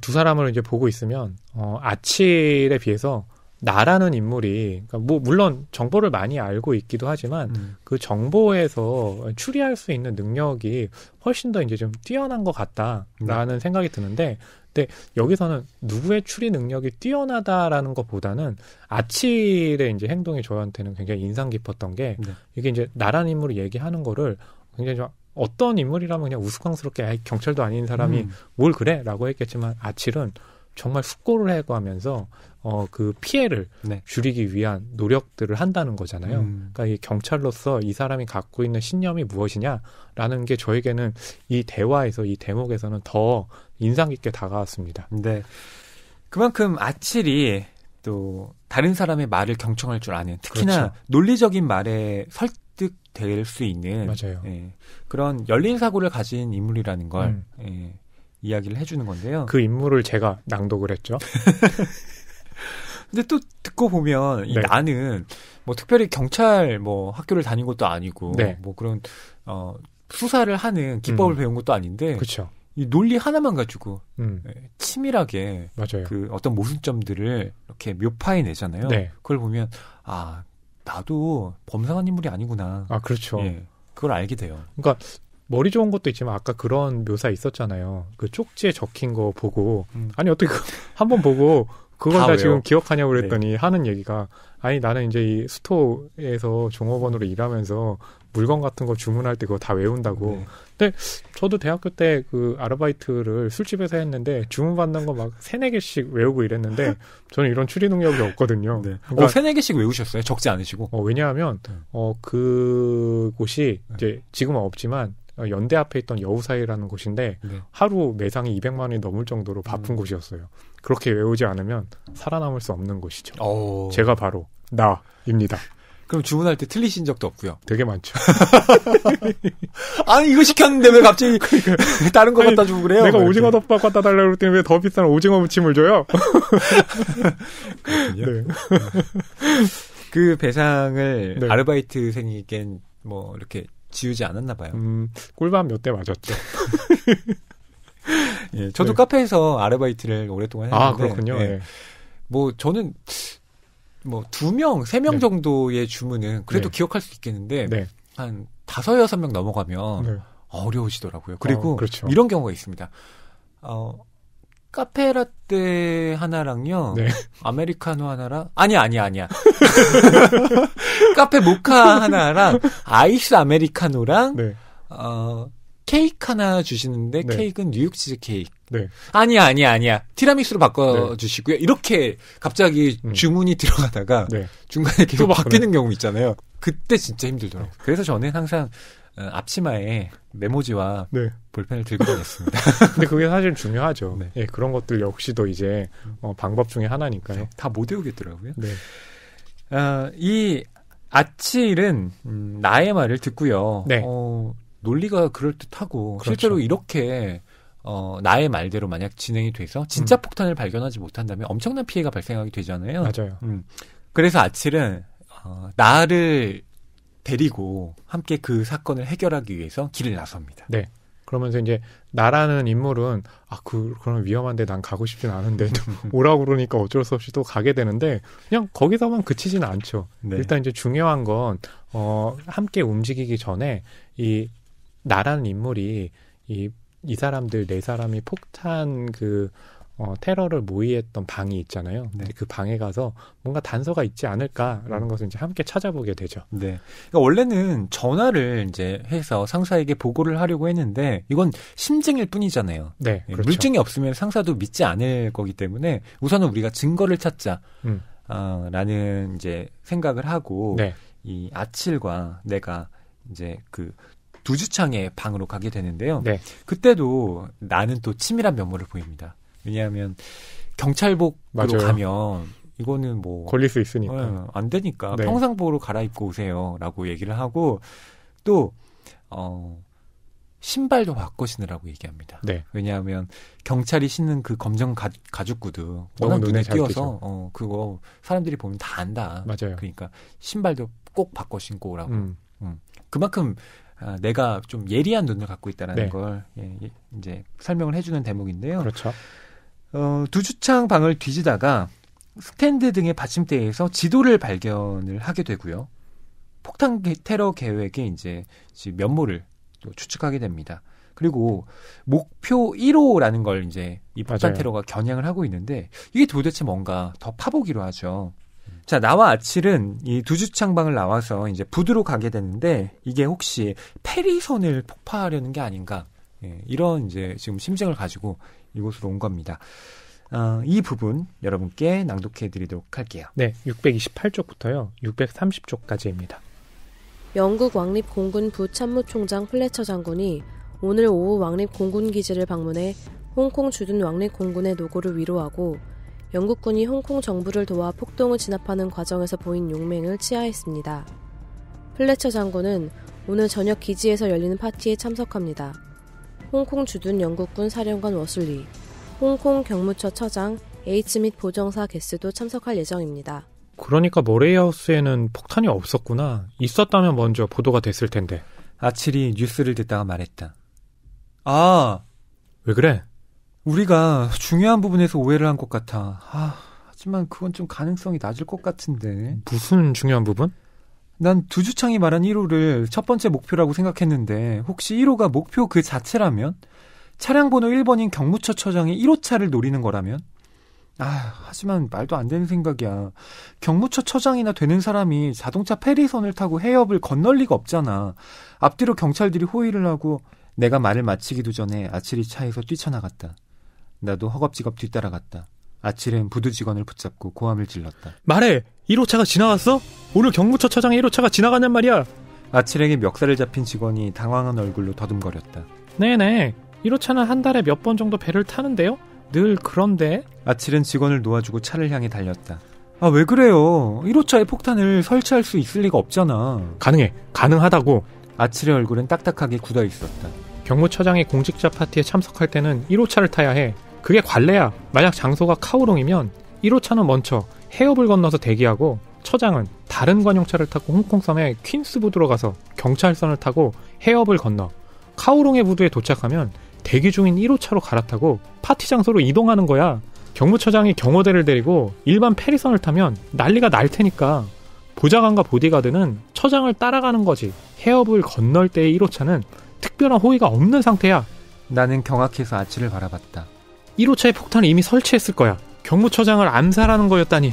두 사람을 이제 보고 있으면 어, 아칠에 비해서 나라는 인물이 그러니까 뭐 물론 정보를 많이 알고 있기도 하지만 음. 그 정보에서 추리할 수 있는 능력이 훨씬 더 이제 좀 뛰어난 것 같다라는 음. 생각이 드는데 근데 여기서는 누구의 추리 능력이 뛰어나다라는 것보다는 아치의 이제 행동이 저한테는 굉장히 인상 깊었던 게 네. 이게 이제 나라는 인물을 얘기하는 거를 굉장히 좀 어떤 인물이라면 그냥 우스꽝스럽게 경찰도 아닌 사람이 음. 뭘 그래라고 했겠지만 아치는 정말 숙고를 하고 하면서 어, 그 피해를 네. 줄이기 위한 노력들을 한다는 거잖아요. 음. 그러니까 이 경찰로서 이 사람이 갖고 있는 신념이 무엇이냐라는 게 저에게는 이 대화에서 이 대목에서는 더 인상 깊게 다가왔습니다. 네. 그만큼 아칠이 또 다른 사람의 말을 경청할 줄 아는 특히나 그렇죠. 논리적인 말에 설득될 수 있는 맞아요. 예, 그런 열린 사고를 가진 인물이라는 걸 음. 예, 이야기를 해주는 건데요. 그 인물을 제가 낭독을 했죠. (laughs) 근데 또 듣고 보면 이 네. 나는 뭐 특별히 경찰 뭐 학교를 다닌 것도 아니고 네. 뭐 그런 어 수사를 하는 기법을 음. 배운 것도 아닌데 그쵸. 이 논리 하나만 가지고 음. 예, 치밀하게 맞아요. 그 어떤 모순점들을 이렇게 묘파해 내잖아요. 네. 그걸 보면 아 나도 범상한 인물이 아니구나. 아 그렇죠. 예, 그걸 알게 돼요. 그러니까 머리 좋은 것도 있지만 아까 그런 묘사 있었잖아요. 그 쪽지에 적힌 거 보고 음. 아니 어떻게 (laughs) 한번 보고 그걸 다, 다 지금 기억하냐고 네. 그랬더니 네. 하는 얘기가 아니 나는 이제 이 스토어에서 종업원으로 일하면서 물건 같은 거 주문할 때 그거 다 외운다고. 네. 근데 저도 대학교 때 그 아르바이트를 술집에서 했는데 주문 받는 거 막 세네 개씩 외우고 이랬는데 (laughs) 저는 이런 추리 능력이 없거든요. 네. 어, 그러니까 어, 세네 개씩 외우셨어요? 적지 않으시고? 어, 왜냐하면 네. 어 그곳이 네. 이제 지금은 없지만 어, 연대 앞에 있던 여우사이라는 곳인데 네. 하루 매상이 200만 원이 넘을 정도로 바쁜 음. 곳이었어요. 그렇게 외우지 않으면 살아남을 수 없는 곳이죠. 오. 어. 제가 바로 나입니다. 그럼 주문할 때 틀리신 적도 없고요. 되게 많죠. (laughs) 아니 이거 시켰는데 왜 갑자기 그러니까, (laughs) 다른 거 아니, 갖다 주고 그래요? 내가 오징어 덮밥 갖다 달라고 그랬더니 왜 더 비싼 오징어 무침을 줘요? (laughs) 네. 그 배상을 네. 아르바이트생에겐 뭐 이렇게 지우지 않았나 봐요. 음, 꿀밤 몇 대 맞았죠. (laughs) 예, 저도 네. 카페에서 아르바이트를 오랫동안 아, 했는데. 아, 그렇군요. 예. 네. 뭐 저는 뭐 두 명, 세명 네. 정도의 주문은 그래도 네. 기억할 수 있겠는데 네. 한 다섯 여섯 명 넘어가면 어려우시더라고요. 그리고 어, 그렇죠. 이런 경우가 있습니다. 어, 카페라떼 하나랑요. 네. 아메리카노 하나랑 아니 아니 아니야. (laughs) 카페 모카 하나랑 아이스 아메리카노랑 네. 어 케이크 하나 주시는데 네. 케이크는 뉴욕 치즈 케이크. 네. 아니야 아니야 아니야. 티라미수로 바꿔 주시고요. 네. 이렇게 갑자기 음. 주문이 들어가다가 네. 중간에 계속 바뀌는 경우 있잖아요. 그때 진짜 힘들더라고요. 그래서 저는 항상 어, 앞치마에 메모지와 네. 볼펜을 들고 다녔습니다. (laughs) 근데 그게 사실 중요하죠. 네. 예, 그런 것들 역시도 이제 어, 방법 중에 하나니까요. 그렇죠. 다못 외우겠더라고요. 네. 어, 이 아칠은 음, 나의 말을 듣고요. 네. 어, 논리가 그럴 듯하고 그렇죠. 실제로 이렇게 어, 나의 말대로 만약 진행이 돼서 진짜 음. 폭탄을 발견하지 못한다면 엄청난 피해가 발생하게 되잖아요. 맞아요. 음. 그래서 아칠은 어, 나를 데리고 함께 그 사건을 해결하기 위해서 길을 나섭니다. 네. 그러면서 이제 나라는 인물은 아 그 그런 위험한데 난 가고 싶진 않은데 (laughs) 오라고 그러니까 어쩔 수 없이 또 가게 되는데 그냥 거기서만 그치진 않죠. 네. 일단 이제 중요한 건 어 함께 움직이기 전에 이 나라는 인물이 이 이 사람들 네 사람이 폭탄 그 어, 테러를 모의했던 방이 있잖아요. 네. 그 방에 가서 뭔가 단서가 있지 않을까라는 음. 것을 이제 함께 찾아보게 되죠. 네. 그러니까 원래는 전화를 이제 해서 상사에게 보고를 하려고 했는데 이건 심증일 뿐이잖아요. 네. 예, 그렇죠. 물증이 없으면 상사도 믿지 않을 거기 때문에 우선은 우리가 증거를 찾자. 음. 어, 라는 이제 생각을 하고 네. 이 아칠과 내가 이제 그 두주창의 방으로 가게 되는데요. 네. 그때도 나는 또 치밀한 면모를 보입니다. 왜냐하면 경찰복으로 맞아요. 가면 이거는 뭐 걸릴 수 있으니까 네, 안 되니까 네. 평상복으로 갈아입고 오세요라고 얘기를 하고 또 어. 신발도 바꿔 신으라고 얘기합니다. 네. 왜냐하면 경찰이 신는 그 검정 가, 죽 구두 워낙 눈에, 띄어서 어, 그거 사람들이 보면 다 안다. 맞아요. 그러니까 신발도 꼭 바꿔 신고 오라고. 음. 음. 그만큼 아, 내가 좀 예리한 눈을 갖고 있다라는 네. 걸 예, 예 이제 설명을 해주는 대목인데요. 그렇죠. 어, 두 주창 방을 뒤지다가 스탠드 등의 받침대에서 지도를 발견을 하게 되고요. 폭탄 테러 계획에 이제 면모를 또 추측하게 됩니다. 그리고 목표 1호라는 걸 이제 이 폭탄 맞아요. 테러가 겨냥을 하고 있는데 이게 도대체 뭔가 더 파보기로 하죠. 자, 나와 아칠은 이 두주창방을 나와서 이제 부두로 가게 되는데 이게 혹시 페리선을 폭파하려는 게 아닌가. 예, 이런 이제 지금 심정을 가지고 이곳으로 온 겁니다. 어, 이 부분 여러분께 낭독해 드리도록 할게요. 네, 628쪽부터요. 630쪽까지입니다. 영국 왕립 공군 부참모총장 플래처 장군이 오늘 오후 왕립 공군 기지를 방문해 홍콩 주둔 왕립 공군의 노고를 위로하고 영국군이 홍콩 정부를 도와 폭동을 진압하는 과정에서 보인 용맹을 치하했습니다. 플래처 장군은 오늘 저녁 기지에서 열리는 파티에 참석합니다. 홍콩 주둔 영국군 사령관 워슬리, 홍콩 경무처 처장, H 및 보정사 게스도 참석할 예정입니다. 그러니까 모레이하우스에는 폭탄이 없었구나. 있었다면 먼저 보도가 됐을 텐데. 아칠이 뉴스를 듣다가 말했다. 아! 왜 그래? 우리가 중요한 부분에서 오해를 한 것 같아. 아, 하지만 그건 좀 가능성이 낮을 것 같은데. 무슨 중요한 부분? 난 두주창이 말한 1호를 첫 번째 목표라고 생각했는데 혹시 1호가 목표 그 자체라면 차량 번호 1번인 경무처 처장이 1호차를 노리는 거라면 아, 하지만 말도 안 되는 생각이야. 경무처 처장이나 되는 사람이 자동차 페리선을 타고 해협을 건널 리가 없잖아. 앞뒤로 경찰들이 호의를 하고 내가 말을 마치기도 전에 아치리 차에서 뛰쳐나갔다. 나도 허겁지겁 뒤따라갔다. 아치렌 부두 직원을 붙잡고 고함을 질렀다. 말해! 1호차가 지나갔어? 오늘 경무처 차장의 1호차가 지나가냔 말이야! 아치에이 멱살을 잡힌 직원이 당황한 얼굴로 더듬거렸다. 네네. 1호차는 한 달에 몇 번 정도 배를 타는데요? 늘 그런데. 아치렌 직원을 놓아주고 차를 향해 달렸다. 아, 왜 그래요? 1호차에 폭탄을 설치할 수 있을 리가 없잖아. 가능해. 가능하다고. 아칠의 얼굴은 딱딱하게 굳어 있었다. 경무처장의 공직자 파티에 참석할 때는 1호차를 타야 해. 그게 관례야. 만약 장소가 카오롱이면 1호차는 먼저 해협을 건너서 대기하고 처장은 다른 관용차를 타고 홍콩섬에 퀸스 부두로 가서 경찰선을 타고 해협을 건너 카오롱의 부두에 도착하면 대기 중인 1호차로 갈아타고 파티 장소로 이동하는 거야. 경무처장이 경호대를 데리고 일반 페리선을 타면 난리가 날 테니까 보좌관과 보디가드는 처장을 따라가는 거지. 해협을 건널 때의 1호차는 특별한 호의가 없는 상태야. 나는 경악해서 아치를 바라봤다. 1호차에 폭탄을 이미 설치했을 거야. 경무처장을 암살하는 거였다니.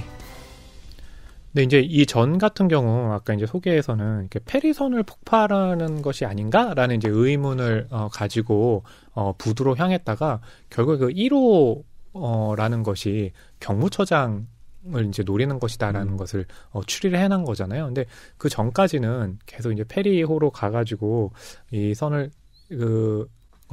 근데 이제 이 전 같은 경우 아까 이제 소개에서는 이렇게 페리선을 폭발하는 것이 아닌가라는 이제 의문을 어, 가지고 어, 부두로 향했다가 결국 그 1호 어, 라는 것이 경무처장을 이제 노리는 것이다라는 음. 것을 어, 추리를 해낸 거잖아요. 근데 그 전까지는 계속 이제 페리호로 가가지고 이 선을 그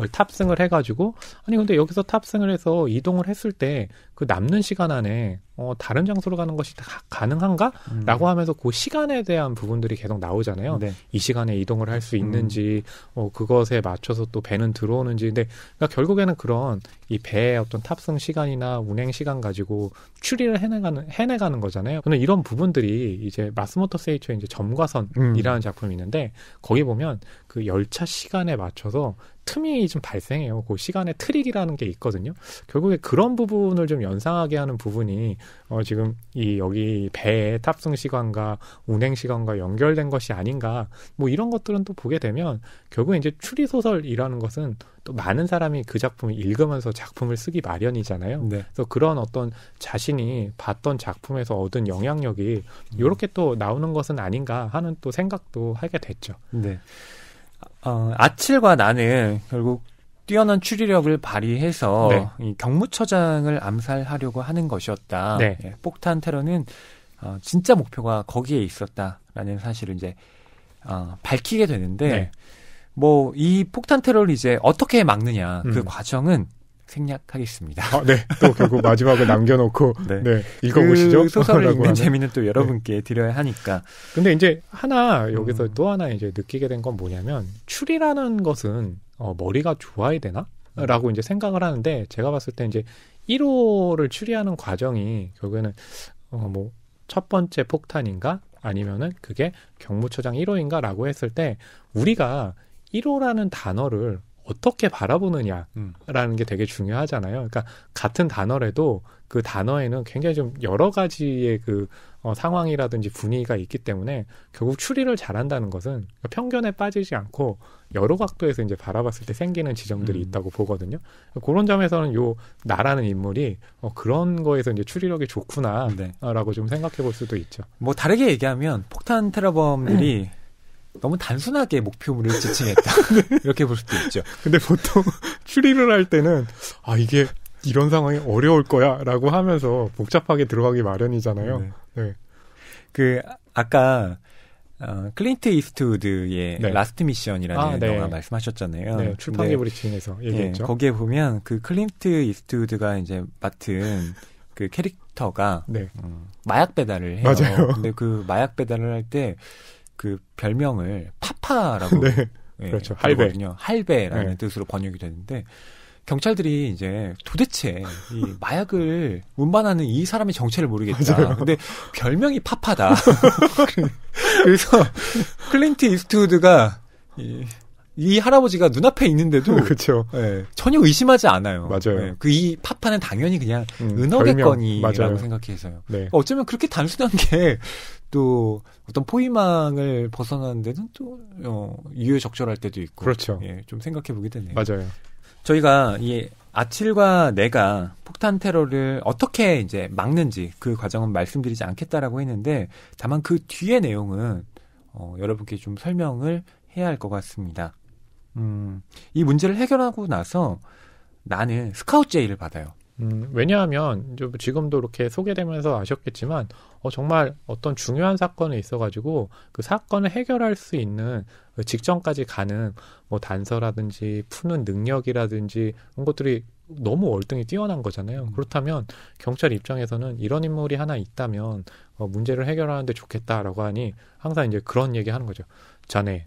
탑승을 해가지고 아니 근데 여기서 탑승을 해서 이동을 했을 때 그 남는 시간 안에 어, 다른 장소로 가는 것이 다 가능한가? 음. 라고 하면서 그 시간에 대한 부분들이 계속 나오잖아요. 네. 이 시간에 이동을 할수 음. 있는지, 음. 어, 그것에 맞춰서 또 배는 들어오는지. 근데, 그러니까 결국에는 그런 이 배의 어떤 탑승 시간이나 운행 시간 가지고 추리를 해내가는, 해내가는 거잖아요. 근데 이런 부분들이 이제 마스모터 세이초의 이제 점과선이라는 음. 작품이 있는데, 거기 보면 그 열차 시간에 맞춰서 틈이 좀 발생해요. 그 시간의 트릭이라는 게 있거든요. 결국에 그런 부분을 좀 연상하게 하는 부분이 어, 지금 이 여기 배의 탑승 시간과 운행 시간과 연결된 것이 아닌가 뭐 이런 것들은 또 보게 되면 결국 이제 추리 소설이라는 것은 또 많은 사람이 그 작품을 읽으면서 작품을 쓰기 마련이잖아요. 네. 그래서 그런 어떤 자신이 봤던 작품에서 얻은 영향력이 이렇게 음. 또 나오는 것은 아닌가 하는 또 생각도 하게 됐죠. 네. 어, 아칠과 나는 결국 뛰어난 추리력을 발휘해서 네. 이 경무처장을 암살하려고 하는 것이었다. 네. 예, 폭탄 테러는 어, 진짜 목표가 거기에 있었다라는 사실을 이제 어, 밝히게 되는데 네. 뭐이 폭탄 테러를 이제 어떻게 막느냐 그 음. 그 과정은 생략하겠습니다. 아, 네. 또 결국 마지막을 남겨놓고 (laughs) 네. 네. 읽어보시죠. 그 소설을 읽는 (laughs) 재미는 또 여러분께 네. 드려야 하니까. 근데 이제 하나 여기서 음. 또 하나 이제 느끼게 된 건 뭐냐면 추리라는 것은 어, 머리가 좋아야 되나? 라고 이제 생각을 하는데 제가 봤을 때 이제 1호를 추리하는 과정이 결국에는 어, 뭐첫 번째 폭탄인가 아니면은 그게 경무처장 1호인가라고 했을 때 우리가 1호라는 단어를 어떻게 바라보느냐라는 음. 게 되게 중요하잖아요. 그러니까 같은 단어라도 그 단어에는 굉장히 좀 여러 가지의 그 어, 상황이라든지 분위기가 있기 때문에 결국 추리를 잘한다는 것은 편견에 빠지지 않고 여러 각도에서 이제 바라봤을 때 생기는 지점들이 음. 있다고 보거든요. 그런 점에서는 요 나라는 인물이 어, 그런 거에서 이제 추리력이 좋구나라고 네. 좀 생각해 볼 수도 있죠. 뭐 다르게 얘기하면 폭탄 테러범들이 네. 너무 단순하게 목표물을 지칭했다. (laughs) 이렇게 볼 수도 있죠. 근데 보통 (laughs) 추리를 할 때는 아 이게 이런 상황이 어려울 거야라고 하면서 복잡하게 들어가기 마련이잖아요. 네. 네. 그 아까 어, 클린트 이스트우드의 네. 라스트 미션이라는 아, 네. 영화 말씀하셨잖아요. 네, 출판계 브리칭에서 예, 얘기했죠. 거기에 보면 그 클린트 이스트우드가 이제 맡은 그 캐릭터가 네. 음, 마약 배달을 해요. 맞아요. 근데 그 마약 배달을 할 때 그 별명을 파파라고 (laughs) 네. 네, 그렇죠. 할배 할배라는 네. 뜻으로 번역이 되는데 경찰들이 이제 도대체 이 마약을 운반하는 이 사람의 정체를 모르겠다. 맞아요. 근데 별명이 파파다. (laughs) 그, 그래서 클린트 이스트우드가 이, 이 할아버지가 눈앞에 있는데도 (laughs) 그렇죠. 예, 전혀 의심하지 않아요. 맞아요. 예, 그이 파파는 당연히 그냥 음, 은어겠거니라고 생각해서요. 네. 그러니까 어쩌면 그렇게 단순한 게 또 어떤 포위망을 벗어나는 데는 또 어, 유효 적절할 때도 있고. 그렇죠. 예, 좀 생각해 보게 되네요. 맞아요. 저희가 이 아칠과 내가 폭탄 테러를 어떻게 이제 막는지 그 과정은 말씀드리지 않겠다라고 했는데 다만 그 뒤의 내용은 어, 여러분께 좀 설명을 해야 할 것 같습니다. 음, 이 문제를 해결하고 나서 나는 스카웃 제의를 받아요. 음, 왜냐하면 이제 뭐 지금도 이렇게 소개되면서 아셨겠지만 어, 정말 어떤 중요한 사건에 있어가지고 그 사건을 해결할 수 있는 그 직전까지 가는 뭐 단서라든지 푸는 능력이라든지 그런 것들이 너무 월등히 뛰어난 거잖아요. 음. 그렇다면 경찰 입장에서는 이런 인물이 하나 있다면 어, 문제를 해결하는데 좋겠다라고 하니 항상 이제 그런 얘기 하는 거죠. 자네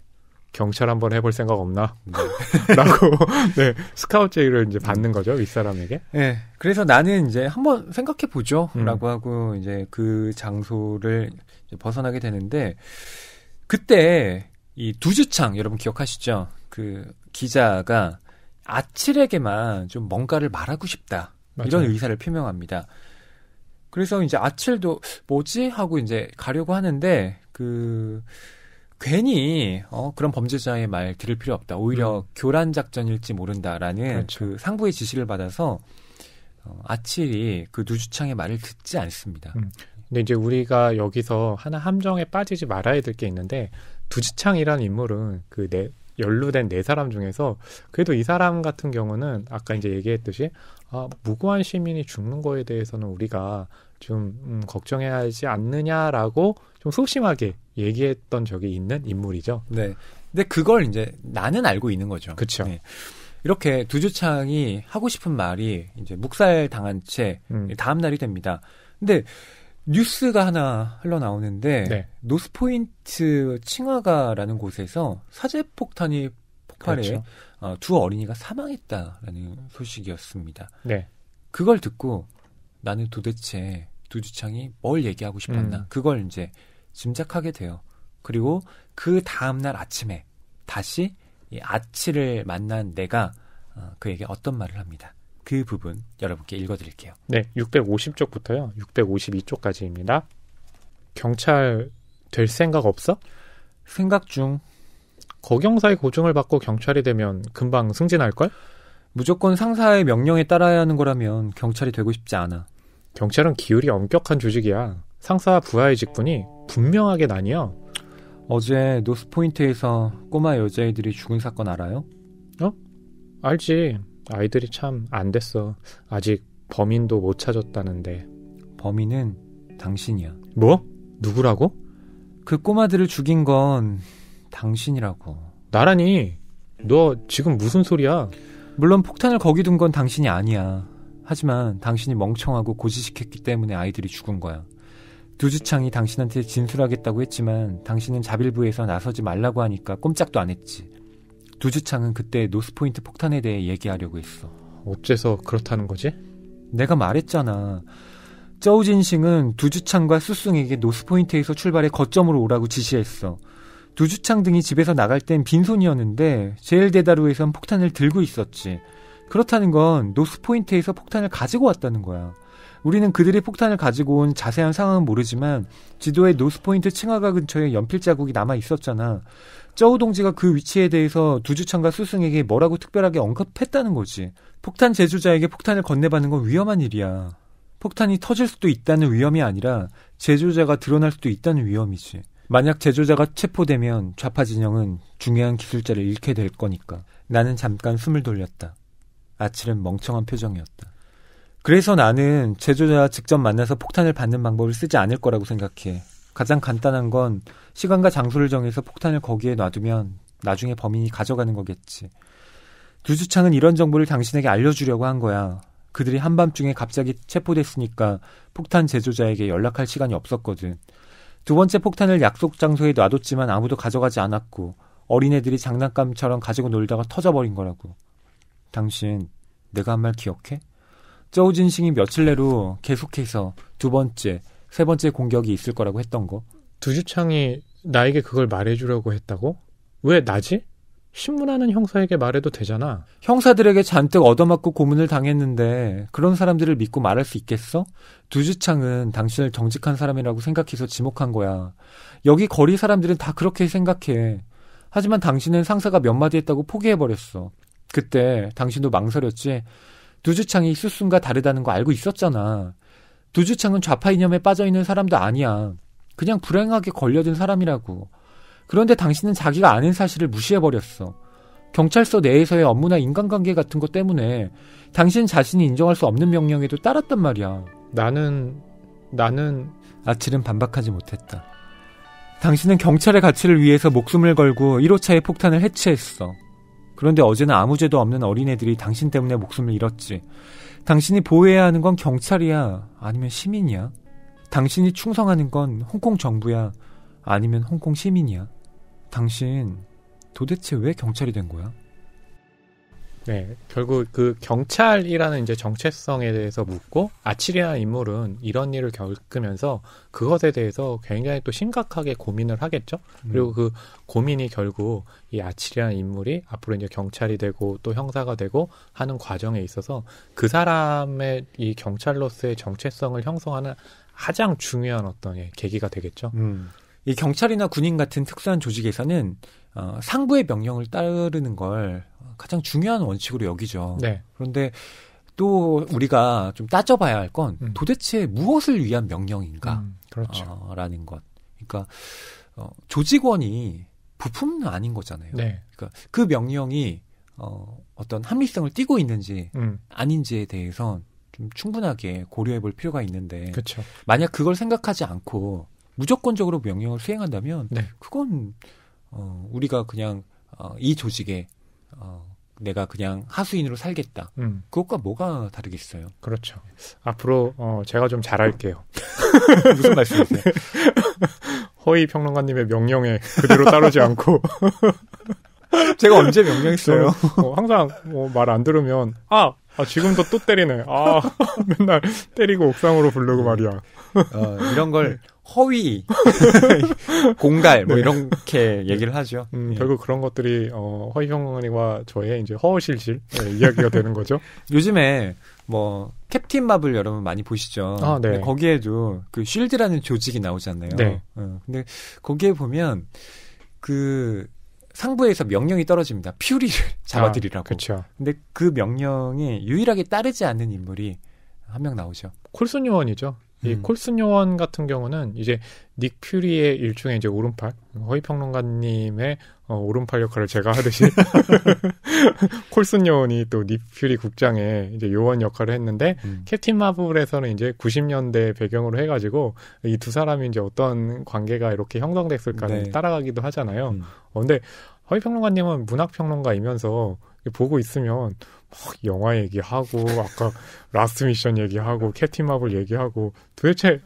경찰 한번 해볼 생각 없나? 네. (laughs) 라고, 네, 스카웃 제의를 이제 받는 거죠, 윗사람에게. 네. 그래서 나는 이제 한번 생각해 보죠. 음. 라고 하고, 이제 그 장소를 이제 벗어나게 되는데, 그때 이 두주창, 여러분 기억하시죠? 그 기자가 아칠에게만 좀 뭔가를 말하고 싶다. 맞아요. 이런 의사를 표명합니다. 그래서 이제 아칠도 뭐지? 하고 이제 가려고 하는데, 그, 괜히 어, 그런 범죄자의 말 들을 필요 없다. 오히려 음. 교란 작전일지 모른다라는 그렇죠. 그 상부의 지시를 받아서 어, 아칠이 그 누주창의 말을 듣지 않습니다. 음. 근데 이제 우리가 여기서 하나 함정에 빠지지 말아야 될 게 있는데 두지창이라는 인물은 그내 네, 연루된 네 사람 중에서 그래도 이 사람 같은 경우는 아까 이제 얘기했듯이 아, 무고한 시민이 죽는 거에 대해서는 우리가 좀 음, 걱정해야 하지 않느냐라고 좀 소심하게 얘기했던 적이 있는 인물이죠. 네. 근데 그걸 이제 나는 알고 있는 거죠. 그렇죠. 네. 이렇게 두주창이 하고 싶은 말이 이제 묵살 당한 채 음. 다음 날이 됩니다. 근데 뉴스가 하나 흘러나오는데 네. 노스포인트 칭화가라는 곳에서 사제 폭탄이 폭발해 그렇죠. 어, 두 어린이가 사망했다라는 소식이었습니다. 네. 그걸 듣고 나는 도대체 두주창이 뭘 얘기하고 싶었나 음. 그걸 이제 짐작하게 돼요. 그리고 그 다음날 아침에 다시 이 아치를 만난 내가 어, 그에게 어떤 말을 합니다. 그 부분 여러분께 읽어드릴게요. 네, 650쪽부터요. 652쪽까지입니다. 경찰 될 생각 없어? 생각 중. 거경사의 고증을 받고 경찰이 되면 금방 승진할걸? 무조건 상사의 명령에 따라야 하는 거라면 경찰이 되고 싶지 않아. 경찰은 기율이 엄격한 조직이야. 상사 부하의 직분이 분명하게 나뉘어 어제 노스포인트에서 꼬마 여자애들이 죽은 사건 알아요? 어? 알지. 아이들이 참 안 됐어. 아직 범인도 못 찾았다는데. 범인은 당신이야. 뭐? 누구라고? 그 꼬마들을 죽인 건 당신이라고. 나라니. 너 지금 무슨 소리야? 물론 폭탄을 거기 둔 건 당신이 아니야. 하지만 당신이 멍청하고 고지식했기 때문에 아이들이 죽은 거야. 두주창이 당신한테 진술하겠다고 했지만 당신은 자빌부에서 나서지 말라고 하니까 꼼짝도 안 했지. 두주창은 그때 노스포인트 폭탄에 대해 얘기하려고 했어. 어째서 그렇다는 거지? 내가 말했잖아. 쩌우진싱은 두주창과 수승에게 노스포인트에서 출발해 거점으로 오라고 지시했어. 두주창 등이 집에서 나갈 땐 빈손이었는데 제일 대다루에선 폭탄을 들고 있었지. 그렇다는 건 노스포인트에서 폭탄을 가지고 왔다는 거야. 우리는 그들이 폭탄을 가지고 온 자세한 상황은 모르지만 지도에 노스포인트 층하가 근처에 연필 자국이 남아 있었잖아. 저우 동지가 그 위치에 대해서 두주창과 수승에게 뭐라고 특별하게 언급했다는 거지. 폭탄 제조자에게 폭탄을 건네받는 건 위험한 일이야. 폭탄이 터질 수도 있다는 위험이 아니라 제조자가 드러날 수도 있다는 위험이지. 만약 제조자가 체포되면 좌파 진영은 중요한 기술자를 잃게 될 거니까. 나는 잠깐 숨을 돌렸다. 아칠은 멍청한 표정이었다. 그래서 나는 제조자 와 직접 만나서 폭탄을 받는 방법을 쓰지 않을 거라고 생각해. 가장 간단한 건 시간과 장소를 정해서 폭탄을 거기에 놔두면 나중에 범인이 가져가는 거겠지. 두주창은 이런 정보를 당신에게 알려주려고 한 거야. 그들이 한밤중에 갑자기 체포됐으니까 폭탄 제조자에게 연락할 시간이 없었거든. 두 번째 폭탄을 약속 장소에 놔뒀지만 아무도 가져가지 않았고 어린애들이 장난감처럼 가지고 놀다가 터져버린 거라고. 당신 내가 한 말 기억해? 저우진싱이 며칠 내로 계속해서 두 번째, 세 번째 공격이 있을 거라고 했던 거. 두주창이 나에게 그걸 말해주려고 했다고? 왜 나지? 신문하는 형사에게 말해도 되잖아. 형사들에게 잔뜩 얻어맞고 고문을 당했는데 그런 사람들을 믿고 말할 수 있겠어? 두주창은 당신을 정직한 사람이라고 생각해서 지목한 거야. 여기 거리 사람들은 다 그렇게 생각해. 하지만 당신은 상사가 몇 마디 했다고 포기해버렸어. 그때 당신도 망설였지. 두주창이 수순과 다르다는 거 알고 있었잖아. 두주창은 좌파 이념에 빠져 있는 사람도 아니야. 그냥 불행하게 걸려든 사람이라고. 그런데 당신은 자기가 아는 사실을 무시해버렸어. 경찰서 내에서의 업무나 인간관계 같은 것 때문에 당신 자신이 인정할 수 없는 명령에도 따랐단 말이야. 나는, 나는. 아칠은 반박하지 못했다. 당신은 경찰의 가치를 위해서 목숨을 걸고 1호차의 폭탄을 해체했어. 그런데 어제는 아무 죄도 없는 어린애들이 당신 때문에 목숨을 잃었지. 당신이 보호해야 하는 건 경찰이야. 아니면 시민이야. 당신이 충성하는 건 홍콩 정부야. 아니면 홍콩 시민이야. 당신 도대체 왜 경찰이 된 거야? 네, 결국 그 경찰이라는 이제 정체성에 대해서 묻고 아치리라는 인물은 이런 일을 겪으면서 그것에 대해서 굉장히 또 심각하게 고민을 하겠죠. 음. 그리고 그 고민이 결국 이아치리라는 인물이 앞으로 이제 경찰이 되고 또 형사가 되고 하는 과정에 있어서 그 사람의 이 경찰로서의 정체성을 형성하는 가장 중요한 어떤 예, 계기가 되겠죠. 음. 이 경찰이나 군인 같은 특수한 조직에서는 어, 상부의 명령을 따르는 걸 가장 중요한 원칙으로 여기죠. 네. 그런데 또 우리가 좀 따져봐야 할건 음. 도대체 무엇을 위한 명령인가? 음, 그렇죠. 어, 라는 것. 그러니까 어, 조직원이 부품은 아닌 거잖아요. 네. 그러니까 그 명령이 어, 어떤 합리성을 띠고 있는지 음. 아닌지에 대해선 좀 충분하게 고려해 볼 필요가 있는데 그쵸. 만약 그걸 생각하지 않고 무조건적으로 명령을 수행한다면 네. 그건 어, 우리가 그냥 어, 이 조직에 어, 내가 그냥 하수인으로 살겠다. 음. 그것과 뭐가 다르겠어요? 그렇죠. 앞으로 어, 제가 좀 잘할게요. (laughs) 무슨 말씀이세요? (laughs) 허위 평론가님의 명령에 그대로 따르지 않고 (laughs) 제가 언제 명령했어요? 어, 항상 뭐 말 안 들으면 아, 아 지금도 또 때리네. 아 맨날 때리고 옥상으로 부르고 음. 말이야. 어, 이런 걸 네. 허위, (laughs) 공갈 뭐 네. 이렇게 얘기를 하죠. 음, 예. 결국 그런 것들이 어, 허위경영과 저의 이제 허허실실 네, 예, 이야기가 되는 거죠. (laughs) 요즘에 뭐 캡틴 마블 여러분 많이 보시죠. 아, 네. 거기에도 그 쉴드라는 조직이 나오잖아요. 네. 어, 근데 거기에 보면 그 상부에서 명령이 떨어집니다. 퓨리를 (laughs) 잡아들이라고. 아, 그렇죠. 근데 그 명령에 유일하게 따르지 않는 인물이 한 명 나오죠. 콜슨 요원이죠. 이 음. 콜슨 요원 같은 경우는 이제 닉 퓨리의 일종의 이제 오른팔 허위 평론가님의 어, 오른팔 역할을 제가 하듯이 (laughs) 콜슨 요원이 또 닉 퓨리 국장의 이제 요원 역할을 했는데 음. 캡틴 마블에서는 이제 90년대 배경으로 해가지고 이 두 사람이 이제 어떤 관계가 이렇게 형성됐을까를 네. 따라가기도 하잖아요. 음. 어, 근데 허위 평론가님은 문학 평론가이면서 보고 있으면 영화 얘기하고 아까 라스트 미션 얘기하고 캐틴마블 얘기하고 도대체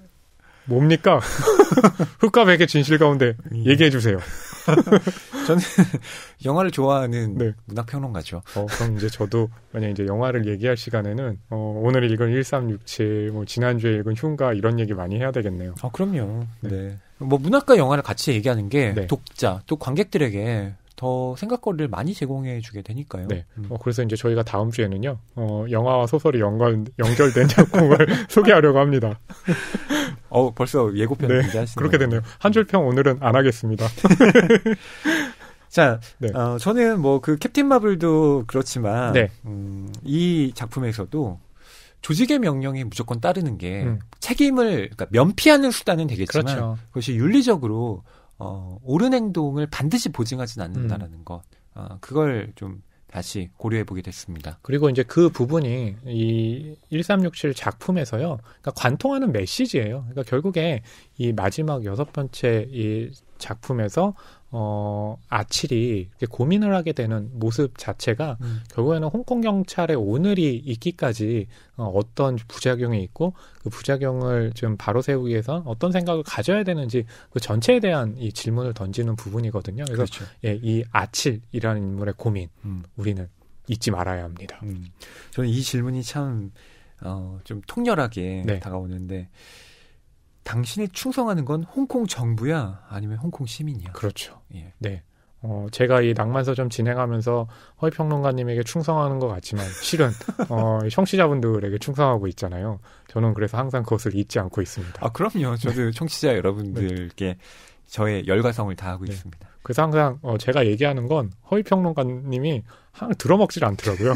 뭡니까? (laughs) 흑과 백의 진실 가운데 예. 얘기해 주세요. (laughs) 저는 영화를 좋아하는 네. 문학평론가죠. 어, 그럼 이제 저도 만약 이제 영화를 얘기할 시간에는 어, 오늘 읽은 1367, 뭐 지난주에 읽은 흉가 이런 얘기 많이 해야 되겠네요. 아, 그럼요. 네. 네. 뭐 문학과 영화를 같이 얘기하는 게 네. 독자 또 관객들에게 더 생각거리를 많이 제공해 주게 되니까요. 네. 음. 어, 그래서 이제 저희가 다음 주에는요, 어, 영화와 소설이 연관, 연결된 (laughs) 작품을 (laughs) 소개하려고 합니다. (laughs) 어, 벌써 예고편 네, 기대하시네요. 그렇게 됐네요. 한 줄 평 오늘은 안 하겠습니다. 자, 네. 어, 저는 뭐 그 캡틴 마블도 그렇지만, 네. 음, 이 작품에서도 조직의 명령에 무조건 따르는 게 음. 책임을 그러니까 면피하는 수단은 되겠지만 그렇죠. 그것이 윤리적으로 어, 옳은 행동을 반드시 보증하지는 않는다라는 음. 것, 어, 그걸 좀 다시 고려해 보게 됐습니다. 그리고 이제 그 부분이 이 1367 작품에서요, 그러니까 관통하는 메시지예요. 그러니까 결국에 이 마지막 여섯 번째 이 작품에서 어, 아칠이 고민을 하게 되는 모습 자체가 음. 결국에는 홍콩 경찰의 오늘이 있기까지 어, 어떤 부작용이 있고 그 부작용을 좀 바로 세우기 위해서 어떤 생각을 가져야 되는지 그 전체에 대한 이 질문을 던지는 부분이거든요. 그래서 그렇죠. 예, 이 아칠이라는 인물의 고민 음. 우리는 잊지 말아야 합니다. 음. 저는 이 질문이 참 어, 좀 통렬하게 네. 다가오는데 당신이 충성하는 건 홍콩 정부야 아니면 홍콩 시민이야. 그렇죠. 예. 네. 어, 제가 이 낭만서점 진행하면서 허위평론가님에게 충성하는 것 같지만, 실은, (laughs) 어, 청취자분들에게 충성하고 있잖아요. 저는 그래서 항상 그것을 잊지 않고 있습니다. 아, 그럼요. 저도 네. 청취자 여러분들께 네. 저의 열과성을 다하고 네. 있습니다. 그래서 항상 어, 제가 얘기하는 건 허위 평론가님이 항상 들어먹질 않더라고요.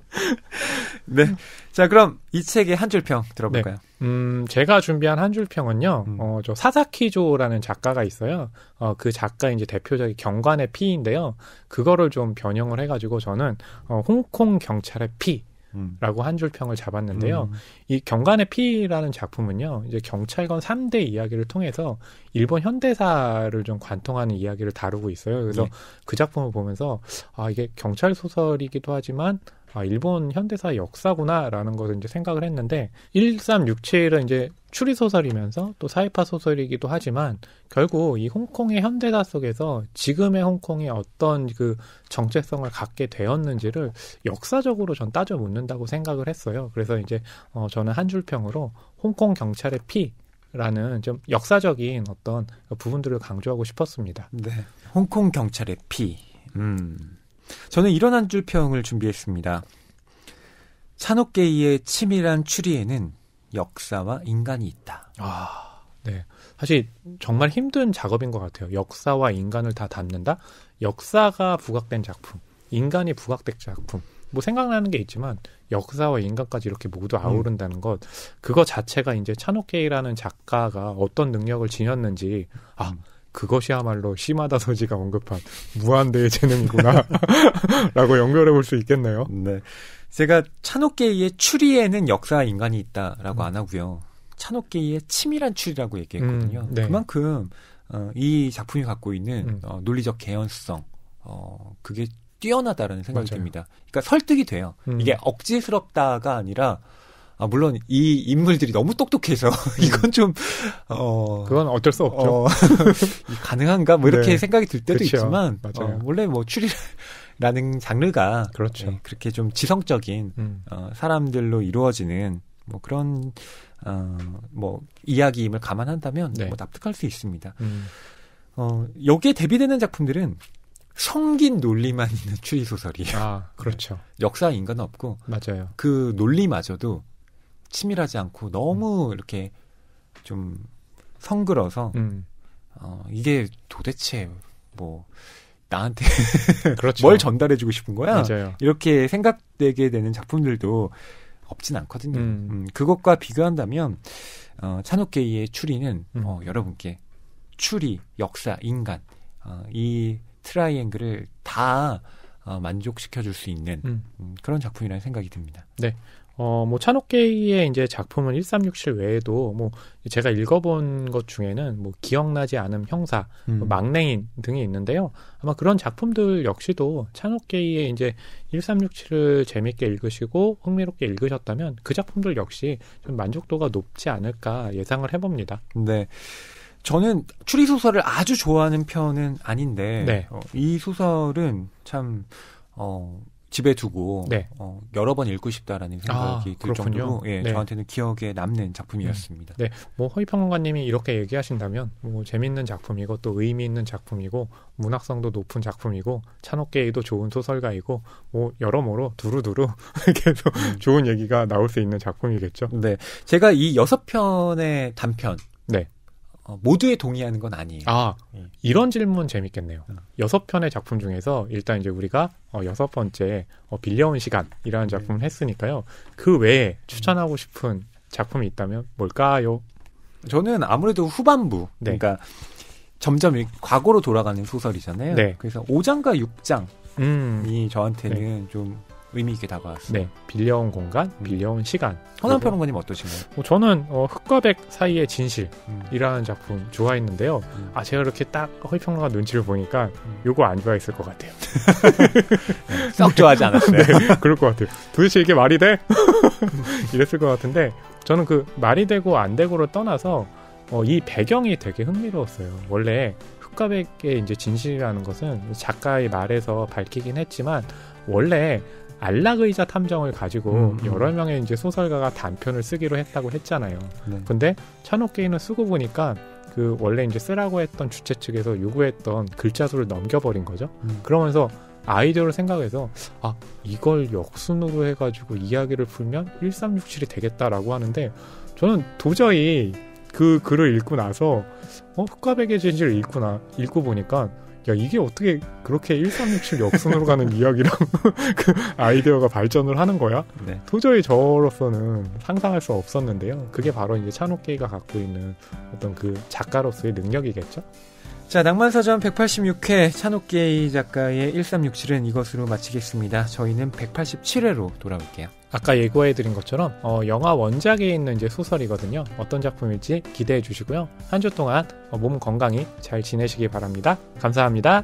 (laughs) 네. 자, 그럼 이 책의 한 줄 평 들어볼까요? 네. 음, 제가 준비한 한 줄 평은요. 음. 어, 저 사사키조라는 작가가 있어요. 어, 그 작가의 이제 대표적인 경관의 피인데요. 그거를 좀 변형을 해가지고 저는 어, 홍콩 경찰의 피. 라고 한 줄 평을 잡았는데요. 음. 이경관의 피라는 작품은요, 이제 경찰관 3대 이야기를 통해서 일본 현대사를 좀 관통하는 이야기를 다루고 있어요. 그래서 네. 그 작품을 보면서, 아, 이게 경찰 소설이기도 하지만, 아, 일본 현대사의 역사구나라는 것을 이제 생각을 했는데 1 3 6 7은 이제 추리 소설이면서 또 사이파 소설이기도 하지만 결국 이 홍콩의 현대사 속에서 지금의 홍콩이 어떤 그 정체성을 갖게 되었는지를 역사적으로 전 따져 묻는다고 생각을 했어요. 그래서 이제 어 저는 한 줄평으로 홍콩 경찰의 피 라는 좀 역사적인 어떤 부분들을 강조하고 싶었습니다. 네. 홍콩 경찰의 피. 음. 저는 이런 한줄 평을 준비했습니다. 산업계의 치밀한 추리에는 역사와 인간이 있다. 아, 네. 사실 정말 힘든 작업인 것 같아요. 역사와 인간을 다 담는다? 역사가 부각된 작품, 인간이 부각된 작품. 뭐 생각나는 게 있지만 역사와 인간까지 이렇게 모두 아우른다는 것 그거 자체가 이제 차노케이라는 작가가 어떤 능력을 지녔는지 아 음. 그것이야말로 심하다 소지가 언급한 무한대의 재능이구나 (laughs) 라고 연결해 볼 수 있겠네요. 네. 제가 찬옥계의 추리에는 역사 와 인간이 있다라고 음. 안 하고요. 찬옥계의 치밀한 추리라고 얘기했거든요. 음, 네. 그만큼 어, 이 작품이 갖고 있는 음. 어, 논리적 개연성 어, 그게 뛰어나다라는 생각이 맞아요. 듭니다. 그러니까 설득이 돼요. 음. 이게 억지스럽다가 아니라 아, 물론 이 인물들이 너무 똑똑해서 (laughs) 음. 이건 좀, 어. 그건 어쩔 수 없죠. 어, (laughs) 가능한가? 뭐 이렇게 네. 생각이 들 때도 그렇 있지만, 어, 맞아요. 어, 원래 뭐 추리라는 장르가. 그렇죠. 네, 그렇게 좀 지성적인, 음. 어, 사람들로 이루어지는 뭐 그런, 어, 뭐 이야기임을 감안한다면 네. 뭐 납득할 수 있습니다. 음. 어, 여기에 대비되는 작품들은 성긴 논리만 (laughs) 있는 추리 소설이에요. 아, 그렇죠. 네. 역사 인간 없고 맞아요. 그 논리마저도 치밀하지 않고 너무 음. 이렇게 좀 성그러서 음. 어, 이게 도대체 뭐 나한테 (laughs) 그렇죠. 뭘 전달해주고 싶은 거야? 맞아요. 이렇게 생각되게 되는 작품들도 없진 않거든요. 음. 음, 그것과 비교한다면 어, 찬옥계의 추리는 음. 어, 여러분께 추리, 역사, 인간 어, 이 트라이앵글을 다 어, 만족시켜줄 수 있는 음. 음 그런 작품이라는 생각이 듭니다. 네, 어, 뭐, 찬노게이의 이제 작품은 1367 외에도, 뭐, 제가 읽어본 것 중에는, 뭐, 기억나지 않은 형사, 뭐 음. 뭐 망랭인 등이 있는데요. 아마 그런 작품들 역시도 찬노게이의 이제 1367을 재밌게 읽으시고, 흥미롭게 읽으셨다면, 그 작품들 역시 좀 만족도가 높지 않을까 예상을 해봅니다. 네. 저는 추리소설을 아주 좋아하는 편은 아닌데, 네. 어, 이 소설은 참, 어, 집에 두고 네. 어, 여러 번 읽고 싶다라는 생각이 아, 들 그렇군요. 정도로 예, 네. 저한테는 기억에 남는 작품이었습니다. 음, 네, 뭐 허위평론가님이 이렇게 얘기하신다면 뭐 재밌는 작품이고 또 의미 있는 작품이고 문학성도 높은 작품이고 찬옥계에도 좋은 소설가이고 뭐 여러모로 두루두루 계속 (laughs) 음. 좋은 얘기가 나올 수 있는 작품이겠죠. 네, 제가 이 여섯 편의 단편 네. 어, 모두에 동의하는 건 아니에요. 아 예. 이런 질문 재밌겠네요. 음. 여섯 편의 작품 중에서 일단 이제 우리가 어, 여섯 번째 어, 빌려온 시간이라는 네. 작품을 했으니까요. 그 외에 추천하고 싶은 작품이 있다면 뭘까요? 저는 아무래도 후반부 네. 그러니까 점점 과거로 돌아가는 소설이잖아요. 네. 그래서 5장과 6장이 음. 저한테는 네. 좀 의미 있게 다가왔어요. 네, 빌려온 공간, 음. 빌려온 시간. 허남 평론가님 어떠신가요? 뭐 저는 어, 흑과 백 사이의 진실이라는 음. 작품 좋아했는데요. 음. 아 제가 이렇게 딱 허위평론가 눈치를 보니까 음. 요거 안 좋아했을 것 같아요. (laughs) 네, 썩 좋아하지 않았어요. (laughs) 네, 그럴 것 같아요. 도대체 이게 말이 돼? (laughs) 이랬을 것 같은데 저는 그 말이 되고 안 되고를 떠나서 어, 이 배경이 되게 흥미로웠어요. 원래 흑과백의 이제 진실이라는 것은 작가의 말에서 밝히긴 했지만 원래 안락의자 탐정을 가지고 음, 음. 여러 명의 이제 소설가가 단편을 쓰기로 했다고 했잖아요. 네. 근데 차노게이는 쓰고 보니까 그 원래 이제 쓰라고 했던 주최 측에서 요구했던 글자 수를 넘겨버린 거죠. 음. 그러면서 아이디어를 생각해서 아 이걸 역순으로 해가지고 이야기를 풀면 1367이 되겠다라고 하는데 저는 도저히 그 글을 읽고 나서 어 흑과백의 진실을 읽구나 읽고 보니까 야 이게 어떻게 그렇게 1367 역순으로 가는 (laughs) 이야기랑 (laughs) 그 아이디어가 발전을 하는 거야? 네. 도저히 저로서는 상상할 수 없었는데요. 그게 바로 이제 찬호케이가 갖고 있는 어떤 그 작가로서의 능력이겠죠. 자, 낭만사전 186회 찬옥기의 작가의 1367은 이것으로 마치겠습니다. 저희는 187회로 돌아올게요. 아까 예고해드린 것처럼 어, 영화 원작에 있는 이제 소설이거든요. 어떤 작품일지 기대해 주시고요. 한 주 동안 어, 몸 건강히 잘 지내시기 바랍니다. 감사합니다.